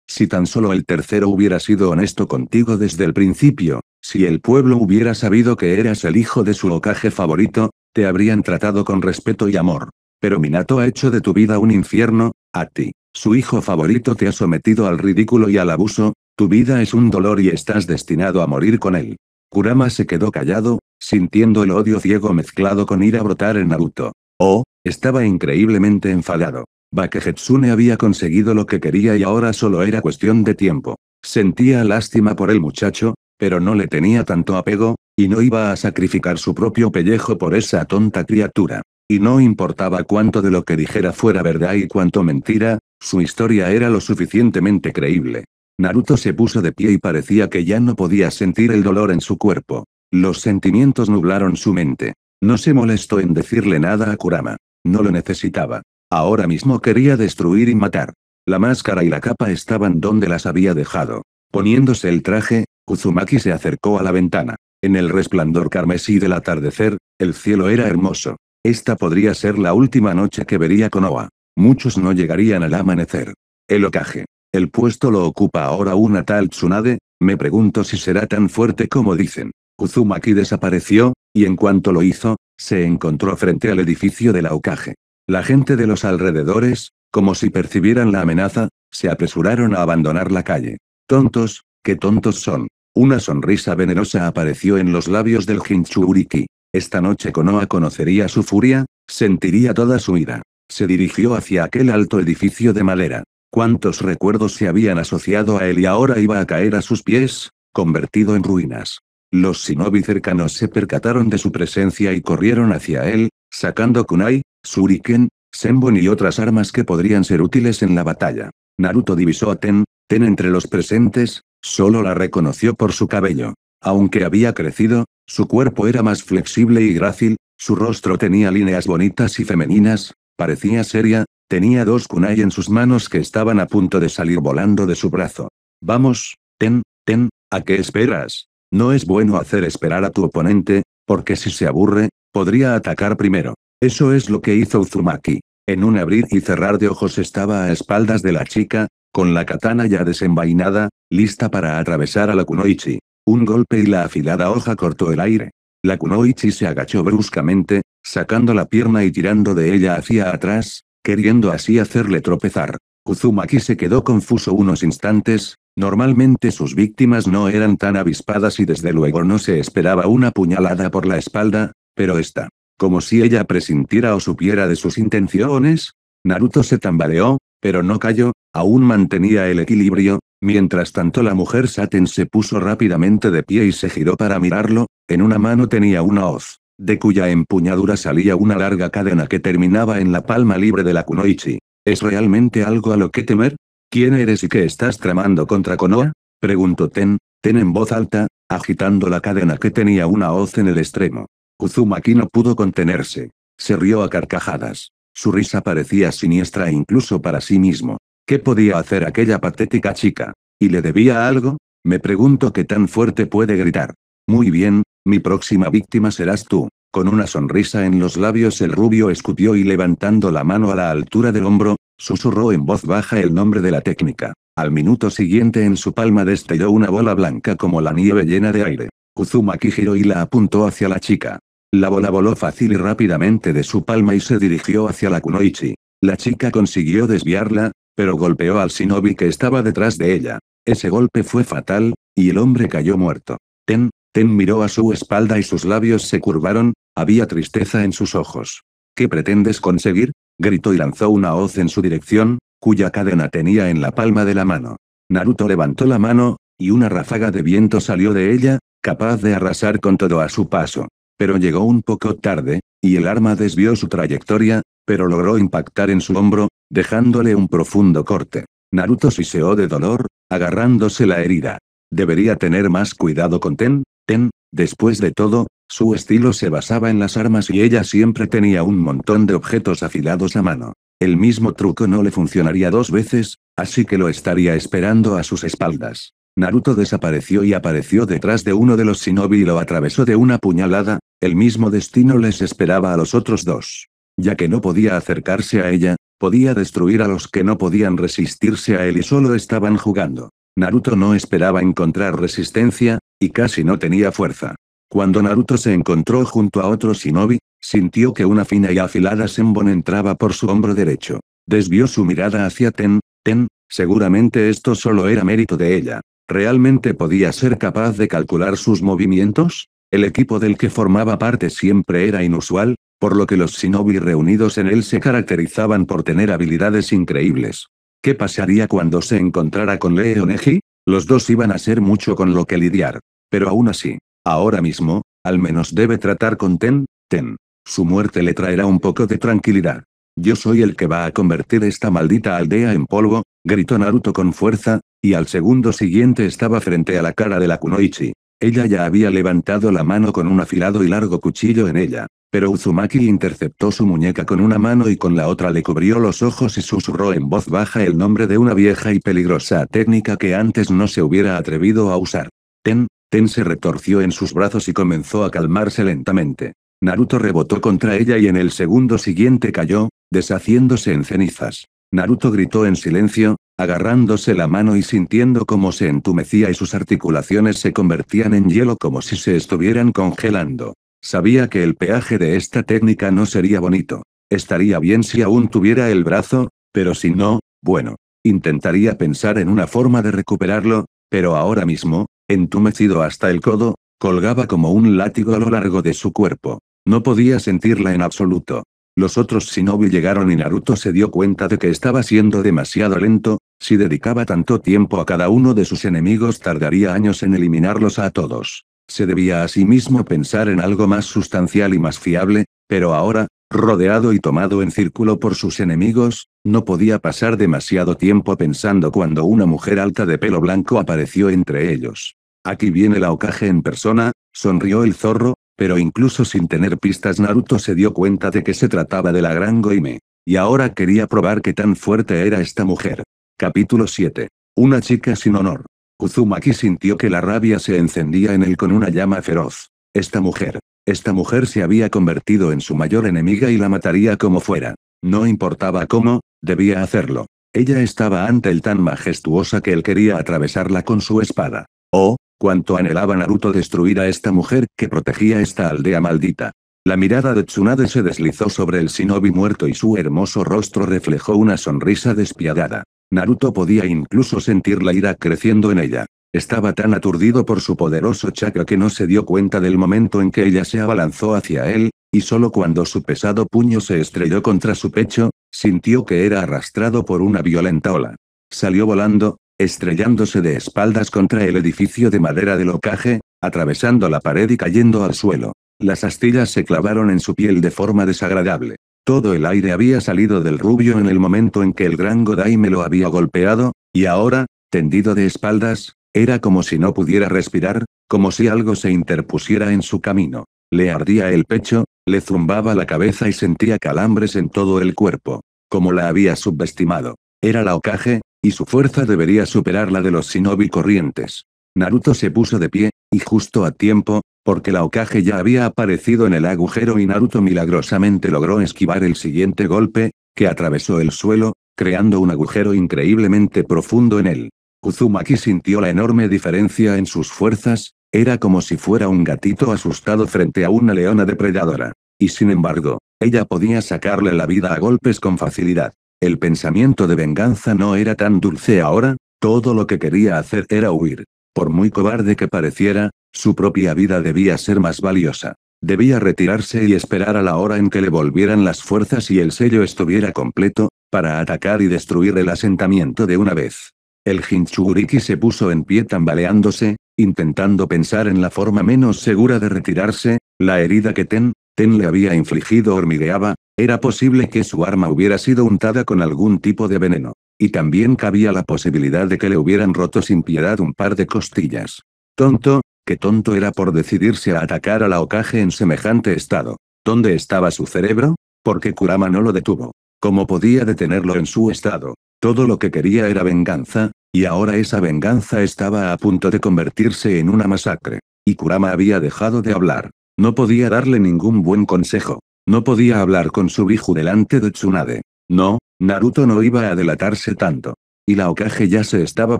Si tan solo el tercero hubiera sido honesto contigo desde el principio, si el pueblo hubiera sabido que eras el hijo de su ocaje favorito, te habrían tratado con respeto y amor. Pero Minato ha hecho de tu vida un infierno, a ti, su hijo favorito te ha sometido al ridículo y al abuso, tu vida es un dolor y estás destinado a morir con él. Kurama se quedó callado, sintiendo el odio ciego mezclado con ira brotar en Naruto. Oh, estaba increíblemente enfadado. Bakehetsune había conseguido lo que quería y ahora solo era cuestión de tiempo. Sentía lástima por el muchacho, pero no le tenía tanto apego, y no iba a sacrificar su propio pellejo por esa tonta criatura. Y no importaba cuánto de lo que dijera fuera verdad y cuánto mentira, su historia era lo suficientemente creíble. Naruto se puso de pie y parecía que ya no podía sentir el dolor en su cuerpo. Los sentimientos nublaron su mente. No se molestó en decirle nada a Kurama. No lo necesitaba. Ahora mismo quería destruir y matar. La máscara y la capa estaban donde las había dejado. Poniéndose el traje, Uzumaki se acercó a la ventana. En el resplandor carmesí del atardecer, el cielo era hermoso. Esta podría ser la última noche que vería Konoha. Muchos no llegarían al amanecer. El ocaje. El puesto lo ocupa ahora una tal Tsunade, me pregunto si será tan fuerte como dicen. Uzumaki desapareció, y en cuanto lo hizo, se encontró frente al edificio del aucaje. La gente de los alrededores, como si percibieran la amenaza, se apresuraron a abandonar la calle. Tontos, qué tontos son. Una sonrisa venerosa apareció en los labios del Jinchuriki. Esta noche Konoha conocería su furia, sentiría toda su ira. Se dirigió hacia aquel alto edificio de madera. Cuántos recuerdos se habían asociado a él y ahora iba a caer a sus pies, convertido en ruinas. Los shinobi cercanos se percataron de su presencia y corrieron hacia él, sacando kunai, shuriken, senbon y otras armas que podrían ser útiles en la batalla. Naruto divisó a Ten, Ten entre los presentes, solo la reconoció por su cabello. Aunque había crecido, su cuerpo era más flexible y grácil, su rostro tenía líneas bonitas y femeninas, parecía seria, tenía dos kunai en sus manos que estaban a punto de salir volando de su brazo. Vamos, Ten, Ten, ¿a qué esperas? No es bueno hacer esperar a tu oponente, porque si se aburre, podría atacar primero. Eso es lo que hizo Uzumaki. En un abrir y cerrar de ojos estaba a espaldas de la chica, con la katana ya desenvainada, lista para atravesar a la kunoichi. Un golpe y la afilada hoja cortó el aire. La kunoichi se agachó bruscamente, sacando la pierna y tirando de ella hacia atrás, queriendo así hacerle tropezar. Uzumaki se quedó confuso unos instantes, Normalmente sus víctimas no eran tan avispadas y desde luego no se esperaba una puñalada por la espalda, pero esta. Como si ella presintiera o supiera de sus intenciones. Naruto se tambaleó, pero no cayó, aún mantenía el equilibrio, mientras tanto la mujer Saten se puso rápidamente de pie y se giró para mirarlo, en una mano tenía una hoz, de cuya empuñadura salía una larga cadena que terminaba en la palma libre de la kunoichi. ¿Es realmente algo a lo que temer? ¿Quién eres y qué estás tramando contra Konoha? Preguntó Ten, Ten en voz alta, agitando la cadena que tenía una hoz en el extremo. Uzumaki no pudo contenerse. Se rió a carcajadas. Su risa parecía siniestra e incluso para sí mismo. ¿Qué podía hacer aquella patética chica? ¿Y le debía algo? Me pregunto qué tan fuerte puede gritar. Muy bien, mi próxima víctima serás tú. Con una sonrisa en los labios el rubio escupió y levantando la mano a la altura del hombro, Susurró en voz baja el nombre de la técnica. Al minuto siguiente en su palma destelló una bola blanca como la nieve llena de aire. Uzumaki Kijiro y la apuntó hacia la chica. La bola voló fácil y rápidamente de su palma y se dirigió hacia la Kunoichi. La chica consiguió desviarla, pero golpeó al shinobi que estaba detrás de ella. Ese golpe fue fatal, y el hombre cayó muerto. Ten, Ten miró a su espalda y sus labios se curvaron, había tristeza en sus ojos. ¿Qué pretendes conseguir? gritó y lanzó una hoz en su dirección, cuya cadena tenía en la palma de la mano. Naruto levantó la mano, y una ráfaga de viento salió de ella, capaz de arrasar con todo a su paso. Pero llegó un poco tarde, y el arma desvió su trayectoria, pero logró impactar en su hombro, dejándole un profundo corte. Naruto siseó de dolor, agarrándose la herida. Debería tener más cuidado con Ten, Ten, Después de todo, su estilo se basaba en las armas y ella siempre tenía un montón de objetos afilados a mano. El mismo truco no le funcionaría dos veces, así que lo estaría esperando a sus espaldas. Naruto desapareció y apareció detrás de uno de los shinobi y lo atravesó de una puñalada, el mismo destino les esperaba a los otros dos. Ya que no podía acercarse a ella, podía destruir a los que no podían resistirse a él y solo estaban jugando. Naruto no esperaba encontrar resistencia, y casi no tenía fuerza. Cuando Naruto se encontró junto a otro shinobi, sintió que una fina y afilada Senbon entraba por su hombro derecho. Desvió su mirada hacia Ten, Ten, seguramente esto solo era mérito de ella. ¿Realmente podía ser capaz de calcular sus movimientos? El equipo del que formaba parte siempre era inusual, por lo que los shinobi reunidos en él se caracterizaban por tener habilidades increíbles. ¿Qué pasaría cuando se encontrara con Leoneji? Los dos iban a ser mucho con lo que lidiar. Pero aún así, ahora mismo, al menos debe tratar con Ten, Ten. Su muerte le traerá un poco de tranquilidad. Yo soy el que va a convertir esta maldita aldea en polvo, gritó Naruto con fuerza, y al segundo siguiente estaba frente a la cara de la Kunoichi. Ella ya había levantado la mano con un afilado y largo cuchillo en ella. Pero Uzumaki interceptó su muñeca con una mano y con la otra le cubrió los ojos y susurró en voz baja el nombre de una vieja y peligrosa técnica que antes no se hubiera atrevido a usar. Ten, Ten se retorció en sus brazos y comenzó a calmarse lentamente. Naruto rebotó contra ella y en el segundo siguiente cayó, deshaciéndose en cenizas. Naruto gritó en silencio, agarrándose la mano y sintiendo cómo se entumecía y sus articulaciones se convertían en hielo como si se estuvieran congelando. Sabía que el peaje de esta técnica no sería bonito. Estaría bien si aún tuviera el brazo, pero si no, bueno. Intentaría pensar en una forma de recuperarlo, pero ahora mismo, entumecido hasta el codo, colgaba como un látigo a lo largo de su cuerpo. No podía sentirla en absoluto. Los otros shinobi llegaron y Naruto se dio cuenta de que estaba siendo demasiado lento, si dedicaba tanto tiempo a cada uno de sus enemigos tardaría años en eliminarlos a todos. Se debía a sí mismo pensar en algo más sustancial y más fiable, pero ahora, rodeado y tomado en círculo por sus enemigos, no podía pasar demasiado tiempo pensando cuando una mujer alta de pelo blanco apareció entre ellos. Aquí viene la ocaje en persona, sonrió el zorro, pero incluso sin tener pistas Naruto se dio cuenta de que se trataba de la gran Goime. Y ahora quería probar qué tan fuerte era esta mujer. Capítulo 7. Una chica sin honor. Uzumaki sintió que la rabia se encendía en él con una llama feroz. Esta mujer. Esta mujer se había convertido en su mayor enemiga y la mataría como fuera. No importaba cómo, debía hacerlo. Ella estaba ante él tan majestuosa que él quería atravesarla con su espada. Oh, cuánto anhelaba Naruto destruir a esta mujer que protegía esta aldea maldita. La mirada de Tsunade se deslizó sobre el shinobi muerto y su hermoso rostro reflejó una sonrisa despiadada. Naruto podía incluso sentir la ira creciendo en ella. Estaba tan aturdido por su poderoso chakra que no se dio cuenta del momento en que ella se abalanzó hacia él, y solo cuando su pesado puño se estrelló contra su pecho, sintió que era arrastrado por una violenta ola. Salió volando, estrellándose de espaldas contra el edificio de madera del ocaje, atravesando la pared y cayendo al suelo. Las astillas se clavaron en su piel de forma desagradable. Todo el aire había salido del rubio en el momento en que el gran Godai me lo había golpeado, y ahora, tendido de espaldas, era como si no pudiera respirar, como si algo se interpusiera en su camino. Le ardía el pecho, le zumbaba la cabeza y sentía calambres en todo el cuerpo. Como la había subestimado. Era la ocaje y su fuerza debería superar la de los shinobi corrientes. Naruto se puso de pie, y justo a tiempo, porque la Okage ya había aparecido en el agujero y Naruto milagrosamente logró esquivar el siguiente golpe, que atravesó el suelo, creando un agujero increíblemente profundo en él. Uzumaki sintió la enorme diferencia en sus fuerzas, era como si fuera un gatito asustado frente a una leona depredadora. Y sin embargo, ella podía sacarle la vida a golpes con facilidad. El pensamiento de venganza no era tan dulce ahora, todo lo que quería hacer era huir. Por muy cobarde que pareciera, su propia vida debía ser más valiosa. Debía retirarse y esperar a la hora en que le volvieran las fuerzas y el sello estuviera completo, para atacar y destruir el asentamiento de una vez. El Hinchuriki se puso en pie tambaleándose, intentando pensar en la forma menos segura de retirarse, la herida que Ten, Ten le había infligido hormigueaba, era posible que su arma hubiera sido untada con algún tipo de veneno. Y también cabía la posibilidad de que le hubieran roto sin piedad un par de costillas. Tonto, qué tonto era por decidirse a atacar a la Okage en semejante estado. ¿Dónde estaba su cerebro? Porque Kurama no lo detuvo. ¿Cómo podía detenerlo en su estado? Todo lo que quería era venganza, y ahora esa venganza estaba a punto de convertirse en una masacre. Y Kurama había dejado de hablar. No podía darle ningún buen consejo. No podía hablar con su hijo delante de Tsunade. No, Naruto no iba a delatarse tanto. Y la Okage ya se estaba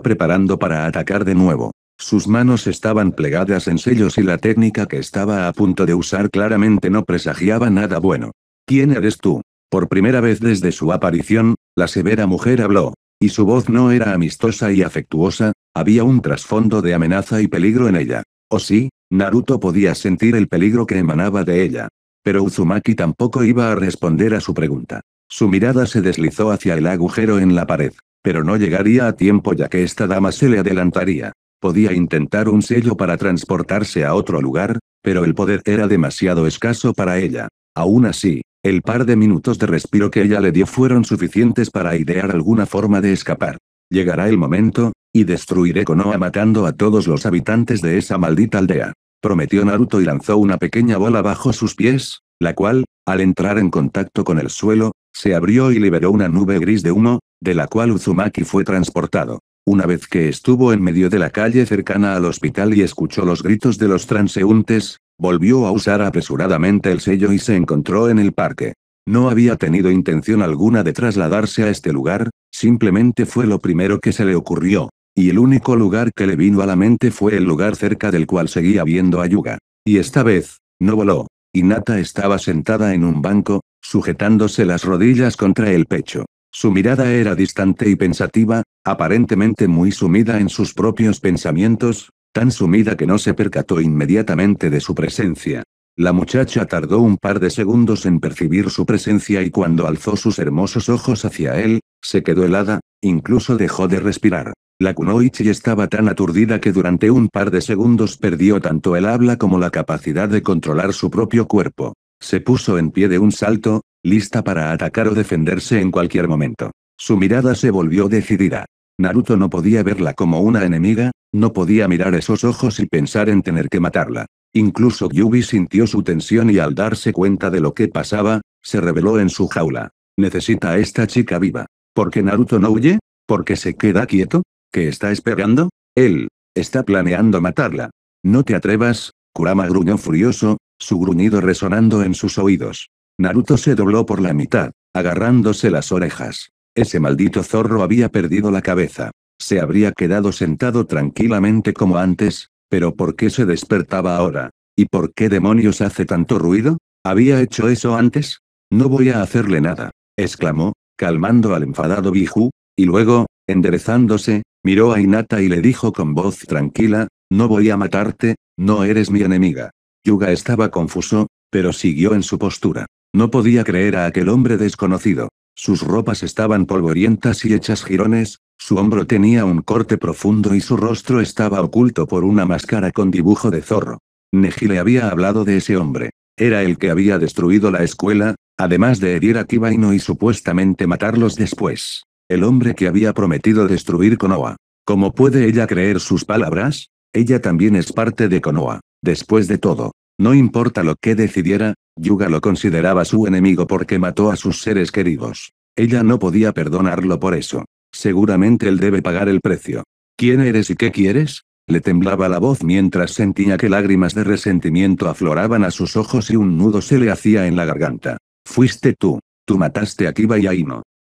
preparando para atacar de nuevo. Sus manos estaban plegadas en sellos y la técnica que estaba a punto de usar claramente no presagiaba nada bueno. ¿Quién eres tú? Por primera vez desde su aparición, la severa mujer habló, y su voz no era amistosa y afectuosa, había un trasfondo de amenaza y peligro en ella. ¿O sí? Naruto podía sentir el peligro que emanaba de ella. Pero Uzumaki tampoco iba a responder a su pregunta. Su mirada se deslizó hacia el agujero en la pared. Pero no llegaría a tiempo ya que esta dama se le adelantaría. Podía intentar un sello para transportarse a otro lugar, pero el poder era demasiado escaso para ella. Aún así, el par de minutos de respiro que ella le dio fueron suficientes para idear alguna forma de escapar. Llegará el momento, y destruiré Konoha matando a todos los habitantes de esa maldita aldea. Prometió Naruto y lanzó una pequeña bola bajo sus pies, la cual, al entrar en contacto con el suelo, se abrió y liberó una nube gris de humo, de la cual Uzumaki fue transportado. Una vez que estuvo en medio de la calle cercana al hospital y escuchó los gritos de los transeúntes, volvió a usar apresuradamente el sello y se encontró en el parque. No había tenido intención alguna de trasladarse a este lugar, simplemente fue lo primero que se le ocurrió. Y el único lugar que le vino a la mente fue el lugar cerca del cual seguía viendo a Yuga. Y esta vez, no voló, Inata estaba sentada en un banco, sujetándose las rodillas contra el pecho. Su mirada era distante y pensativa, aparentemente muy sumida en sus propios pensamientos, tan sumida que no se percató inmediatamente de su presencia. La muchacha tardó un par de segundos en percibir su presencia y cuando alzó sus hermosos ojos hacia él, se quedó helada, incluso dejó de respirar. La Kunoichi estaba tan aturdida que durante un par de segundos perdió tanto el habla como la capacidad de controlar su propio cuerpo. Se puso en pie de un salto, lista para atacar o defenderse en cualquier momento. Su mirada se volvió decidida. Naruto no podía verla como una enemiga, no podía mirar esos ojos y pensar en tener que matarla. Incluso Yubi sintió su tensión y al darse cuenta de lo que pasaba, se reveló en su jaula. Necesita a esta chica viva. ¿Por qué Naruto no huye? ¿Por qué se queda quieto? ¿Qué está esperando? Él. Está planeando matarla. No te atrevas, Kurama gruñó furioso, su gruñido resonando en sus oídos. Naruto se dobló por la mitad, agarrándose las orejas. Ese maldito zorro había perdido la cabeza. Se habría quedado sentado tranquilamente como antes, pero ¿por qué se despertaba ahora? ¿Y por qué demonios hace tanto ruido? ¿Había hecho eso antes? No voy a hacerle nada, exclamó, calmando al enfadado Biju, y luego, enderezándose, Miró a Inata y le dijo con voz tranquila, no voy a matarte, no eres mi enemiga. Yuga estaba confuso, pero siguió en su postura. No podía creer a aquel hombre desconocido. Sus ropas estaban polvorientas y hechas jirones, su hombro tenía un corte profundo y su rostro estaba oculto por una máscara con dibujo de zorro. Neji le había hablado de ese hombre. Era el que había destruido la escuela, además de herir a Kibaino y supuestamente matarlos después el hombre que había prometido destruir Konoha. ¿Cómo puede ella creer sus palabras? Ella también es parte de Konoha. Después de todo, no importa lo que decidiera, Yuga lo consideraba su enemigo porque mató a sus seres queridos. Ella no podía perdonarlo por eso. Seguramente él debe pagar el precio. ¿Quién eres y qué quieres? Le temblaba la voz mientras sentía que lágrimas de resentimiento afloraban a sus ojos y un nudo se le hacía en la garganta. Fuiste tú. Tú mataste a Kiba y a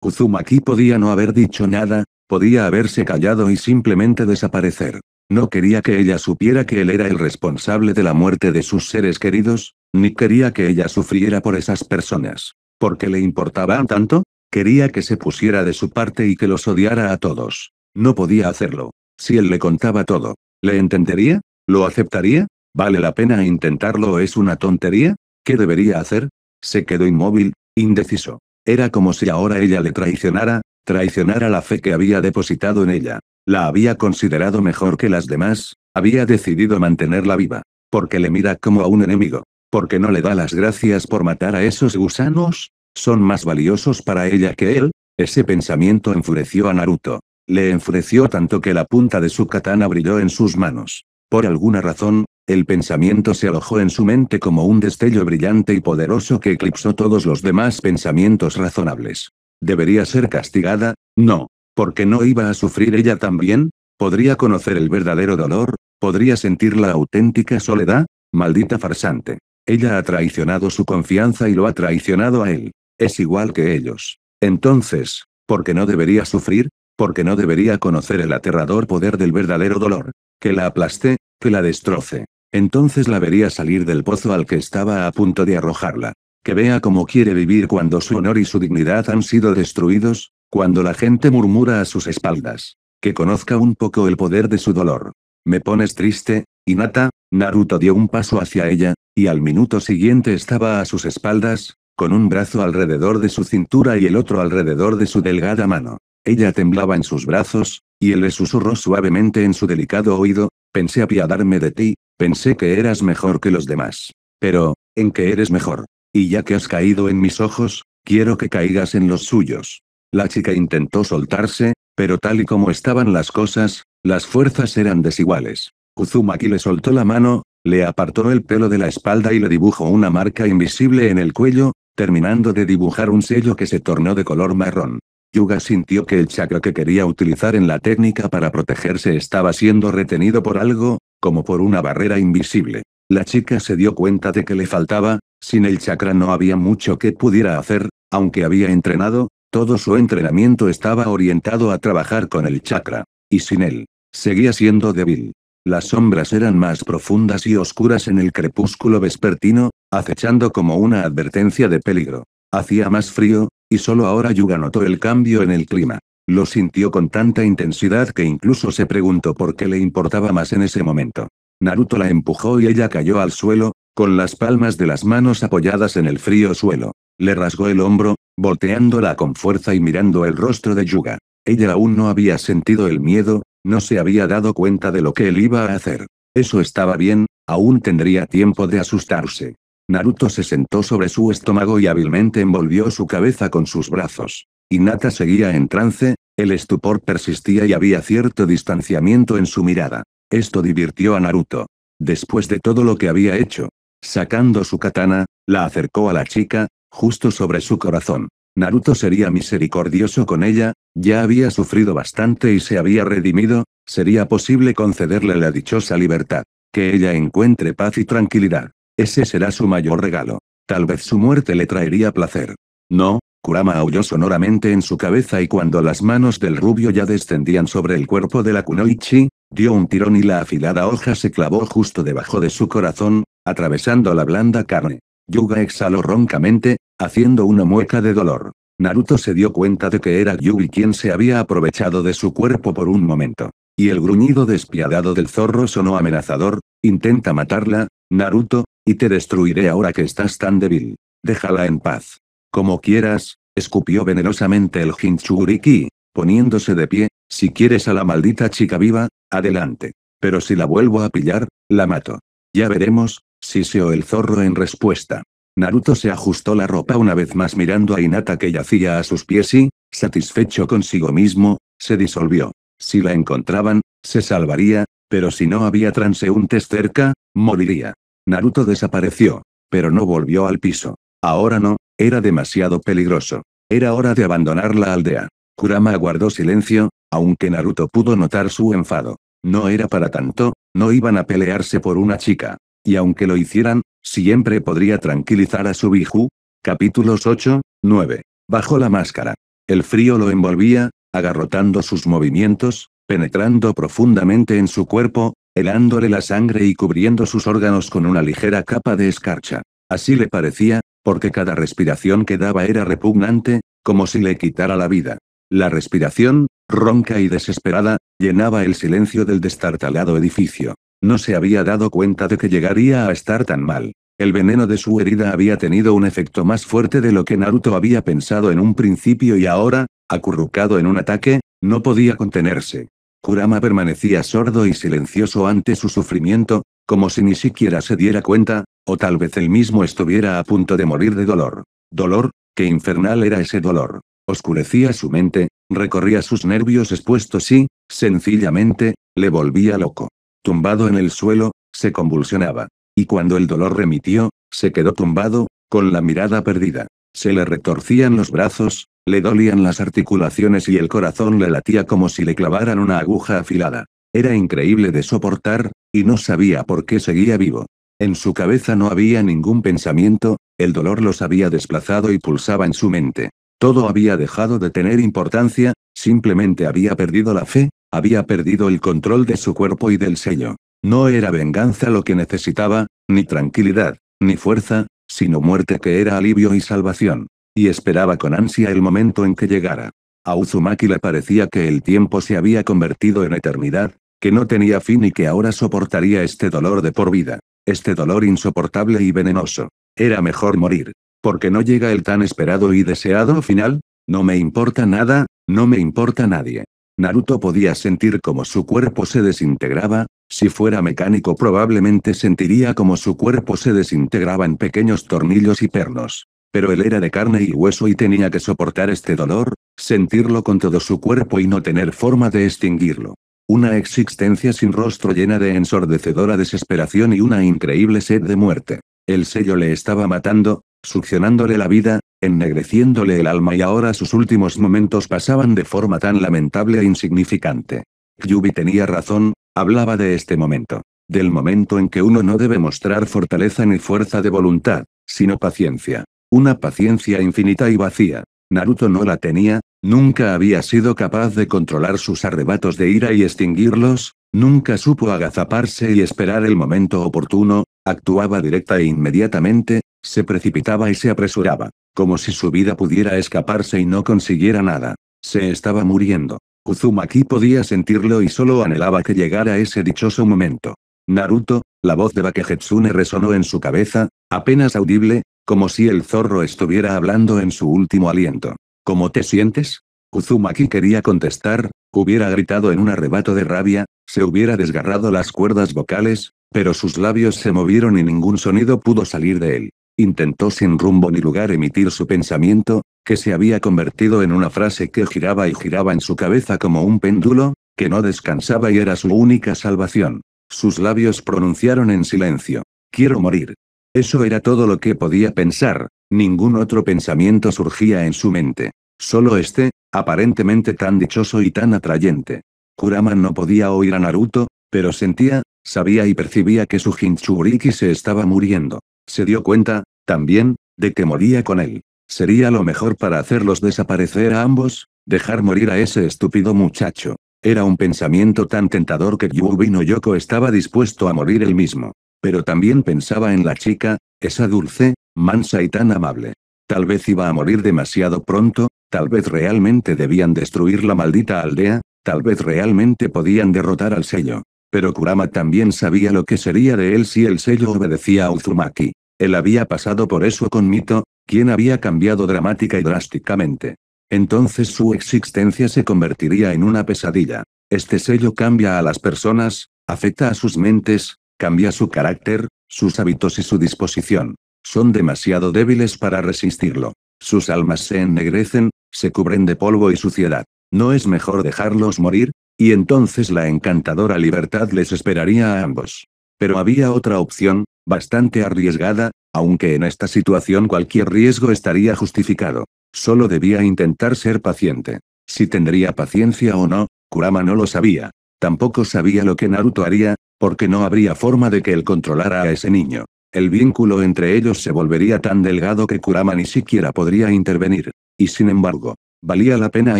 Uzumaki podía no haber dicho nada, podía haberse callado y simplemente desaparecer. No quería que ella supiera que él era el responsable de la muerte de sus seres queridos, ni quería que ella sufriera por esas personas. ¿Por qué le importaba tanto? Quería que se pusiera de su parte y que los odiara a todos. No podía hacerlo. Si él le contaba todo, ¿le entendería? ¿Lo aceptaría? ¿Vale la pena intentarlo? o ¿Es una tontería? ¿Qué debería hacer? Se quedó inmóvil, indeciso. Era como si ahora ella le traicionara, traicionara la fe que había depositado en ella. La había considerado mejor que las demás, había decidido mantenerla viva. Porque le mira como a un enemigo. Porque no le da las gracias por matar a esos gusanos. Son más valiosos para ella que él. Ese pensamiento enfureció a Naruto. Le enfureció tanto que la punta de su katana brilló en sus manos. Por alguna razón, el pensamiento se alojó en su mente como un destello brillante y poderoso que eclipsó todos los demás pensamientos razonables. ¿Debería ser castigada? No. porque no iba a sufrir ella también? ¿Podría conocer el verdadero dolor? ¿Podría sentir la auténtica soledad? Maldita farsante. Ella ha traicionado su confianza y lo ha traicionado a él. Es igual que ellos. Entonces, ¿por qué no debería sufrir? ¿Por qué no debería conocer el aterrador poder del verdadero dolor? Que la aplaste, que la destroce. Entonces la vería salir del pozo al que estaba a punto de arrojarla. Que vea cómo quiere vivir cuando su honor y su dignidad han sido destruidos, cuando la gente murmura a sus espaldas. Que conozca un poco el poder de su dolor. Me pones triste, Hinata, Naruto dio un paso hacia ella, y al minuto siguiente estaba a sus espaldas, con un brazo alrededor de su cintura y el otro alrededor de su delgada mano. Ella temblaba en sus brazos, y él le susurró suavemente en su delicado oído, pensé apiadarme de ti, Pensé que eras mejor que los demás. Pero, ¿en qué eres mejor? Y ya que has caído en mis ojos, quiero que caigas en los suyos. La chica intentó soltarse, pero tal y como estaban las cosas, las fuerzas eran desiguales. Uzumaki le soltó la mano, le apartó el pelo de la espalda y le dibujó una marca invisible en el cuello, terminando de dibujar un sello que se tornó de color marrón. Yuga sintió que el chakra que quería utilizar en la técnica para protegerse estaba siendo retenido por algo, como por una barrera invisible. La chica se dio cuenta de que le faltaba, sin el chakra no había mucho que pudiera hacer, aunque había entrenado, todo su entrenamiento estaba orientado a trabajar con el chakra. Y sin él, seguía siendo débil. Las sombras eran más profundas y oscuras en el crepúsculo vespertino, acechando como una advertencia de peligro. Hacía más frío, y solo ahora Yuga notó el cambio en el clima. Lo sintió con tanta intensidad que incluso se preguntó por qué le importaba más en ese momento. Naruto la empujó y ella cayó al suelo, con las palmas de las manos apoyadas en el frío suelo. Le rasgó el hombro, volteándola con fuerza y mirando el rostro de Yuga. Ella aún no había sentido el miedo, no se había dado cuenta de lo que él iba a hacer. Eso estaba bien, aún tendría tiempo de asustarse. Naruto se sentó sobre su estómago y hábilmente envolvió su cabeza con sus brazos. Hinata seguía en trance, el estupor persistía y había cierto distanciamiento en su mirada. Esto divirtió a Naruto. Después de todo lo que había hecho, sacando su katana, la acercó a la chica, justo sobre su corazón. Naruto sería misericordioso con ella, ya había sufrido bastante y se había redimido, sería posible concederle la dichosa libertad, que ella encuentre paz y tranquilidad. Ese será su mayor regalo. Tal vez su muerte le traería placer. No, Kurama aulló sonoramente en su cabeza y cuando las manos del rubio ya descendían sobre el cuerpo de la Kunoichi, dio un tirón y la afilada hoja se clavó justo debajo de su corazón, atravesando la blanda carne. Yuga exhaló roncamente, haciendo una mueca de dolor. Naruto se dio cuenta de que era Yugi quien se había aprovechado de su cuerpo por un momento. Y el gruñido despiadado del zorro sonó amenazador, intenta matarla, Naruto, y te destruiré ahora que estás tan débil. Déjala en paz. Como quieras, escupió venerosamente el jinchuriki, poniéndose de pie, si quieres a la maldita chica viva, adelante. Pero si la vuelvo a pillar, la mato. Ya veremos, si siseó el zorro en respuesta. Naruto se ajustó la ropa una vez más mirando a Hinata que yacía a sus pies y, satisfecho consigo mismo, se disolvió. Si la encontraban, se salvaría, pero si no había transeúntes cerca, moriría. Naruto desapareció, pero no volvió al piso. Ahora no, era demasiado peligroso. Era hora de abandonar la aldea. Kurama guardó silencio, aunque Naruto pudo notar su enfado. No era para tanto, no iban a pelearse por una chica. Y aunque lo hicieran, siempre podría tranquilizar a su Biju. Capítulos 8, 9. Bajo la máscara. El frío lo envolvía, agarrotando sus movimientos, penetrando profundamente en su cuerpo, helándole la sangre y cubriendo sus órganos con una ligera capa de escarcha. Así le parecía, porque cada respiración que daba era repugnante, como si le quitara la vida. La respiración, ronca y desesperada, llenaba el silencio del destartalado edificio. No se había dado cuenta de que llegaría a estar tan mal. El veneno de su herida había tenido un efecto más fuerte de lo que Naruto había pensado en un principio y ahora, Acurrucado en un ataque, no podía contenerse. Kurama permanecía sordo y silencioso ante su sufrimiento, como si ni siquiera se diera cuenta, o tal vez él mismo estuviera a punto de morir de dolor. Dolor, que infernal era ese dolor. Oscurecía su mente, recorría sus nervios expuestos y, sencillamente, le volvía loco. Tumbado en el suelo, se convulsionaba. Y cuando el dolor remitió, se quedó tumbado, con la mirada perdida. Se le retorcían los brazos, le dolían las articulaciones y el corazón le latía como si le clavaran una aguja afilada. Era increíble de soportar, y no sabía por qué seguía vivo. En su cabeza no había ningún pensamiento, el dolor los había desplazado y pulsaba en su mente. Todo había dejado de tener importancia, simplemente había perdido la fe, había perdido el control de su cuerpo y del sello. No era venganza lo que necesitaba, ni tranquilidad, ni fuerza, sino muerte que era alivio y salvación. Y esperaba con ansia el momento en que llegara. A Uzumaki le parecía que el tiempo se había convertido en eternidad, que no tenía fin y que ahora soportaría este dolor de por vida. Este dolor insoportable y venenoso. Era mejor morir. Porque no llega el tan esperado y deseado final, no me importa nada, no me importa nadie. Naruto podía sentir como su cuerpo se desintegraba, si fuera mecánico probablemente sentiría como su cuerpo se desintegraba en pequeños tornillos y pernos. Pero él era de carne y hueso y tenía que soportar este dolor, sentirlo con todo su cuerpo y no tener forma de extinguirlo. Una existencia sin rostro llena de ensordecedora desesperación y una increíble sed de muerte. El sello le estaba matando, succionándole la vida, ennegreciéndole el alma y ahora sus últimos momentos pasaban de forma tan lamentable e insignificante. Yubi tenía razón, hablaba de este momento. Del momento en que uno no debe mostrar fortaleza ni fuerza de voluntad, sino paciencia. Una paciencia infinita y vacía. Naruto no la tenía, nunca había sido capaz de controlar sus arrebatos de ira y extinguirlos, nunca supo agazaparse y esperar el momento oportuno, actuaba directa e inmediatamente, se precipitaba y se apresuraba, como si su vida pudiera escaparse y no consiguiera nada. Se estaba muriendo. Uzumaki podía sentirlo y solo anhelaba que llegara ese dichoso momento. Naruto, la voz de Bakehetsune resonó en su cabeza, apenas audible, como si el zorro estuviera hablando en su último aliento. ¿Cómo te sientes? Uzumaki quería contestar, hubiera gritado en un arrebato de rabia, se hubiera desgarrado las cuerdas vocales, pero sus labios se movieron y ningún sonido pudo salir de él. Intentó sin rumbo ni lugar emitir su pensamiento, que se había convertido en una frase que giraba y giraba en su cabeza como un péndulo, que no descansaba y era su única salvación. Sus labios pronunciaron en silencio. Quiero morir. Eso era todo lo que podía pensar, ningún otro pensamiento surgía en su mente. Solo este, aparentemente tan dichoso y tan atrayente. Kurama no podía oír a Naruto, pero sentía, sabía y percibía que su Jinchuriki se estaba muriendo. Se dio cuenta, también, de que moría con él. Sería lo mejor para hacerlos desaparecer a ambos, dejar morir a ese estúpido muchacho. Era un pensamiento tan tentador que Yubin Yoko estaba dispuesto a morir él mismo. Pero también pensaba en la chica, esa dulce, mansa y tan amable. Tal vez iba a morir demasiado pronto, tal vez realmente debían destruir la maldita aldea, tal vez realmente podían derrotar al sello. Pero Kurama también sabía lo que sería de él si el sello obedecía a Uzumaki. Él había pasado por eso con Mito, quien había cambiado dramática y drásticamente. Entonces su existencia se convertiría en una pesadilla. Este sello cambia a las personas, afecta a sus mentes, Cambia su carácter, sus hábitos y su disposición. Son demasiado débiles para resistirlo. Sus almas se ennegrecen, se cubren de polvo y suciedad. ¿No es mejor dejarlos morir? Y entonces la encantadora libertad les esperaría a ambos. Pero había otra opción, bastante arriesgada, aunque en esta situación cualquier riesgo estaría justificado. Solo debía intentar ser paciente. Si tendría paciencia o no, Kurama no lo sabía. Tampoco sabía lo que Naruto haría, porque no habría forma de que él controlara a ese niño. El vínculo entre ellos se volvería tan delgado que Kurama ni siquiera podría intervenir. Y sin embargo, valía la pena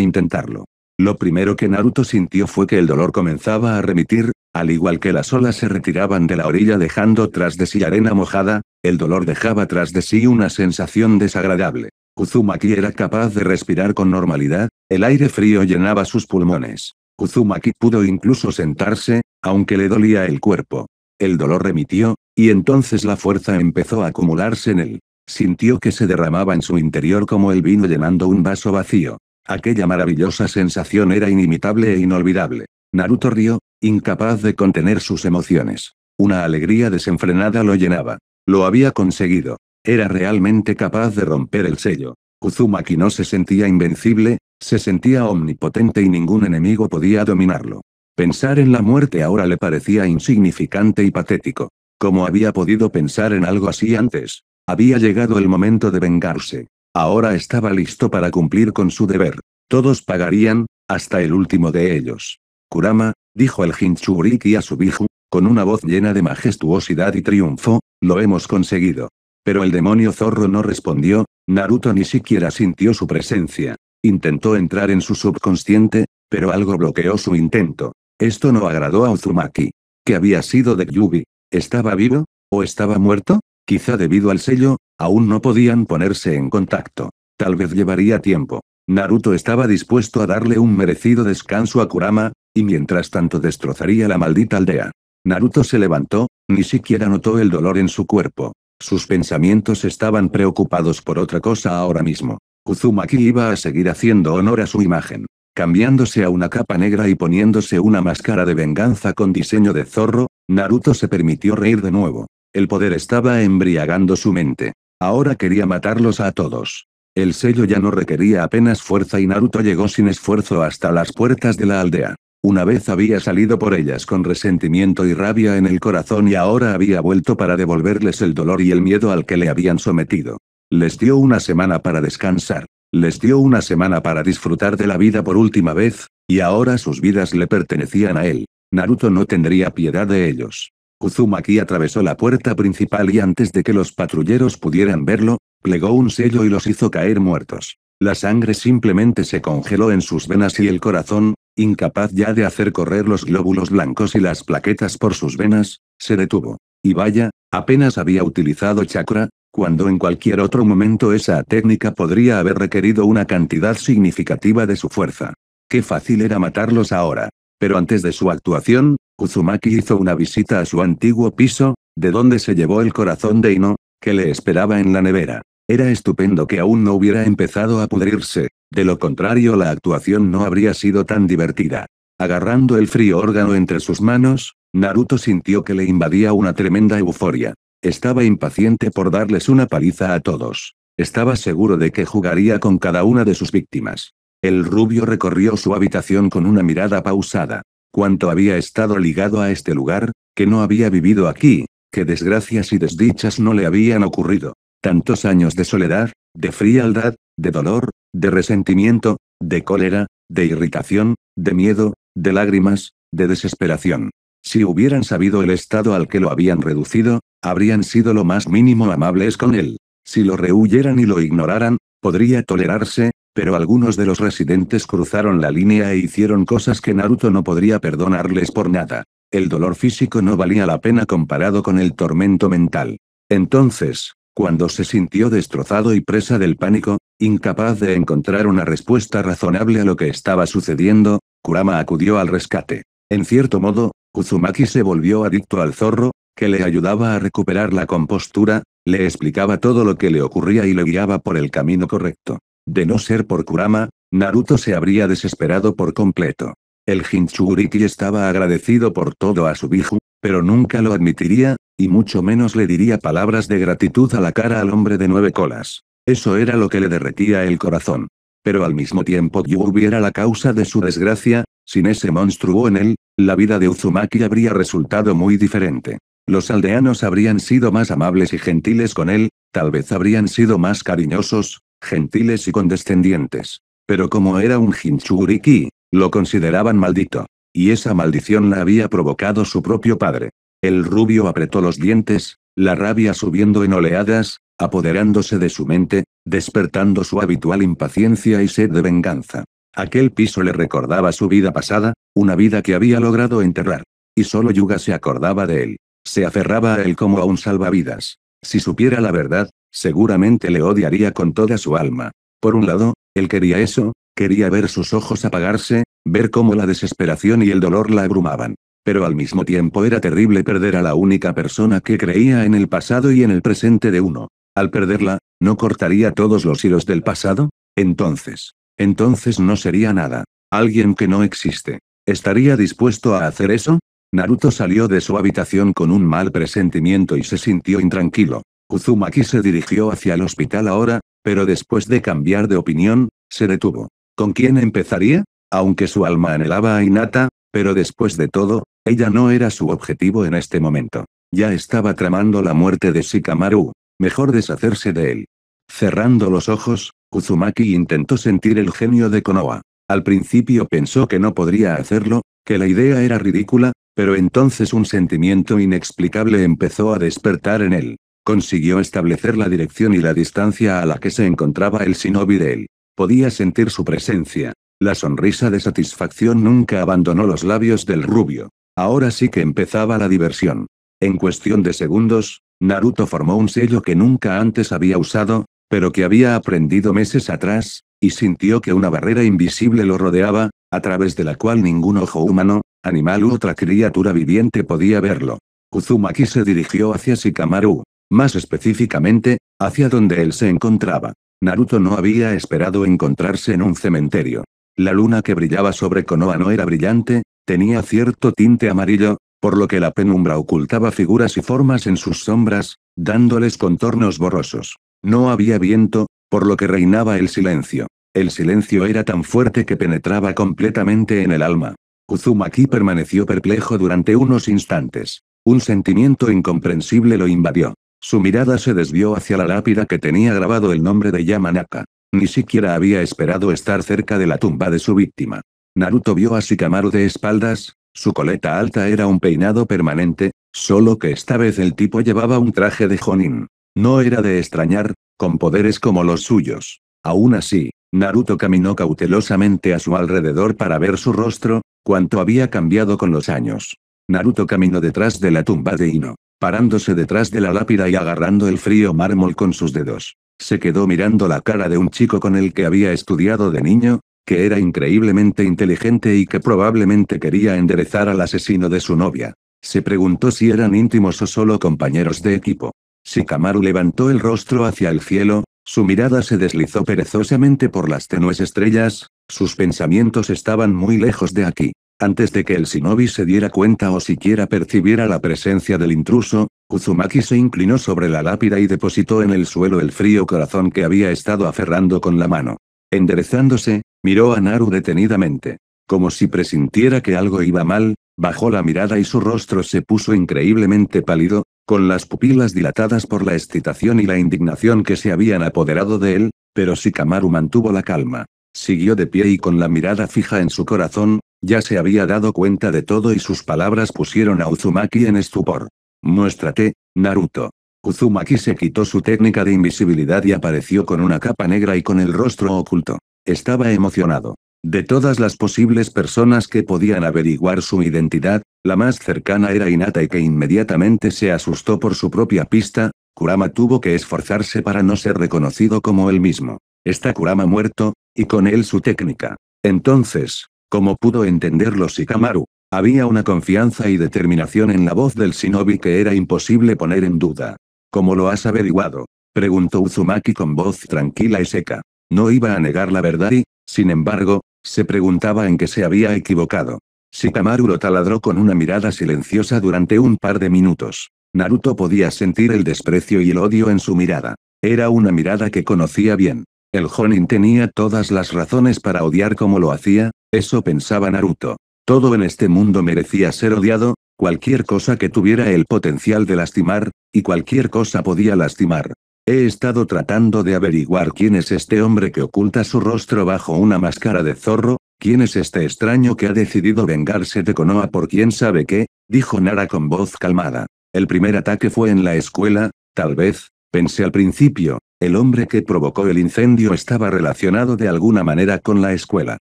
intentarlo. Lo primero que Naruto sintió fue que el dolor comenzaba a remitir, al igual que las olas se retiraban de la orilla dejando tras de sí arena mojada, el dolor dejaba tras de sí una sensación desagradable. Uzumaki era capaz de respirar con normalidad, el aire frío llenaba sus pulmones. Uzumaki pudo incluso sentarse, aunque le dolía el cuerpo. El dolor remitió, y entonces la fuerza empezó a acumularse en él. Sintió que se derramaba en su interior como el vino llenando un vaso vacío. Aquella maravillosa sensación era inimitable e inolvidable. Naruto rió, incapaz de contener sus emociones. Una alegría desenfrenada lo llenaba. Lo había conseguido. Era realmente capaz de romper el sello. Uzumaki no se sentía invencible, se sentía omnipotente y ningún enemigo podía dominarlo. Pensar en la muerte ahora le parecía insignificante y patético. ¿Cómo había podido pensar en algo así antes? Había llegado el momento de vengarse. Ahora estaba listo para cumplir con su deber. Todos pagarían, hasta el último de ellos. Kurama, dijo el Hinchuriki a su biju, con una voz llena de majestuosidad y triunfo, lo hemos conseguido. Pero el demonio zorro no respondió, Naruto ni siquiera sintió su presencia. Intentó entrar en su subconsciente, pero algo bloqueó su intento. Esto no agradó a Uzumaki. ¿Qué había sido de Yubi? ¿Estaba vivo? ¿O estaba muerto? Quizá debido al sello, aún no podían ponerse en contacto. Tal vez llevaría tiempo. Naruto estaba dispuesto a darle un merecido descanso a Kurama, y mientras tanto destrozaría la maldita aldea. Naruto se levantó, ni siquiera notó el dolor en su cuerpo. Sus pensamientos estaban preocupados por otra cosa ahora mismo. Uzumaki iba a seguir haciendo honor a su imagen. Cambiándose a una capa negra y poniéndose una máscara de venganza con diseño de zorro, Naruto se permitió reír de nuevo. El poder estaba embriagando su mente. Ahora quería matarlos a todos. El sello ya no requería apenas fuerza y Naruto llegó sin esfuerzo hasta las puertas de la aldea. Una vez había salido por ellas con resentimiento y rabia en el corazón y ahora había vuelto para devolverles el dolor y el miedo al que le habían sometido. Les dio una semana para descansar. Les dio una semana para disfrutar de la vida por última vez, y ahora sus vidas le pertenecían a él. Naruto no tendría piedad de ellos. Uzumaki atravesó la puerta principal y antes de que los patrulleros pudieran verlo, plegó un sello y los hizo caer muertos. La sangre simplemente se congeló en sus venas y el corazón, incapaz ya de hacer correr los glóbulos blancos y las plaquetas por sus venas, se detuvo. Y vaya, apenas había utilizado chakra, cuando en cualquier otro momento esa técnica podría haber requerido una cantidad significativa de su fuerza. Qué fácil era matarlos ahora. Pero antes de su actuación, Uzumaki hizo una visita a su antiguo piso, de donde se llevó el corazón de Ino, que le esperaba en la nevera. Era estupendo que aún no hubiera empezado a pudrirse, de lo contrario la actuación no habría sido tan divertida. Agarrando el frío órgano entre sus manos, Naruto sintió que le invadía una tremenda euforia. Estaba impaciente por darles una paliza a todos. Estaba seguro de que jugaría con cada una de sus víctimas. El rubio recorrió su habitación con una mirada pausada. Cuánto había estado ligado a este lugar, que no había vivido aquí, que desgracias y desdichas no le habían ocurrido. Tantos años de soledad, de frialdad, de dolor, de resentimiento, de cólera, de irritación, de miedo, de lágrimas, de desesperación. Si hubieran sabido el estado al que lo habían reducido, Habrían sido lo más mínimo amables con él. Si lo rehuyeran y lo ignoraran, podría tolerarse, pero algunos de los residentes cruzaron la línea e hicieron cosas que Naruto no podría perdonarles por nada. El dolor físico no valía la pena comparado con el tormento mental. Entonces, cuando se sintió destrozado y presa del pánico, incapaz de encontrar una respuesta razonable a lo que estaba sucediendo, Kurama acudió al rescate. En cierto modo, Uzumaki se volvió adicto al zorro, que le ayudaba a recuperar la compostura, le explicaba todo lo que le ocurría y le guiaba por el camino correcto. De no ser por Kurama, Naruto se habría desesperado por completo. El Hinchuriki estaba agradecido por todo a su biju, pero nunca lo admitiría, y mucho menos le diría palabras de gratitud a la cara al hombre de nueve colas. Eso era lo que le derretía el corazón. Pero al mismo tiempo Yubi era la causa de su desgracia, sin ese monstruo en él, la vida de Uzumaki habría resultado muy diferente. Los aldeanos habrían sido más amables y gentiles con él, tal vez habrían sido más cariñosos, gentiles y condescendientes. Pero como era un Hinchuriki, lo consideraban maldito. Y esa maldición la había provocado su propio padre. El rubio apretó los dientes, la rabia subiendo en oleadas, apoderándose de su mente, despertando su habitual impaciencia y sed de venganza. Aquel piso le recordaba su vida pasada, una vida que había logrado enterrar. Y solo Yuga se acordaba de él. Se aferraba a él como a un salvavidas. Si supiera la verdad, seguramente le odiaría con toda su alma. Por un lado, él quería eso, quería ver sus ojos apagarse, ver cómo la desesperación y el dolor la abrumaban. Pero al mismo tiempo era terrible perder a la única persona que creía en el pasado y en el presente de uno. Al perderla, ¿no cortaría todos los hilos del pasado? Entonces. Entonces no sería nada. Alguien que no existe. ¿Estaría dispuesto a hacer eso? Naruto salió de su habitación con un mal presentimiento y se sintió intranquilo. Uzumaki se dirigió hacia el hospital ahora, pero después de cambiar de opinión, se detuvo. ¿Con quién empezaría? Aunque su alma anhelaba a Inata, pero después de todo, ella no era su objetivo en este momento. Ya estaba tramando la muerte de Shikamaru. Mejor deshacerse de él. Cerrando los ojos, Uzumaki intentó sentir el genio de Konoha. Al principio pensó que no podría hacerlo, que la idea era ridícula, pero entonces un sentimiento inexplicable empezó a despertar en él. Consiguió establecer la dirección y la distancia a la que se encontraba el shinobi de él. Podía sentir su presencia. La sonrisa de satisfacción nunca abandonó los labios del rubio. Ahora sí que empezaba la diversión. En cuestión de segundos, Naruto formó un sello que nunca antes había usado, pero que había aprendido meses atrás, y sintió que una barrera invisible lo rodeaba, a través de la cual ningún ojo humano, Animal u otra criatura viviente podía verlo. Uzumaki se dirigió hacia Shikamaru. Más específicamente, hacia donde él se encontraba. Naruto no había esperado encontrarse en un cementerio. La luna que brillaba sobre Konoha no era brillante, tenía cierto tinte amarillo, por lo que la penumbra ocultaba figuras y formas en sus sombras, dándoles contornos borrosos. No había viento, por lo que reinaba el silencio. El silencio era tan fuerte que penetraba completamente en el alma. Uzumaki permaneció perplejo durante unos instantes. Un sentimiento incomprensible lo invadió. Su mirada se desvió hacia la lápida que tenía grabado el nombre de Yamanaka. Ni siquiera había esperado estar cerca de la tumba de su víctima. Naruto vio a Shikamaru de espaldas, su coleta alta era un peinado permanente, solo que esta vez el tipo llevaba un traje de Jonin. No era de extrañar, con poderes como los suyos. Aún así, Naruto caminó cautelosamente a su alrededor para ver su rostro, cuánto había cambiado con los años. Naruto caminó detrás de la tumba de Ino, parándose detrás de la lápida y agarrando el frío mármol con sus dedos. Se quedó mirando la cara de un chico con el que había estudiado de niño, que era increíblemente inteligente y que probablemente quería enderezar al asesino de su novia. Se preguntó si eran íntimos o solo compañeros de equipo. Shikamaru levantó el rostro hacia el cielo, su mirada se deslizó perezosamente por las tenues estrellas, sus pensamientos estaban muy lejos de aquí. Antes de que el shinobi se diera cuenta o siquiera percibiera la presencia del intruso, Uzumaki se inclinó sobre la lápida y depositó en el suelo el frío corazón que había estado aferrando con la mano. Enderezándose, miró a Naru detenidamente. Como si presintiera que algo iba mal, bajó la mirada y su rostro se puso increíblemente pálido, con las pupilas dilatadas por la excitación y la indignación que se habían apoderado de él, pero Shikamaru mantuvo la calma. Siguió de pie y con la mirada fija en su corazón, ya se había dado cuenta de todo y sus palabras pusieron a Uzumaki en estupor. Muéstrate, Naruto. Uzumaki se quitó su técnica de invisibilidad y apareció con una capa negra y con el rostro oculto. Estaba emocionado. De todas las posibles personas que podían averiguar su identidad, la más cercana era Inata y que inmediatamente se asustó por su propia pista, Kurama tuvo que esforzarse para no ser reconocido como él mismo. Está Kurama muerto, y con él su técnica. Entonces, como pudo entenderlo Shikamaru? Había una confianza y determinación en la voz del shinobi que era imposible poner en duda. ¿Cómo lo has averiguado? preguntó Uzumaki con voz tranquila y seca. No iba a negar la verdad y, sin embargo, se preguntaba en qué se había equivocado. Shikamaru lo taladró con una mirada silenciosa durante un par de minutos. Naruto podía sentir el desprecio y el odio en su mirada. Era una mirada que conocía bien. El Jonin tenía todas las razones para odiar como lo hacía, eso pensaba Naruto. Todo en este mundo merecía ser odiado, cualquier cosa que tuviera el potencial de lastimar, y cualquier cosa podía lastimar. He estado tratando de averiguar quién es este hombre que oculta su rostro bajo una máscara de zorro, quién es este extraño que ha decidido vengarse de Konoha por quién sabe qué, dijo Nara con voz calmada. El primer ataque fue en la escuela, tal vez, pensé al principio, el hombre que provocó el incendio estaba relacionado de alguna manera con la escuela.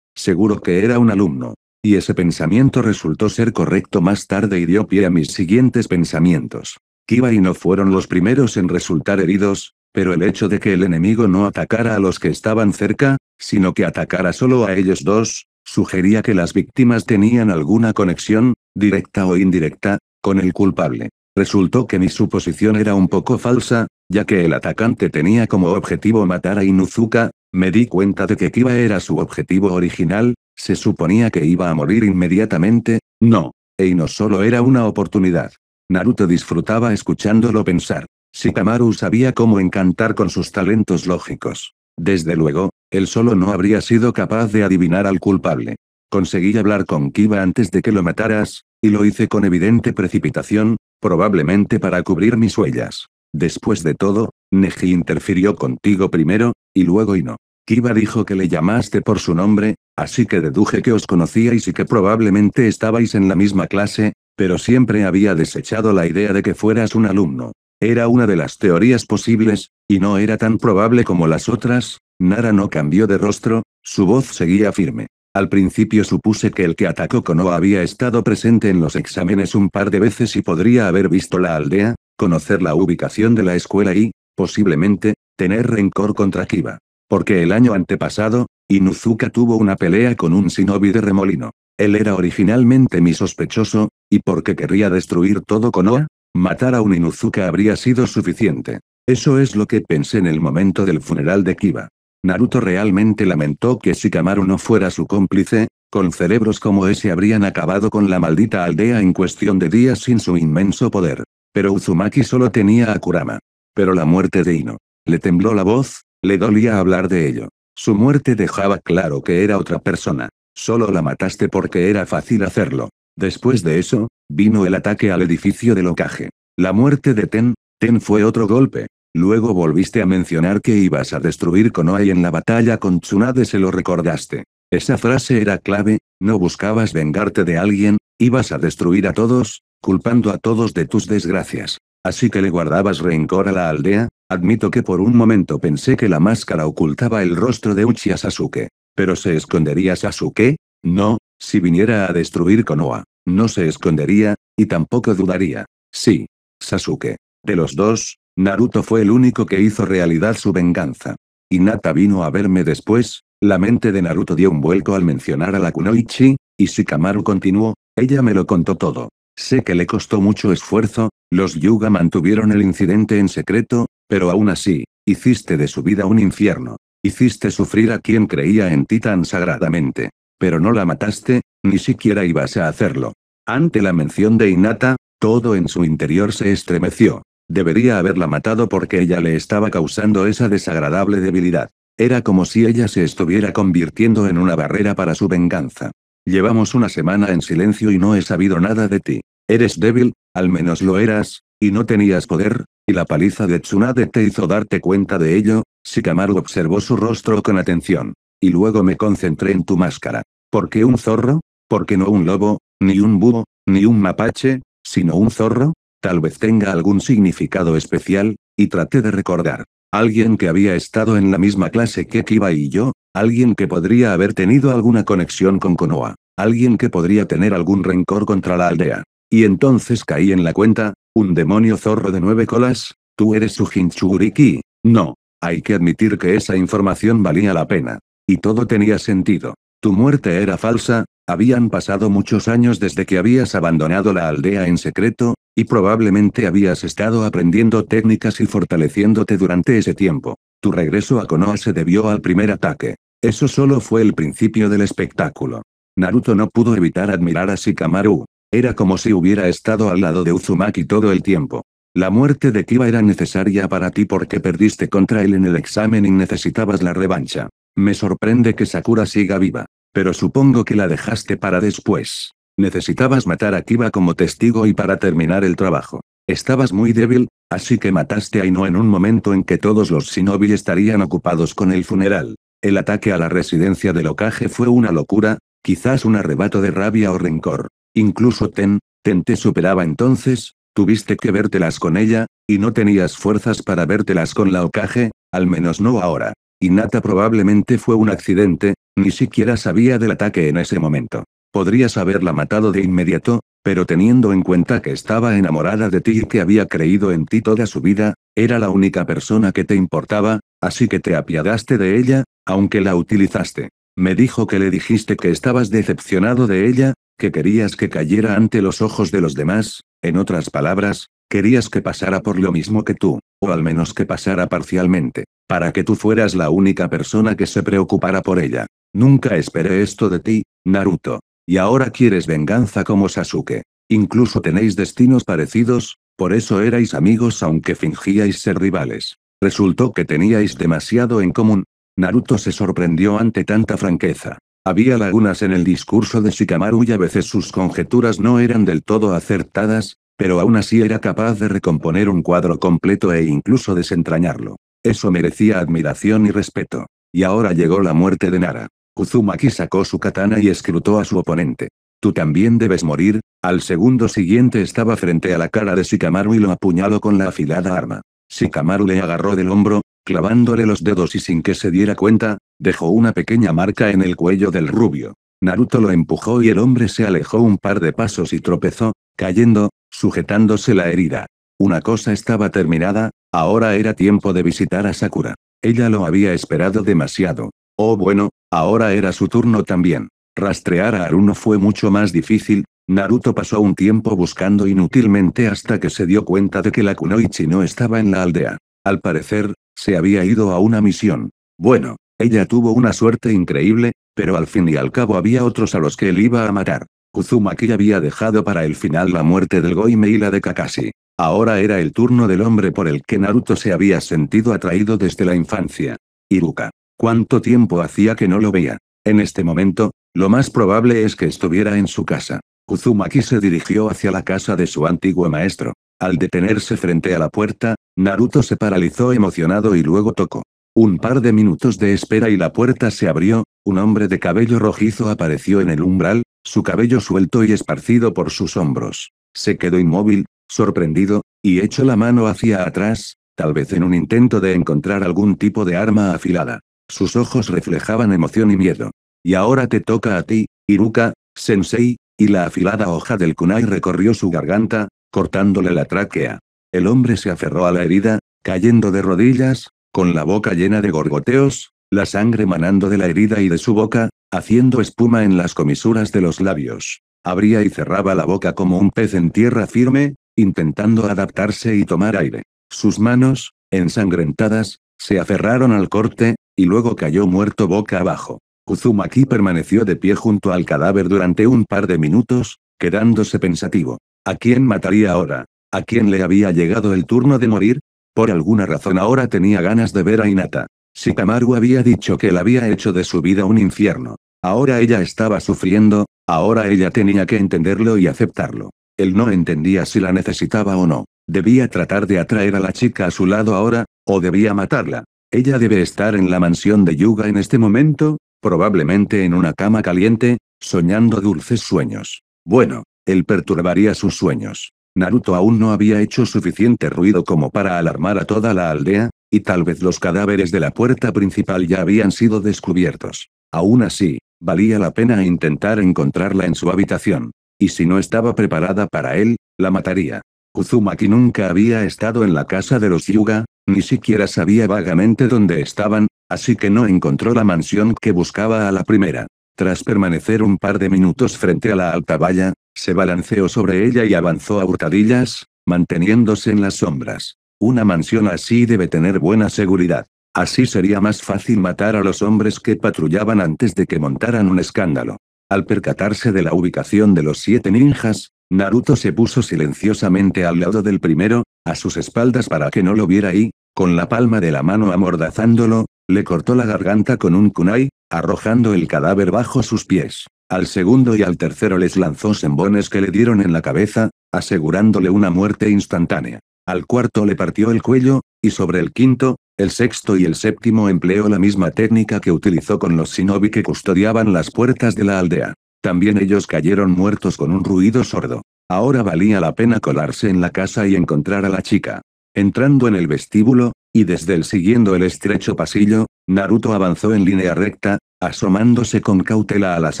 Seguro que era un alumno. Y ese pensamiento resultó ser correcto más tarde y dio pie a mis siguientes pensamientos. Kiba y no fueron los primeros en resultar heridos, pero el hecho de que el enemigo no atacara a los que estaban cerca, sino que atacara solo a ellos dos, sugería que las víctimas tenían alguna conexión, directa o indirecta, con el culpable. Resultó que mi suposición era un poco falsa, ya que el atacante tenía como objetivo matar a Inuzuka, me di cuenta de que Kiba era su objetivo original, se suponía que iba a morir inmediatamente, no, e no solo era una oportunidad. Naruto disfrutaba escuchándolo pensar. Shikamaru sabía cómo encantar con sus talentos lógicos. Desde luego, él solo no habría sido capaz de adivinar al culpable. Conseguí hablar con Kiba antes de que lo mataras, y lo hice con evidente precipitación, probablemente para cubrir mis huellas. Después de todo, Neji interfirió contigo primero, y luego y no. Kiba dijo que le llamaste por su nombre, así que deduje que os conocíais y que probablemente estabais en la misma clase, pero siempre había desechado la idea de que fueras un alumno. Era una de las teorías posibles, y no era tan probable como las otras, Nara no cambió de rostro, su voz seguía firme. Al principio supuse que el que atacó Konoha había estado presente en los exámenes un par de veces y podría haber visto la aldea, conocer la ubicación de la escuela y, posiblemente, tener rencor contra Kiba. Porque el año antepasado, Inuzuka tuvo una pelea con un shinobi de remolino. Él era originalmente mi sospechoso, y porque querría destruir todo Konoha, matar a un Inuzuka habría sido suficiente. Eso es lo que pensé en el momento del funeral de Kiba. Naruto realmente lamentó que Shikamaru no fuera su cómplice, con cerebros como ese habrían acabado con la maldita aldea en cuestión de días sin su inmenso poder. Pero Uzumaki solo tenía a Kurama. Pero la muerte de Ino. Le tembló la voz, le dolía hablar de ello. Su muerte dejaba claro que era otra persona. Solo la mataste porque era fácil hacerlo. Después de eso, vino el ataque al edificio del Okage. La muerte de Ten, Ten fue otro golpe. Luego volviste a mencionar que ibas a destruir Konoha en la batalla con Tsunade se lo recordaste. Esa frase era clave, no buscabas vengarte de alguien, ibas a destruir a todos, culpando a todos de tus desgracias. Así que le guardabas rencor a la aldea, admito que por un momento pensé que la máscara ocultaba el rostro de Uchiha Sasuke. ¿Pero se escondería Sasuke? No, si viniera a destruir Konoha, no se escondería, y tampoco dudaría. Sí. Sasuke. De los dos, Naruto fue el único que hizo realidad su venganza. Hinata vino a verme después, la mente de Naruto dio un vuelco al mencionar a la Kunoichi, y Shikamaru continuó, ella me lo contó todo. Sé que le costó mucho esfuerzo, los Yuga mantuvieron el incidente en secreto, pero aún así, hiciste de su vida un infierno. Hiciste sufrir a quien creía en ti tan sagradamente. Pero no la mataste, ni siquiera ibas a hacerlo. Ante la mención de Inata, todo en su interior se estremeció. Debería haberla matado porque ella le estaba causando esa desagradable debilidad. Era como si ella se estuviera convirtiendo en una barrera para su venganza. Llevamos una semana en silencio y no he sabido nada de ti. Eres débil, al menos lo eras, y no tenías poder, y la paliza de Tsunade te hizo darte cuenta de ello, Shikamaru observó su rostro con atención. Y luego me concentré en tu máscara. ¿Por qué un zorro? ¿Por qué no un lobo, ni un búho, ni un mapache, sino un zorro? Tal vez tenga algún significado especial, y traté de recordar. Alguien que había estado en la misma clase que Kiba y yo, alguien que podría haber tenido alguna conexión con Konoha, alguien que podría tener algún rencor contra la aldea. Y entonces caí en la cuenta, un demonio zorro de nueve colas, tú eres su Jinchuriki, no. Hay que admitir que esa información valía la pena. Y todo tenía sentido. Tu muerte era falsa, habían pasado muchos años desde que habías abandonado la aldea en secreto, y probablemente habías estado aprendiendo técnicas y fortaleciéndote durante ese tiempo. Tu regreso a Konoha se debió al primer ataque. Eso solo fue el principio del espectáculo. Naruto no pudo evitar admirar a Shikamaru, era como si hubiera estado al lado de Uzumaki todo el tiempo. La muerte de Kiba era necesaria para ti porque perdiste contra él en el examen y necesitabas la revancha. Me sorprende que Sakura siga viva. Pero supongo que la dejaste para después. Necesitabas matar a Kiba como testigo y para terminar el trabajo. Estabas muy débil, así que mataste a Ino en un momento en que todos los shinobi estarían ocupados con el funeral. El ataque a la residencia de Okage fue una locura, quizás un arrebato de rabia o rencor. Incluso Ten, Ten te superaba entonces, tuviste que vértelas con ella, y no tenías fuerzas para vértelas con la Okage, al menos no ahora. Inata probablemente fue un accidente, ni siquiera sabía del ataque en ese momento. Podrías haberla matado de inmediato, pero teniendo en cuenta que estaba enamorada de ti y que había creído en ti toda su vida, era la única persona que te importaba, así que te apiadaste de ella, aunque la utilizaste. Me dijo que le dijiste que estabas decepcionado de ella, que querías que cayera ante los ojos de los demás, en otras palabras, querías que pasara por lo mismo que tú, o al menos que pasara parcialmente, para que tú fueras la única persona que se preocupara por ella. Nunca esperé esto de ti, Naruto. Y ahora quieres venganza como Sasuke. Incluso tenéis destinos parecidos, por eso erais amigos aunque fingíais ser rivales. Resultó que teníais demasiado en común. Naruto se sorprendió ante tanta franqueza. Había lagunas en el discurso de Shikamaru y a veces sus conjeturas no eran del todo acertadas, pero aún así era capaz de recomponer un cuadro completo e incluso desentrañarlo. Eso merecía admiración y respeto. Y ahora llegó la muerte de Nara. Uzumaki sacó su katana y escrutó a su oponente. Tú también debes morir, al segundo siguiente estaba frente a la cara de Shikamaru y lo apuñaló con la afilada arma. Shikamaru le agarró del hombro, clavándole los dedos y sin que se diera cuenta, Dejó una pequeña marca en el cuello del rubio. Naruto lo empujó y el hombre se alejó un par de pasos y tropezó, cayendo, sujetándose la herida. Una cosa estaba terminada, ahora era tiempo de visitar a Sakura. Ella lo había esperado demasiado. Oh bueno, ahora era su turno también. Rastrear a Aruno fue mucho más difícil, Naruto pasó un tiempo buscando inútilmente hasta que se dio cuenta de que la Kunoichi no estaba en la aldea. Al parecer, se había ido a una misión. Bueno, ella tuvo una suerte increíble, pero al fin y al cabo había otros a los que él iba a matar. Uzumaki había dejado para el final la muerte del Goime y la de Kakashi. Ahora era el turno del hombre por el que Naruto se había sentido atraído desde la infancia. Iruka. ¿Cuánto tiempo hacía que no lo veía? En este momento, lo más probable es que estuviera en su casa. Uzumaki se dirigió hacia la casa de su antiguo maestro. Al detenerse frente a la puerta, Naruto se paralizó emocionado y luego tocó. Un par de minutos de espera y la puerta se abrió, un hombre de cabello rojizo apareció en el umbral, su cabello suelto y esparcido por sus hombros. Se quedó inmóvil, sorprendido, y echó la mano hacia atrás, tal vez en un intento de encontrar algún tipo de arma afilada. Sus ojos reflejaban emoción y miedo. Y ahora te toca a ti, Iruka, sensei, y la afilada hoja del kunai recorrió su garganta, cortándole la tráquea. El hombre se aferró a la herida, cayendo de rodillas, con la boca llena de gorgoteos, la sangre manando de la herida y de su boca, haciendo espuma en las comisuras de los labios. Abría y cerraba la boca como un pez en tierra firme, intentando adaptarse y tomar aire. Sus manos, ensangrentadas, se aferraron al corte, y luego cayó muerto boca abajo. Uzumaki permaneció de pie junto al cadáver durante un par de minutos, quedándose pensativo. ¿A quién mataría ahora? ¿A quién le había llegado el turno de morir? Por alguna razón ahora tenía ganas de ver a Inata. Si había dicho que él había hecho de su vida un infierno, ahora ella estaba sufriendo, ahora ella tenía que entenderlo y aceptarlo. Él no entendía si la necesitaba o no. Debía tratar de atraer a la chica a su lado ahora, o debía matarla. Ella debe estar en la mansión de Yuga en este momento, probablemente en una cama caliente, soñando dulces sueños. Bueno, él perturbaría sus sueños. Naruto aún no había hecho suficiente ruido como para alarmar a toda la aldea, y tal vez los cadáveres de la puerta principal ya habían sido descubiertos. Aún así, valía la pena intentar encontrarla en su habitación. Y si no estaba preparada para él, la mataría. Uzumaki nunca había estado en la casa de los Yuga, ni siquiera sabía vagamente dónde estaban, así que no encontró la mansión que buscaba a la primera. Tras permanecer un par de minutos frente a la alta valla, se balanceó sobre ella y avanzó a hurtadillas, manteniéndose en las sombras. Una mansión así debe tener buena seguridad. Así sería más fácil matar a los hombres que patrullaban antes de que montaran un escándalo. Al percatarse de la ubicación de los siete ninjas, Naruto se puso silenciosamente al lado del primero, a sus espaldas para que no lo viera y, con la palma de la mano amordazándolo, le cortó la garganta con un kunai, arrojando el cadáver bajo sus pies. Al segundo y al tercero les lanzó sembones que le dieron en la cabeza, asegurándole una muerte instantánea. Al cuarto le partió el cuello, y sobre el quinto, el sexto y el séptimo empleó la misma técnica que utilizó con los shinobi que custodiaban las puertas de la aldea. También ellos cayeron muertos con un ruido sordo. Ahora valía la pena colarse en la casa y encontrar a la chica. Entrando en el vestíbulo, y desde el siguiendo el estrecho pasillo, Naruto avanzó en línea recta, asomándose con cautela a las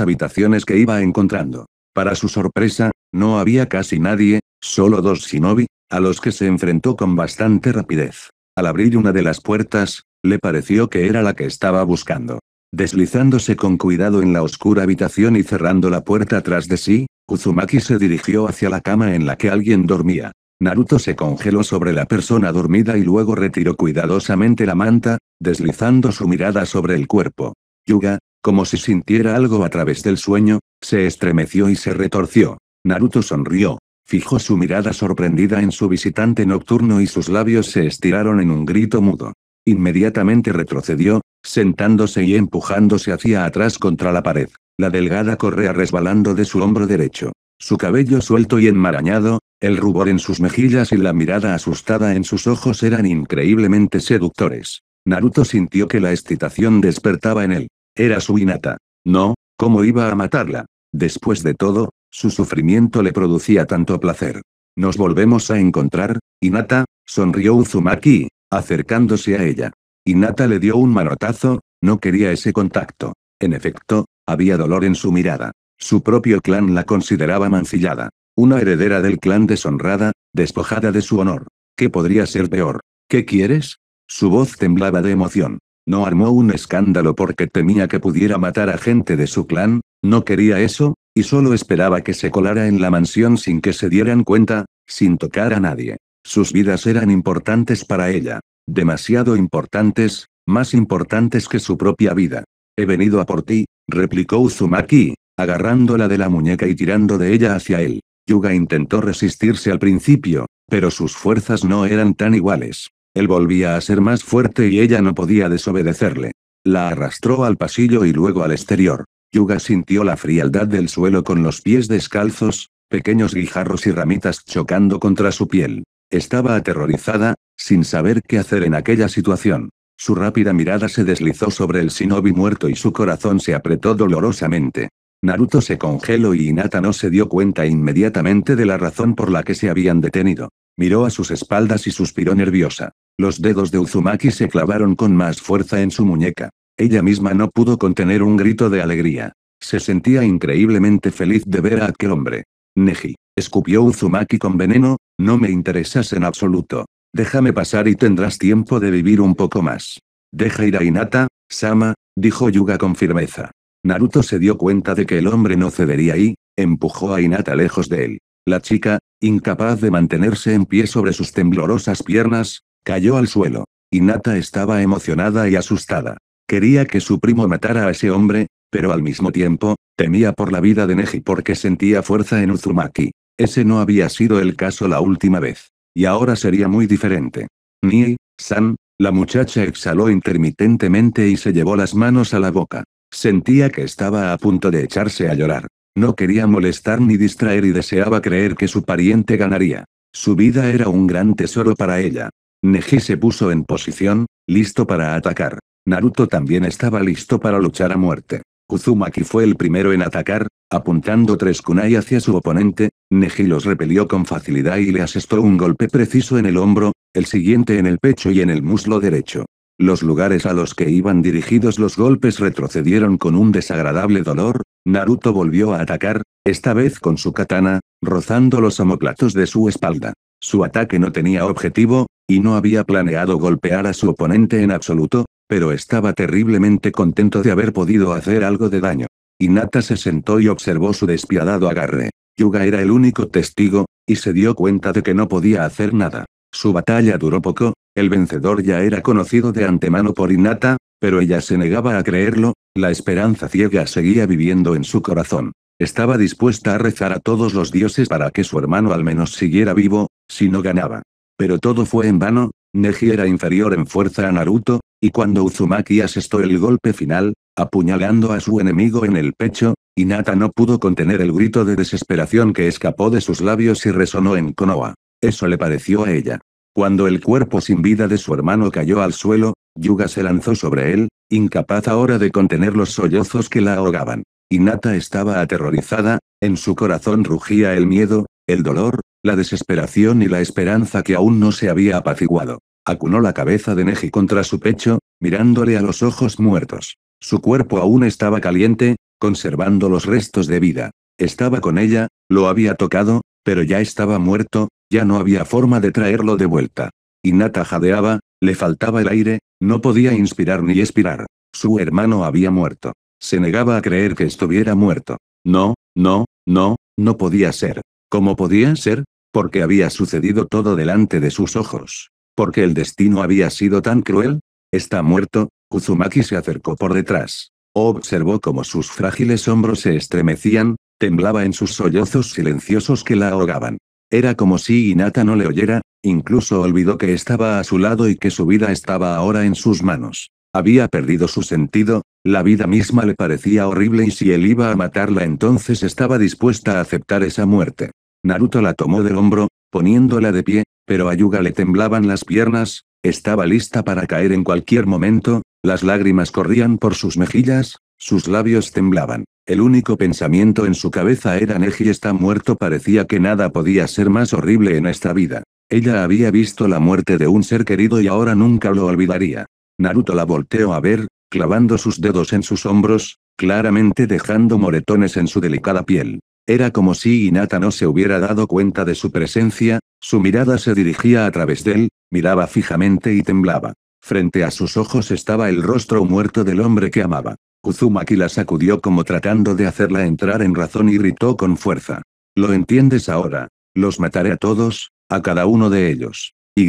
habitaciones que iba encontrando. Para su sorpresa, no había casi nadie, solo dos shinobi, a los que se enfrentó con bastante rapidez. Al abrir una de las puertas, le pareció que era la que estaba buscando. Deslizándose con cuidado en la oscura habitación y cerrando la puerta tras de sí, Uzumaki se dirigió hacia la cama en la que alguien dormía. Naruto se congeló sobre la persona dormida y luego retiró cuidadosamente la manta, deslizando su mirada sobre el cuerpo. Yuga, como si sintiera algo a través del sueño, se estremeció y se retorció. Naruto sonrió. Fijó su mirada sorprendida en su visitante nocturno y sus labios se estiraron en un grito mudo. Inmediatamente retrocedió, sentándose y empujándose hacia atrás contra la pared, la delgada correa resbalando de su hombro derecho. Su cabello suelto y enmarañado, el rubor en sus mejillas y la mirada asustada en sus ojos eran increíblemente seductores. Naruto sintió que la excitación despertaba en él. Era su Hinata. No, ¿cómo iba a matarla? Después de todo, su sufrimiento le producía tanto placer. Nos volvemos a encontrar, Hinata, sonrió Uzumaki, acercándose a ella. Hinata le dio un manotazo, no quería ese contacto. En efecto, había dolor en su mirada. Su propio clan la consideraba mancillada. Una heredera del clan deshonrada, despojada de su honor. ¿Qué podría ser peor? ¿Qué quieres? Su voz temblaba de emoción. No armó un escándalo porque temía que pudiera matar a gente de su clan, no quería eso, y solo esperaba que se colara en la mansión sin que se dieran cuenta, sin tocar a nadie. Sus vidas eran importantes para ella. Demasiado importantes, más importantes que su propia vida. He venido a por ti, replicó Uzumaki, agarrándola de la muñeca y tirando de ella hacia él. Yuga intentó resistirse al principio, pero sus fuerzas no eran tan iguales. Él volvía a ser más fuerte y ella no podía desobedecerle. La arrastró al pasillo y luego al exterior. Yuga sintió la frialdad del suelo con los pies descalzos, pequeños guijarros y ramitas chocando contra su piel. Estaba aterrorizada, sin saber qué hacer en aquella situación. Su rápida mirada se deslizó sobre el Sinobi muerto y su corazón se apretó dolorosamente. Naruto se congeló y Hinata no se dio cuenta inmediatamente de la razón por la que se habían detenido. Miró a sus espaldas y suspiró nerviosa. Los dedos de Uzumaki se clavaron con más fuerza en su muñeca. Ella misma no pudo contener un grito de alegría. Se sentía increíblemente feliz de ver a aquel hombre. Neji, escupió Uzumaki con veneno, no me interesas en absoluto. Déjame pasar y tendrás tiempo de vivir un poco más. Deja ir a Hinata, Sama, dijo Yuga con firmeza. Naruto se dio cuenta de que el hombre no cedería y, empujó a Hinata lejos de él. La chica, incapaz de mantenerse en pie sobre sus temblorosas piernas, cayó al suelo. Hinata estaba emocionada y asustada. Quería que su primo matara a ese hombre, pero al mismo tiempo, temía por la vida de Neji porque sentía fuerza en Uzumaki. Ese no había sido el caso la última vez. Y ahora sería muy diferente. Ni, San, la muchacha exhaló intermitentemente y se llevó las manos a la boca. Sentía que estaba a punto de echarse a llorar. No quería molestar ni distraer y deseaba creer que su pariente ganaría. Su vida era un gran tesoro para ella. Neji se puso en posición, listo para atacar. Naruto también estaba listo para luchar a muerte. Uzumaki fue el primero en atacar, apuntando tres kunai hacia su oponente, Neji los repelió con facilidad y le asestó un golpe preciso en el hombro, el siguiente en el pecho y en el muslo derecho. Los lugares a los que iban dirigidos los golpes retrocedieron con un desagradable dolor, Naruto volvió a atacar, esta vez con su katana, rozando los omoplatos de su espalda. Su ataque no tenía objetivo, y no había planeado golpear a su oponente en absoluto, pero estaba terriblemente contento de haber podido hacer algo de daño. Hinata se sentó y observó su despiadado agarre. Yuga era el único testigo, y se dio cuenta de que no podía hacer nada. Su batalla duró poco, el vencedor ya era conocido de antemano por Inata, pero ella se negaba a creerlo, la esperanza ciega seguía viviendo en su corazón. Estaba dispuesta a rezar a todos los dioses para que su hermano al menos siguiera vivo, si no ganaba. Pero todo fue en vano, Neji era inferior en fuerza a Naruto, y cuando Uzumaki asestó el golpe final, apuñalando a su enemigo en el pecho, Inata no pudo contener el grito de desesperación que escapó de sus labios y resonó en Konoha. Eso le pareció a ella. Cuando el cuerpo sin vida de su hermano cayó al suelo, Yuga se lanzó sobre él, incapaz ahora de contener los sollozos que la ahogaban. Inata estaba aterrorizada, en su corazón rugía el miedo, el dolor, la desesperación y la esperanza que aún no se había apaciguado. Acunó la cabeza de Neji contra su pecho, mirándole a los ojos muertos. Su cuerpo aún estaba caliente, conservando los restos de vida. Estaba con ella, lo había tocado, pero ya estaba muerto, ya no había forma de traerlo de vuelta. Hinata jadeaba, le faltaba el aire, no podía inspirar ni expirar. Su hermano había muerto. Se negaba a creer que estuviera muerto. No, no, no, no podía ser. ¿Cómo podía ser? Porque había sucedido todo delante de sus ojos. Porque el destino había sido tan cruel. Está muerto, Uzumaki se acercó por detrás. Observó cómo sus frágiles hombros se estremecían, temblaba en sus sollozos silenciosos que la ahogaban. Era como si Inata no le oyera, incluso olvidó que estaba a su lado y que su vida estaba ahora en sus manos. Había perdido su sentido, la vida misma le parecía horrible y si él iba a matarla entonces estaba dispuesta a aceptar esa muerte. Naruto la tomó del hombro, poniéndola de pie, pero a Yuga le temblaban las piernas, estaba lista para caer en cualquier momento, las lágrimas corrían por sus mejillas, sus labios temblaban. El único pensamiento en su cabeza era Neji está muerto parecía que nada podía ser más horrible en esta vida. Ella había visto la muerte de un ser querido y ahora nunca lo olvidaría. Naruto la volteó a ver, clavando sus dedos en sus hombros, claramente dejando moretones en su delicada piel. Era como si Hinata no se hubiera dado cuenta de su presencia, su mirada se dirigía a través de él, miraba fijamente y temblaba. Frente a sus ojos estaba el rostro muerto del hombre que amaba. Uzumaki la sacudió como tratando de hacerla entrar en razón y gritó con fuerza. Lo entiendes ahora. Los mataré a todos, a cada uno de ellos. Y.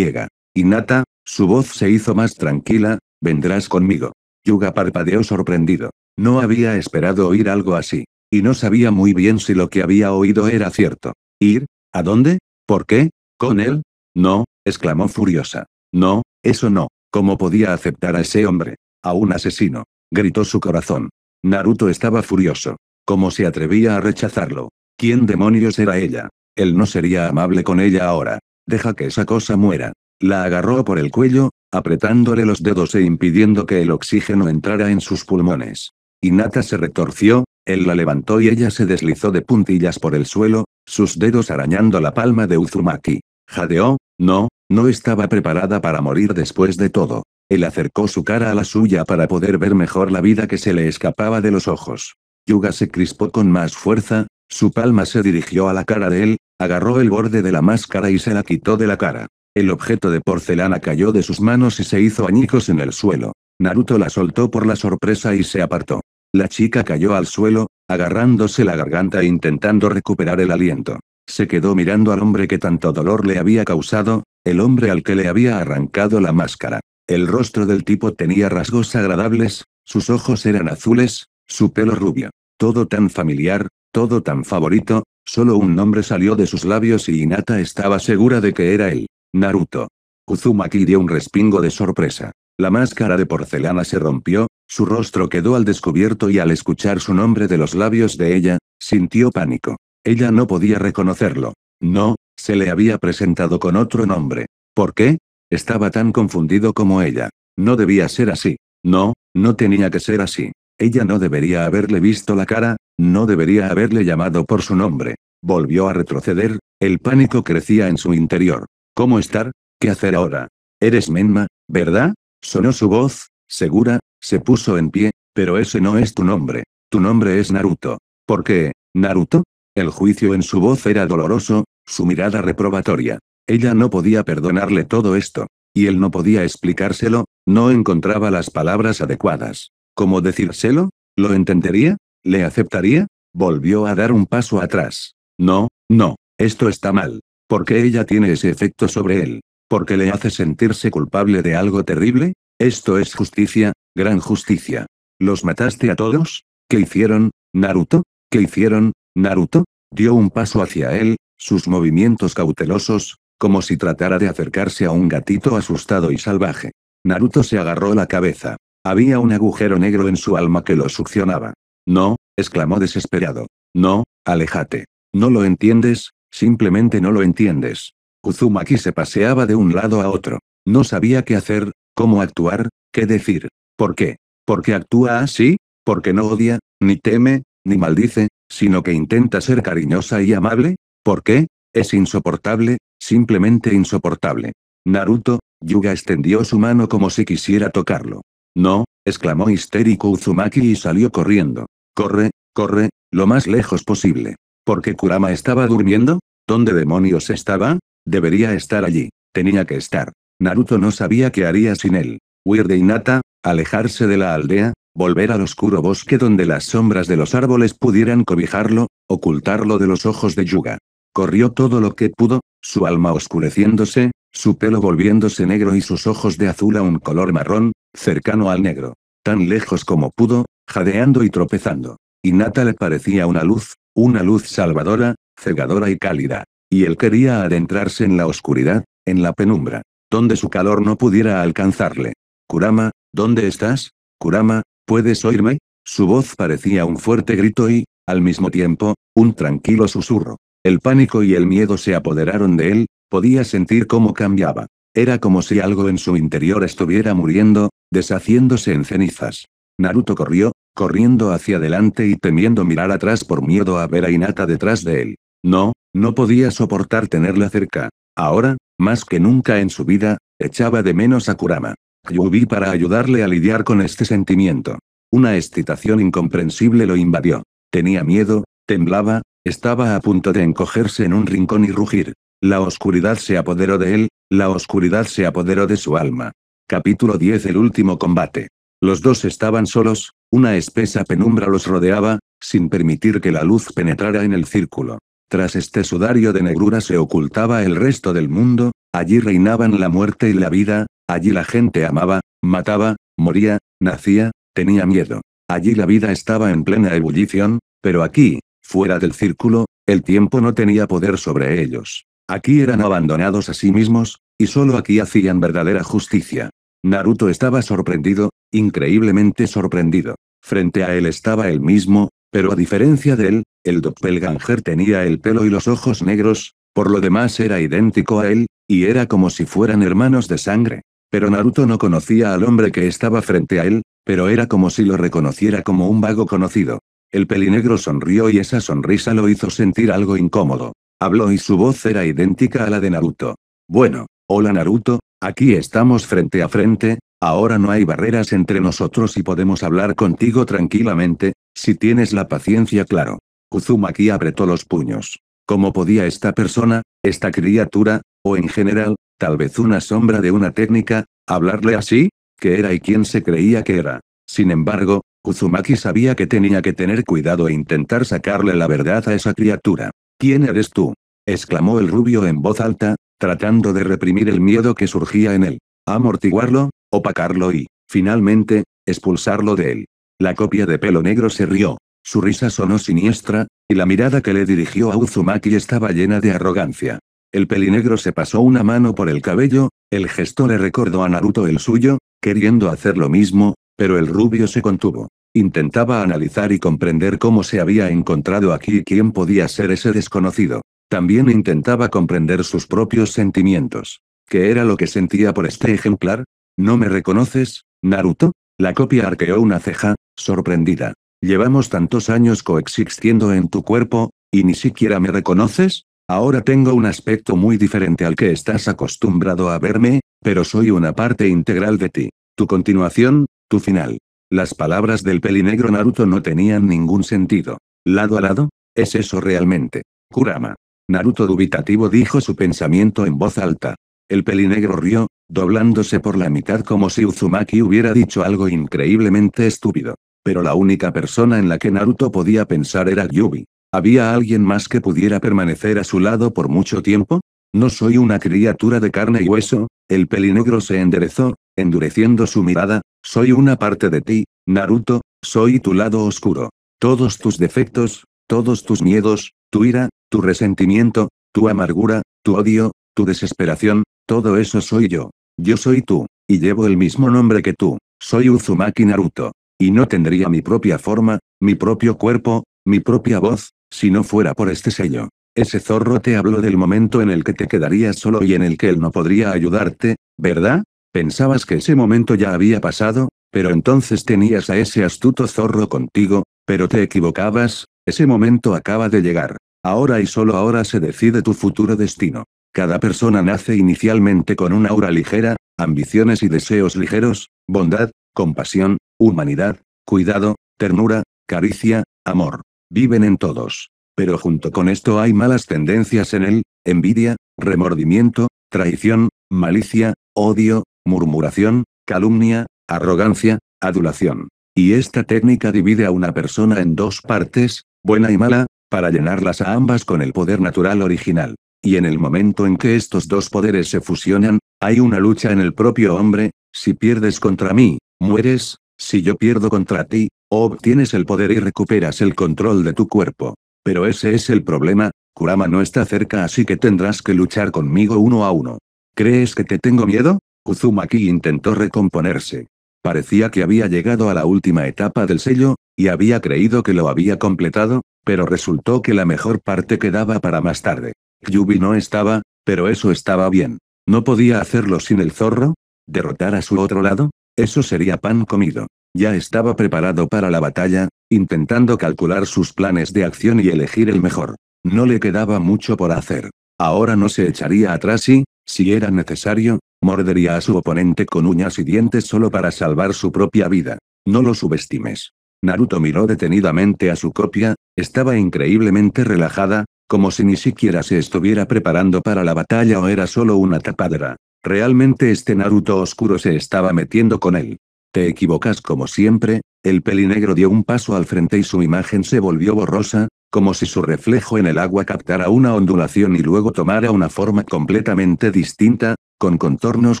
Inata, su voz se hizo más tranquila, vendrás conmigo. Yuga parpadeó sorprendido. No había esperado oír algo así. Y no sabía muy bien si lo que había oído era cierto. ¿Ir? ¿A dónde? ¿Por qué? ¿Con él? No, exclamó furiosa. No, eso no. ¿Cómo podía aceptar a ese hombre? A un asesino gritó su corazón. Naruto estaba furioso. ¿Cómo se atrevía a rechazarlo? ¿Quién demonios era ella? Él no sería amable con ella ahora. Deja que esa cosa muera. La agarró por el cuello, apretándole los dedos e impidiendo que el oxígeno entrara en sus pulmones. Hinata se retorció, él la levantó y ella se deslizó de puntillas por el suelo, sus dedos arañando la palma de Uzumaki. Jadeó, no, no estaba preparada para morir después de todo. Él acercó su cara a la suya para poder ver mejor la vida que se le escapaba de los ojos. Yuga se crispó con más fuerza, su palma se dirigió a la cara de él, agarró el borde de la máscara y se la quitó de la cara. El objeto de porcelana cayó de sus manos y se hizo añicos en el suelo. Naruto la soltó por la sorpresa y se apartó. La chica cayó al suelo, agarrándose la garganta e intentando recuperar el aliento. Se quedó mirando al hombre que tanto dolor le había causado, el hombre al que le había arrancado la máscara. El rostro del tipo tenía rasgos agradables, sus ojos eran azules, su pelo rubio. Todo tan familiar, todo tan favorito, solo un nombre salió de sus labios y Inata estaba segura de que era él. Naruto. Uzumaki dio un respingo de sorpresa. La máscara de porcelana se rompió, su rostro quedó al descubierto y al escuchar su nombre de los labios de ella, sintió pánico. Ella no podía reconocerlo. No, se le había presentado con otro nombre. ¿Por qué? Estaba tan confundido como ella. No debía ser así. No, no tenía que ser así. Ella no debería haberle visto la cara, no debería haberle llamado por su nombre. Volvió a retroceder, el pánico crecía en su interior. ¿Cómo estar? ¿Qué hacer ahora? Eres Menma, ¿verdad? Sonó su voz, segura, se puso en pie, pero ese no es tu nombre. Tu nombre es Naruto. ¿Por qué, Naruto? El juicio en su voz era doloroso, su mirada reprobatoria. Ella no podía perdonarle todo esto. Y él no podía explicárselo, no encontraba las palabras adecuadas. ¿Cómo decírselo? ¿Lo entendería? ¿Le aceptaría? Volvió a dar un paso atrás. No, no, esto está mal. ¿Por qué ella tiene ese efecto sobre él? ¿Porque le hace sentirse culpable de algo terrible? Esto es justicia, gran justicia. ¿Los mataste a todos? ¿Qué hicieron, Naruto? ¿Qué hicieron, Naruto? Dio un paso hacia él, sus movimientos cautelosos, como si tratara de acercarse a un gatito asustado y salvaje. Naruto se agarró la cabeza. Había un agujero negro en su alma que lo succionaba. No, exclamó desesperado. No, aléjate. No lo entiendes, simplemente no lo entiendes. Uzumaki se paseaba de un lado a otro. No sabía qué hacer, cómo actuar, qué decir. ¿Por qué? ¿Por qué actúa así? Porque no odia, ni teme, ni maldice, sino que intenta ser cariñosa y amable. ¿Por qué? Es insoportable, Simplemente insoportable. Naruto, Yuga extendió su mano como si quisiera tocarlo. No, exclamó histérico Uzumaki y salió corriendo. Corre, corre, lo más lejos posible. ¿Por qué Kurama estaba durmiendo? ¿Dónde demonios estaba? Debería estar allí. Tenía que estar. Naruto no sabía qué haría sin él. Huir de Inata, alejarse de la aldea, volver al oscuro bosque donde las sombras de los árboles pudieran cobijarlo, ocultarlo de los ojos de Yuga. Corrió todo lo que pudo, su alma oscureciéndose, su pelo volviéndose negro y sus ojos de azul a un color marrón, cercano al negro. Tan lejos como pudo, jadeando y tropezando. Y Nata le parecía una luz, una luz salvadora, cegadora y cálida. Y él quería adentrarse en la oscuridad, en la penumbra, donde su calor no pudiera alcanzarle. Kurama, ¿dónde estás? Kurama, ¿puedes oírme? Su voz parecía un fuerte grito y, al mismo tiempo, un tranquilo susurro. El pánico y el miedo se apoderaron de él, podía sentir cómo cambiaba. Era como si algo en su interior estuviera muriendo, deshaciéndose en cenizas. Naruto corrió, corriendo hacia adelante y temiendo mirar atrás por miedo a ver a Hinata detrás de él. No, no podía soportar tenerla cerca. Ahora, más que nunca en su vida, echaba de menos a Kurama. Yubi para ayudarle a lidiar con este sentimiento. Una excitación incomprensible lo invadió. Tenía miedo, temblaba, estaba a punto de encogerse en un rincón y rugir. La oscuridad se apoderó de él, la oscuridad se apoderó de su alma. Capítulo 10 El último combate. Los dos estaban solos, una espesa penumbra los rodeaba, sin permitir que la luz penetrara en el círculo. Tras este sudario de negrura se ocultaba el resto del mundo, allí reinaban la muerte y la vida, allí la gente amaba, mataba, moría, nacía, tenía miedo. Allí la vida estaba en plena ebullición, pero aquí, Fuera del círculo, el tiempo no tenía poder sobre ellos. Aquí eran abandonados a sí mismos, y solo aquí hacían verdadera justicia. Naruto estaba sorprendido, increíblemente sorprendido. Frente a él estaba el mismo, pero a diferencia de él, el doppelganger tenía el pelo y los ojos negros, por lo demás era idéntico a él, y era como si fueran hermanos de sangre. Pero Naruto no conocía al hombre que estaba frente a él, pero era como si lo reconociera como un vago conocido. El pelinegro sonrió y esa sonrisa lo hizo sentir algo incómodo. Habló y su voz era idéntica a la de Naruto. Bueno, hola Naruto, aquí estamos frente a frente, ahora no hay barreras entre nosotros y podemos hablar contigo tranquilamente, si tienes la paciencia claro. Uzumaki apretó los puños. ¿Cómo podía esta persona, esta criatura, o en general, tal vez una sombra de una técnica, hablarle así? ¿Qué era y quién se creía que era? Sin embargo, Uzumaki sabía que tenía que tener cuidado e intentar sacarle la verdad a esa criatura. ¿Quién eres tú? exclamó el rubio en voz alta, tratando de reprimir el miedo que surgía en él, amortiguarlo, opacarlo y, finalmente, expulsarlo de él. La copia de pelo negro se rió, su risa sonó siniestra, y la mirada que le dirigió a Uzumaki estaba llena de arrogancia. El pelinegro se pasó una mano por el cabello, el gesto le recordó a Naruto el suyo, queriendo hacer lo mismo, pero el rubio se contuvo. Intentaba analizar y comprender cómo se había encontrado aquí y quién podía ser ese desconocido. También intentaba comprender sus propios sentimientos. ¿Qué era lo que sentía por este ejemplar? ¿No me reconoces, Naruto? La copia arqueó una ceja, sorprendida. Llevamos tantos años coexistiendo en tu cuerpo, y ni siquiera me reconoces. Ahora tengo un aspecto muy diferente al que estás acostumbrado a verme, pero soy una parte integral de ti. Tu continuación, final. Las palabras del pelinegro Naruto no tenían ningún sentido. ¿Lado a lado? ¿Es eso realmente? Kurama. Naruto dubitativo dijo su pensamiento en voz alta. El pelinegro rió, doblándose por la mitad como si Uzumaki hubiera dicho algo increíblemente estúpido. Pero la única persona en la que Naruto podía pensar era Yubi. ¿Había alguien más que pudiera permanecer a su lado por mucho tiempo? No soy una criatura de carne y hueso, el pelinegro se enderezó, endureciendo su mirada, soy una parte de ti, Naruto, soy tu lado oscuro. Todos tus defectos, todos tus miedos, tu ira, tu resentimiento, tu amargura, tu odio, tu desesperación, todo eso soy yo. Yo soy tú, y llevo el mismo nombre que tú, soy Uzumaki Naruto. Y no tendría mi propia forma, mi propio cuerpo, mi propia voz, si no fuera por este sello. Ese zorro te habló del momento en el que te quedarías solo y en el que él no podría ayudarte, ¿verdad? Pensabas que ese momento ya había pasado, pero entonces tenías a ese astuto zorro contigo, pero te equivocabas, ese momento acaba de llegar. Ahora y solo ahora se decide tu futuro destino. Cada persona nace inicialmente con una aura ligera, ambiciones y deseos ligeros, bondad, compasión, humanidad, cuidado, ternura, caricia, amor. Viven en todos. Pero junto con esto hay malas tendencias en él, envidia, remordimiento, traición, malicia, odio, murmuración, calumnia, arrogancia, adulación. Y esta técnica divide a una persona en dos partes, buena y mala, para llenarlas a ambas con el poder natural original. Y en el momento en que estos dos poderes se fusionan, hay una lucha en el propio hombre, si pierdes contra mí, mueres, si yo pierdo contra ti, obtienes el poder y recuperas el control de tu cuerpo. Pero ese es el problema, Kurama no está cerca así que tendrás que luchar conmigo uno a uno. ¿Crees que te tengo miedo? Uzumaki intentó recomponerse. Parecía que había llegado a la última etapa del sello, y había creído que lo había completado, pero resultó que la mejor parte quedaba para más tarde. Yubi no estaba, pero eso estaba bien. ¿No podía hacerlo sin el zorro? ¿Derrotar a su otro lado? Eso sería pan comido. Ya estaba preparado para la batalla, intentando calcular sus planes de acción y elegir el mejor. No le quedaba mucho por hacer. Ahora no se echaría atrás y, si era necesario, Mordería a su oponente con uñas y dientes solo para salvar su propia vida. No lo subestimes. Naruto miró detenidamente a su copia, estaba increíblemente relajada, como si ni siquiera se estuviera preparando para la batalla o era solo una tapadera. Realmente este Naruto oscuro se estaba metiendo con él. Te equivocas como siempre, el pelinegro dio un paso al frente y su imagen se volvió borrosa, como si su reflejo en el agua captara una ondulación y luego tomara una forma completamente distinta, con contornos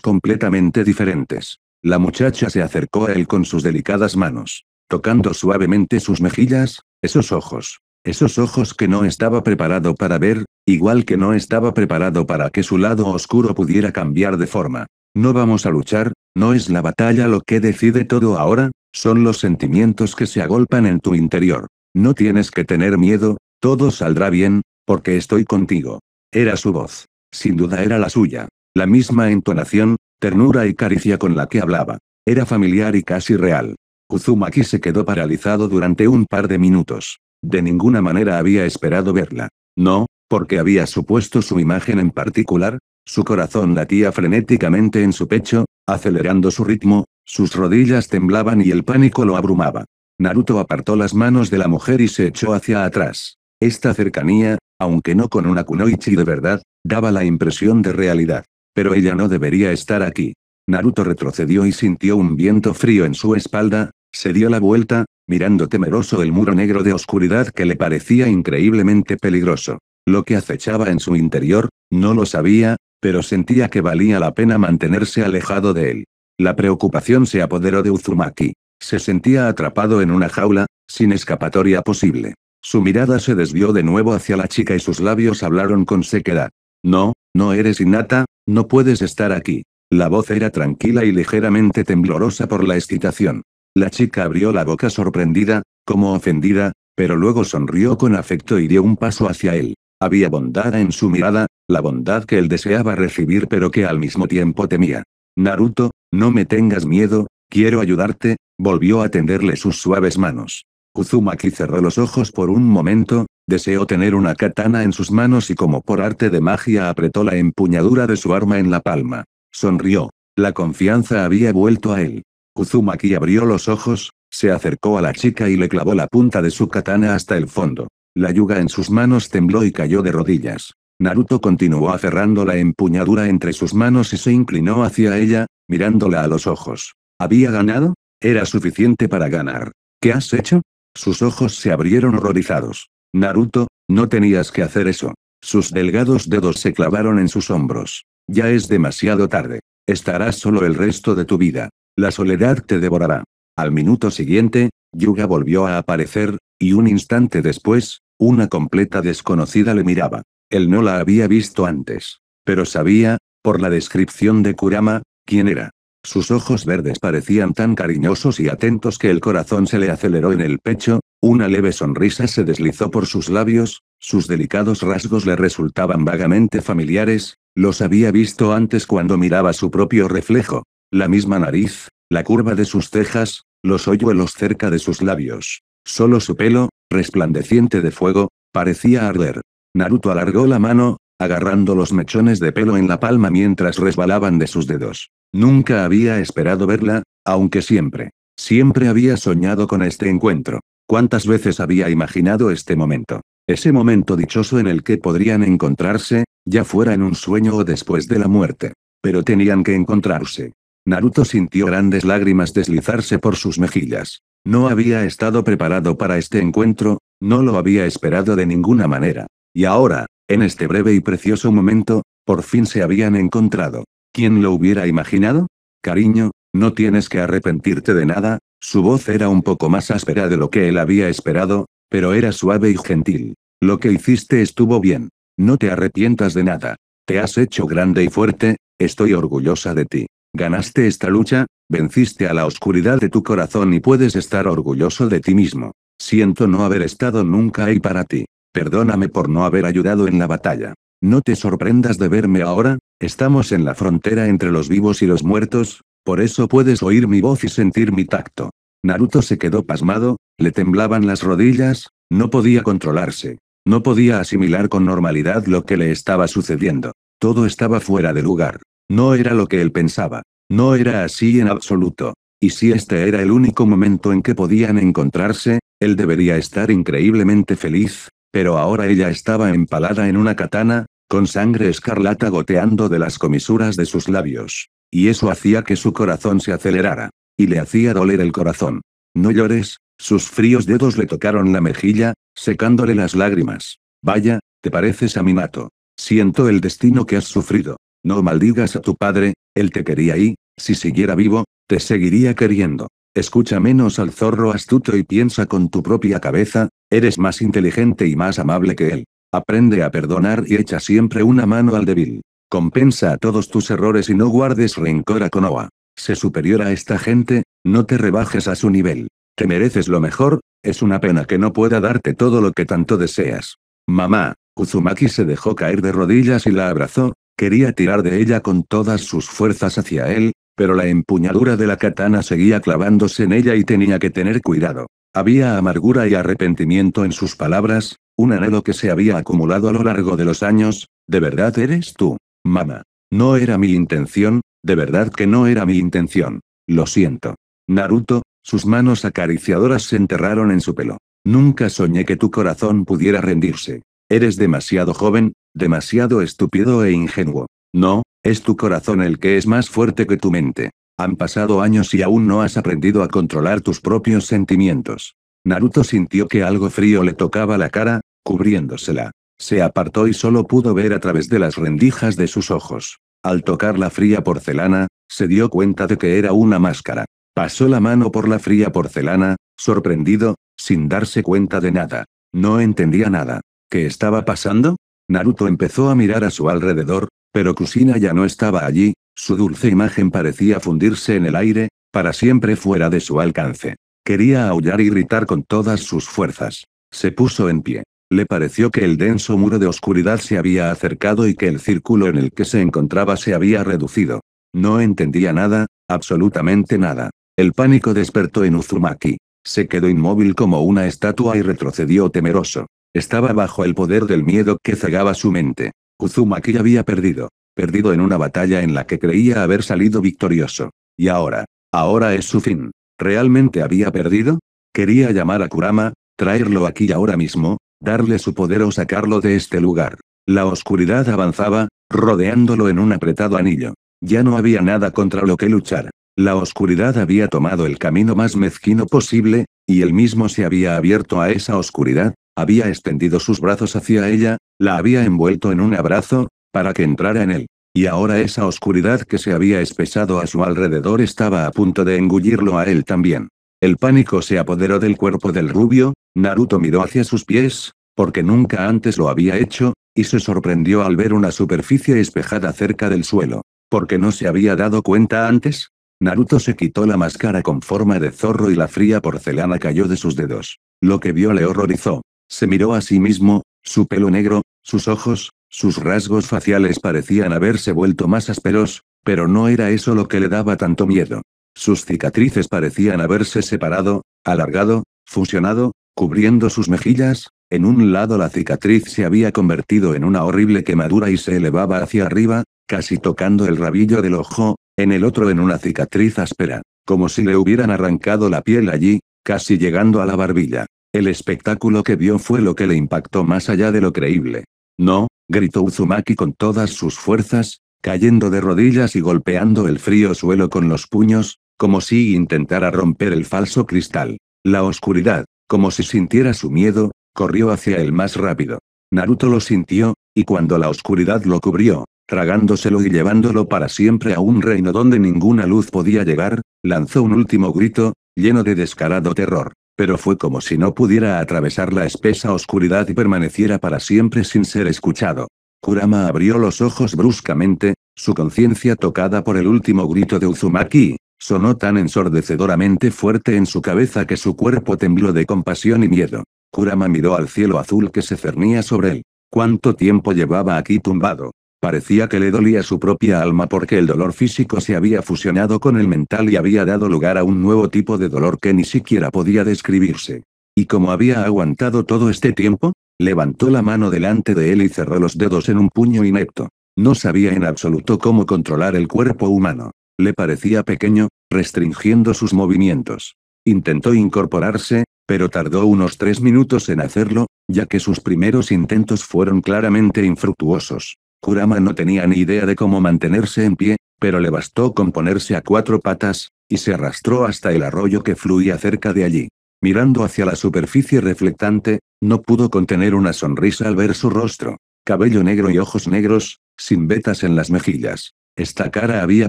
completamente diferentes. La muchacha se acercó a él con sus delicadas manos, tocando suavemente sus mejillas, esos ojos, esos ojos que no estaba preparado para ver, igual que no estaba preparado para que su lado oscuro pudiera cambiar de forma. No vamos a luchar, no es la batalla lo que decide todo ahora, son los sentimientos que se agolpan en tu interior. No tienes que tener miedo, todo saldrá bien, porque estoy contigo. Era su voz. Sin duda era la suya. La misma entonación, ternura y caricia con la que hablaba. Era familiar y casi real. Uzumaki se quedó paralizado durante un par de minutos. De ninguna manera había esperado verla. No, porque había supuesto su imagen en particular, su corazón latía frenéticamente en su pecho, acelerando su ritmo, sus rodillas temblaban y el pánico lo abrumaba. Naruto apartó las manos de la mujer y se echó hacia atrás. Esta cercanía, aunque no con una kunoichi de verdad, daba la impresión de realidad. Pero ella no debería estar aquí. Naruto retrocedió y sintió un viento frío en su espalda, se dio la vuelta, mirando temeroso el muro negro de oscuridad que le parecía increíblemente peligroso. Lo que acechaba en su interior, no lo sabía, pero sentía que valía la pena mantenerse alejado de él. La preocupación se apoderó de Uzumaki. Se sentía atrapado en una jaula, sin escapatoria posible. Su mirada se desvió de nuevo hacia la chica y sus labios hablaron con sequedad. No, no eres innata, no puedes estar aquí. La voz era tranquila y ligeramente temblorosa por la excitación. La chica abrió la boca sorprendida, como ofendida, pero luego sonrió con afecto y dio un paso hacia él. Había bondad en su mirada, la bondad que él deseaba recibir pero que al mismo tiempo temía. Naruto, no me tengas miedo, quiero ayudarte, volvió a tenderle sus suaves manos. Uzumaki cerró los ojos por un momento, deseó tener una katana en sus manos y como por arte de magia apretó la empuñadura de su arma en la palma. Sonrió. La confianza había vuelto a él. Uzumaki abrió los ojos, se acercó a la chica y le clavó la punta de su katana hasta el fondo. La yuga en sus manos tembló y cayó de rodillas. Naruto continuó aferrando la empuñadura entre sus manos y se inclinó hacia ella, mirándola a los ojos. ¿Había ganado? Era suficiente para ganar. ¿Qué has hecho? Sus ojos se abrieron horrorizados. Naruto, no tenías que hacer eso. Sus delgados dedos se clavaron en sus hombros. Ya es demasiado tarde. Estarás solo el resto de tu vida. La soledad te devorará. Al minuto siguiente, Yuga volvió a aparecer, y un instante después, una completa desconocida le miraba. Él no la había visto antes. Pero sabía, por la descripción de Kurama, quién era. Sus ojos verdes parecían tan cariñosos y atentos que el corazón se le aceleró en el pecho, una leve sonrisa se deslizó por sus labios, sus delicados rasgos le resultaban vagamente familiares, los había visto antes cuando miraba su propio reflejo. La misma nariz, la curva de sus cejas, los hoyuelos cerca de sus labios. Solo su pelo, resplandeciente de fuego, parecía arder. Naruto alargó la mano, agarrando los mechones de pelo en la palma mientras resbalaban de sus dedos. Nunca había esperado verla, aunque siempre, siempre había soñado con este encuentro. ¿Cuántas veces había imaginado este momento? Ese momento dichoso en el que podrían encontrarse, ya fuera en un sueño o después de la muerte. Pero tenían que encontrarse. Naruto sintió grandes lágrimas deslizarse por sus mejillas. No había estado preparado para este encuentro, no lo había esperado de ninguna manera. Y ahora, en este breve y precioso momento, por fin se habían encontrado. ¿Quién lo hubiera imaginado? Cariño, no tienes que arrepentirte de nada, su voz era un poco más áspera de lo que él había esperado, pero era suave y gentil. Lo que hiciste estuvo bien. No te arrepientas de nada. Te has hecho grande y fuerte, estoy orgullosa de ti. Ganaste esta lucha, venciste a la oscuridad de tu corazón y puedes estar orgulloso de ti mismo. Siento no haber estado nunca ahí para ti. Perdóname por no haber ayudado en la batalla. No te sorprendas de verme ahora, estamos en la frontera entre los vivos y los muertos, por eso puedes oír mi voz y sentir mi tacto. Naruto se quedó pasmado, le temblaban las rodillas, no podía controlarse. No podía asimilar con normalidad lo que le estaba sucediendo. Todo estaba fuera de lugar. No era lo que él pensaba. No era así en absoluto. Y si este era el único momento en que podían encontrarse, él debería estar increíblemente feliz, pero ahora ella estaba empalada en una katana, con sangre escarlata goteando de las comisuras de sus labios y eso hacía que su corazón se acelerara. Y le hacía doler el corazón. No llores, sus fríos dedos le tocaron la mejilla, secándole las lágrimas. Vaya, te pareces a Minato. Siento el destino que has sufrido. No maldigas a tu padre, él te quería y, si siguiera vivo, te seguiría queriendo. Escucha menos al zorro astuto y piensa con tu propia cabeza, eres más inteligente y más amable que él. Aprende a perdonar y echa siempre una mano al débil. Compensa a todos tus errores y no guardes rencor a Konoha. Sé superior a esta gente, no te rebajes a su nivel. Te mereces lo mejor, es una pena que no pueda darte todo lo que tanto deseas. Mamá, Uzumaki se dejó caer de rodillas y la abrazó, quería tirar de ella con todas sus fuerzas hacia él, pero la empuñadura de la katana seguía clavándose en ella y tenía que tener cuidado. Había amargura y arrepentimiento en sus palabras, un anhelo que se había acumulado a lo largo de los años, ¿de verdad eres tú? Mamá. No era mi intención, de verdad que no era mi intención. Lo siento. Naruto, sus manos acariciadoras se enterraron en su pelo. Nunca soñé que tu corazón pudiera rendirse. Eres demasiado joven, demasiado estúpido e ingenuo. No, es tu corazón el que es más fuerte que tu mente. Han pasado años y aún no has aprendido a controlar tus propios sentimientos. Naruto sintió que algo frío le tocaba la cara, cubriéndosela. Se apartó y solo pudo ver a través de las rendijas de sus ojos. Al tocar la fría porcelana, se dio cuenta de que era una máscara. Pasó la mano por la fría porcelana, sorprendido, sin darse cuenta de nada. No entendía nada. ¿Qué estaba pasando? Naruto empezó a mirar a su alrededor, pero Kusina ya no estaba allí, su dulce imagen parecía fundirse en el aire, para siempre fuera de su alcance. Quería aullar y gritar con todas sus fuerzas. Se puso en pie. Le pareció que el denso muro de oscuridad se había acercado y que el círculo en el que se encontraba se había reducido. No entendía nada, absolutamente nada. El pánico despertó en Uzumaki. Se quedó inmóvil como una estatua y retrocedió temeroso. Estaba bajo el poder del miedo que cegaba su mente. Uzumaki había perdido. Perdido en una batalla en la que creía haber salido victorioso. Y ahora. Ahora es su fin. ¿Realmente había perdido? Quería llamar a Kurama, traerlo aquí ahora mismo, darle su poder o sacarlo de este lugar. La oscuridad avanzaba, rodeándolo en un apretado anillo. Ya no había nada contra lo que luchar. La oscuridad había tomado el camino más mezquino posible, y él mismo se había abierto a esa oscuridad, había extendido sus brazos hacia ella, la había envuelto en un abrazo, para que entrara en él. Y ahora esa oscuridad que se había espesado a su alrededor estaba a punto de engullirlo a él también. El pánico se apoderó del cuerpo del rubio, Naruto miró hacia sus pies, porque nunca antes lo había hecho, y se sorprendió al ver una superficie espejada cerca del suelo. porque no se había dado cuenta antes? Naruto se quitó la máscara con forma de zorro y la fría porcelana cayó de sus dedos. Lo que vio le horrorizó. Se miró a sí mismo, su pelo negro, sus ojos, sus rasgos faciales parecían haberse vuelto más ásperos, pero no era eso lo que le daba tanto miedo. Sus cicatrices parecían haberse separado, alargado, fusionado, cubriendo sus mejillas, en un lado la cicatriz se había convertido en una horrible quemadura y se elevaba hacia arriba, casi tocando el rabillo del ojo, en el otro en una cicatriz áspera, como si le hubieran arrancado la piel allí, casi llegando a la barbilla. El espectáculo que vio fue lo que le impactó más allá de lo creíble. No, gritó Uzumaki con todas sus fuerzas, cayendo de rodillas y golpeando el frío suelo con los puños, como si intentara romper el falso cristal. La oscuridad, como si sintiera su miedo, corrió hacia él más rápido. Naruto lo sintió, y cuando la oscuridad lo cubrió, tragándoselo y llevándolo para siempre a un reino donde ninguna luz podía llegar, lanzó un último grito, lleno de descarado terror. Pero fue como si no pudiera atravesar la espesa oscuridad y permaneciera para siempre sin ser escuchado. Kurama abrió los ojos bruscamente, su conciencia tocada por el último grito de Uzumaki, Sonó tan ensordecedoramente fuerte en su cabeza que su cuerpo tembló de compasión y miedo. Kurama miró al cielo azul que se cernía sobre él. ¿Cuánto tiempo llevaba aquí tumbado? Parecía que le dolía su propia alma porque el dolor físico se había fusionado con el mental y había dado lugar a un nuevo tipo de dolor que ni siquiera podía describirse. ¿Y como había aguantado todo este tiempo? Levantó la mano delante de él y cerró los dedos en un puño inepto. No sabía en absoluto cómo controlar el cuerpo humano. Le parecía pequeño, restringiendo sus movimientos. Intentó incorporarse, pero tardó unos tres minutos en hacerlo, ya que sus primeros intentos fueron claramente infructuosos. Kurama no tenía ni idea de cómo mantenerse en pie, pero le bastó con ponerse a cuatro patas, y se arrastró hasta el arroyo que fluía cerca de allí. Mirando hacia la superficie reflectante, no pudo contener una sonrisa al ver su rostro. Cabello negro y ojos negros, sin vetas en las mejillas. Esta cara había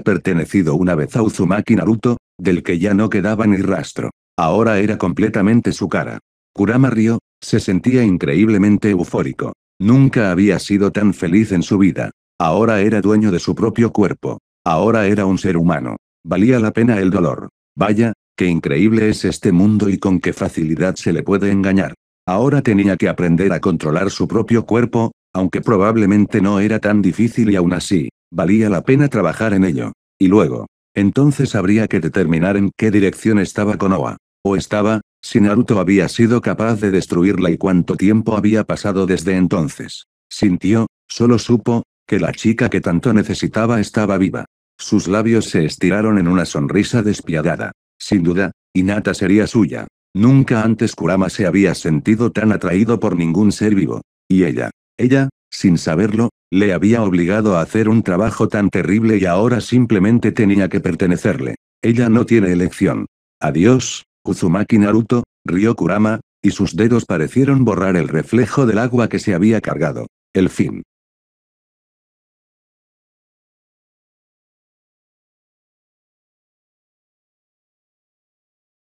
pertenecido una vez a Uzumaki Naruto, del que ya no quedaba ni rastro. Ahora era completamente su cara. Kurama rió, se sentía increíblemente eufórico. Nunca había sido tan feliz en su vida. Ahora era dueño de su propio cuerpo. Ahora era un ser humano. Valía la pena el dolor. Vaya, qué increíble es este mundo y con qué facilidad se le puede engañar. Ahora tenía que aprender a controlar su propio cuerpo, aunque probablemente no era tan difícil y aún así, Valía la pena trabajar en ello. Y luego. Entonces habría que determinar en qué dirección estaba Konoha. O estaba, si Naruto había sido capaz de destruirla y cuánto tiempo había pasado desde entonces. Sintió, solo supo, que la chica que tanto necesitaba estaba viva. Sus labios se estiraron en una sonrisa despiadada. Sin duda, Inata sería suya. Nunca antes Kurama se había sentido tan atraído por ningún ser vivo. Y ella, ella, sin saberlo, le había obligado a hacer un trabajo tan terrible y ahora simplemente tenía que pertenecerle. Ella no tiene elección. Adiós, Uzumaki Naruto, Ryo Kurama, y sus dedos parecieron borrar el reflejo del agua que se había cargado. El fin.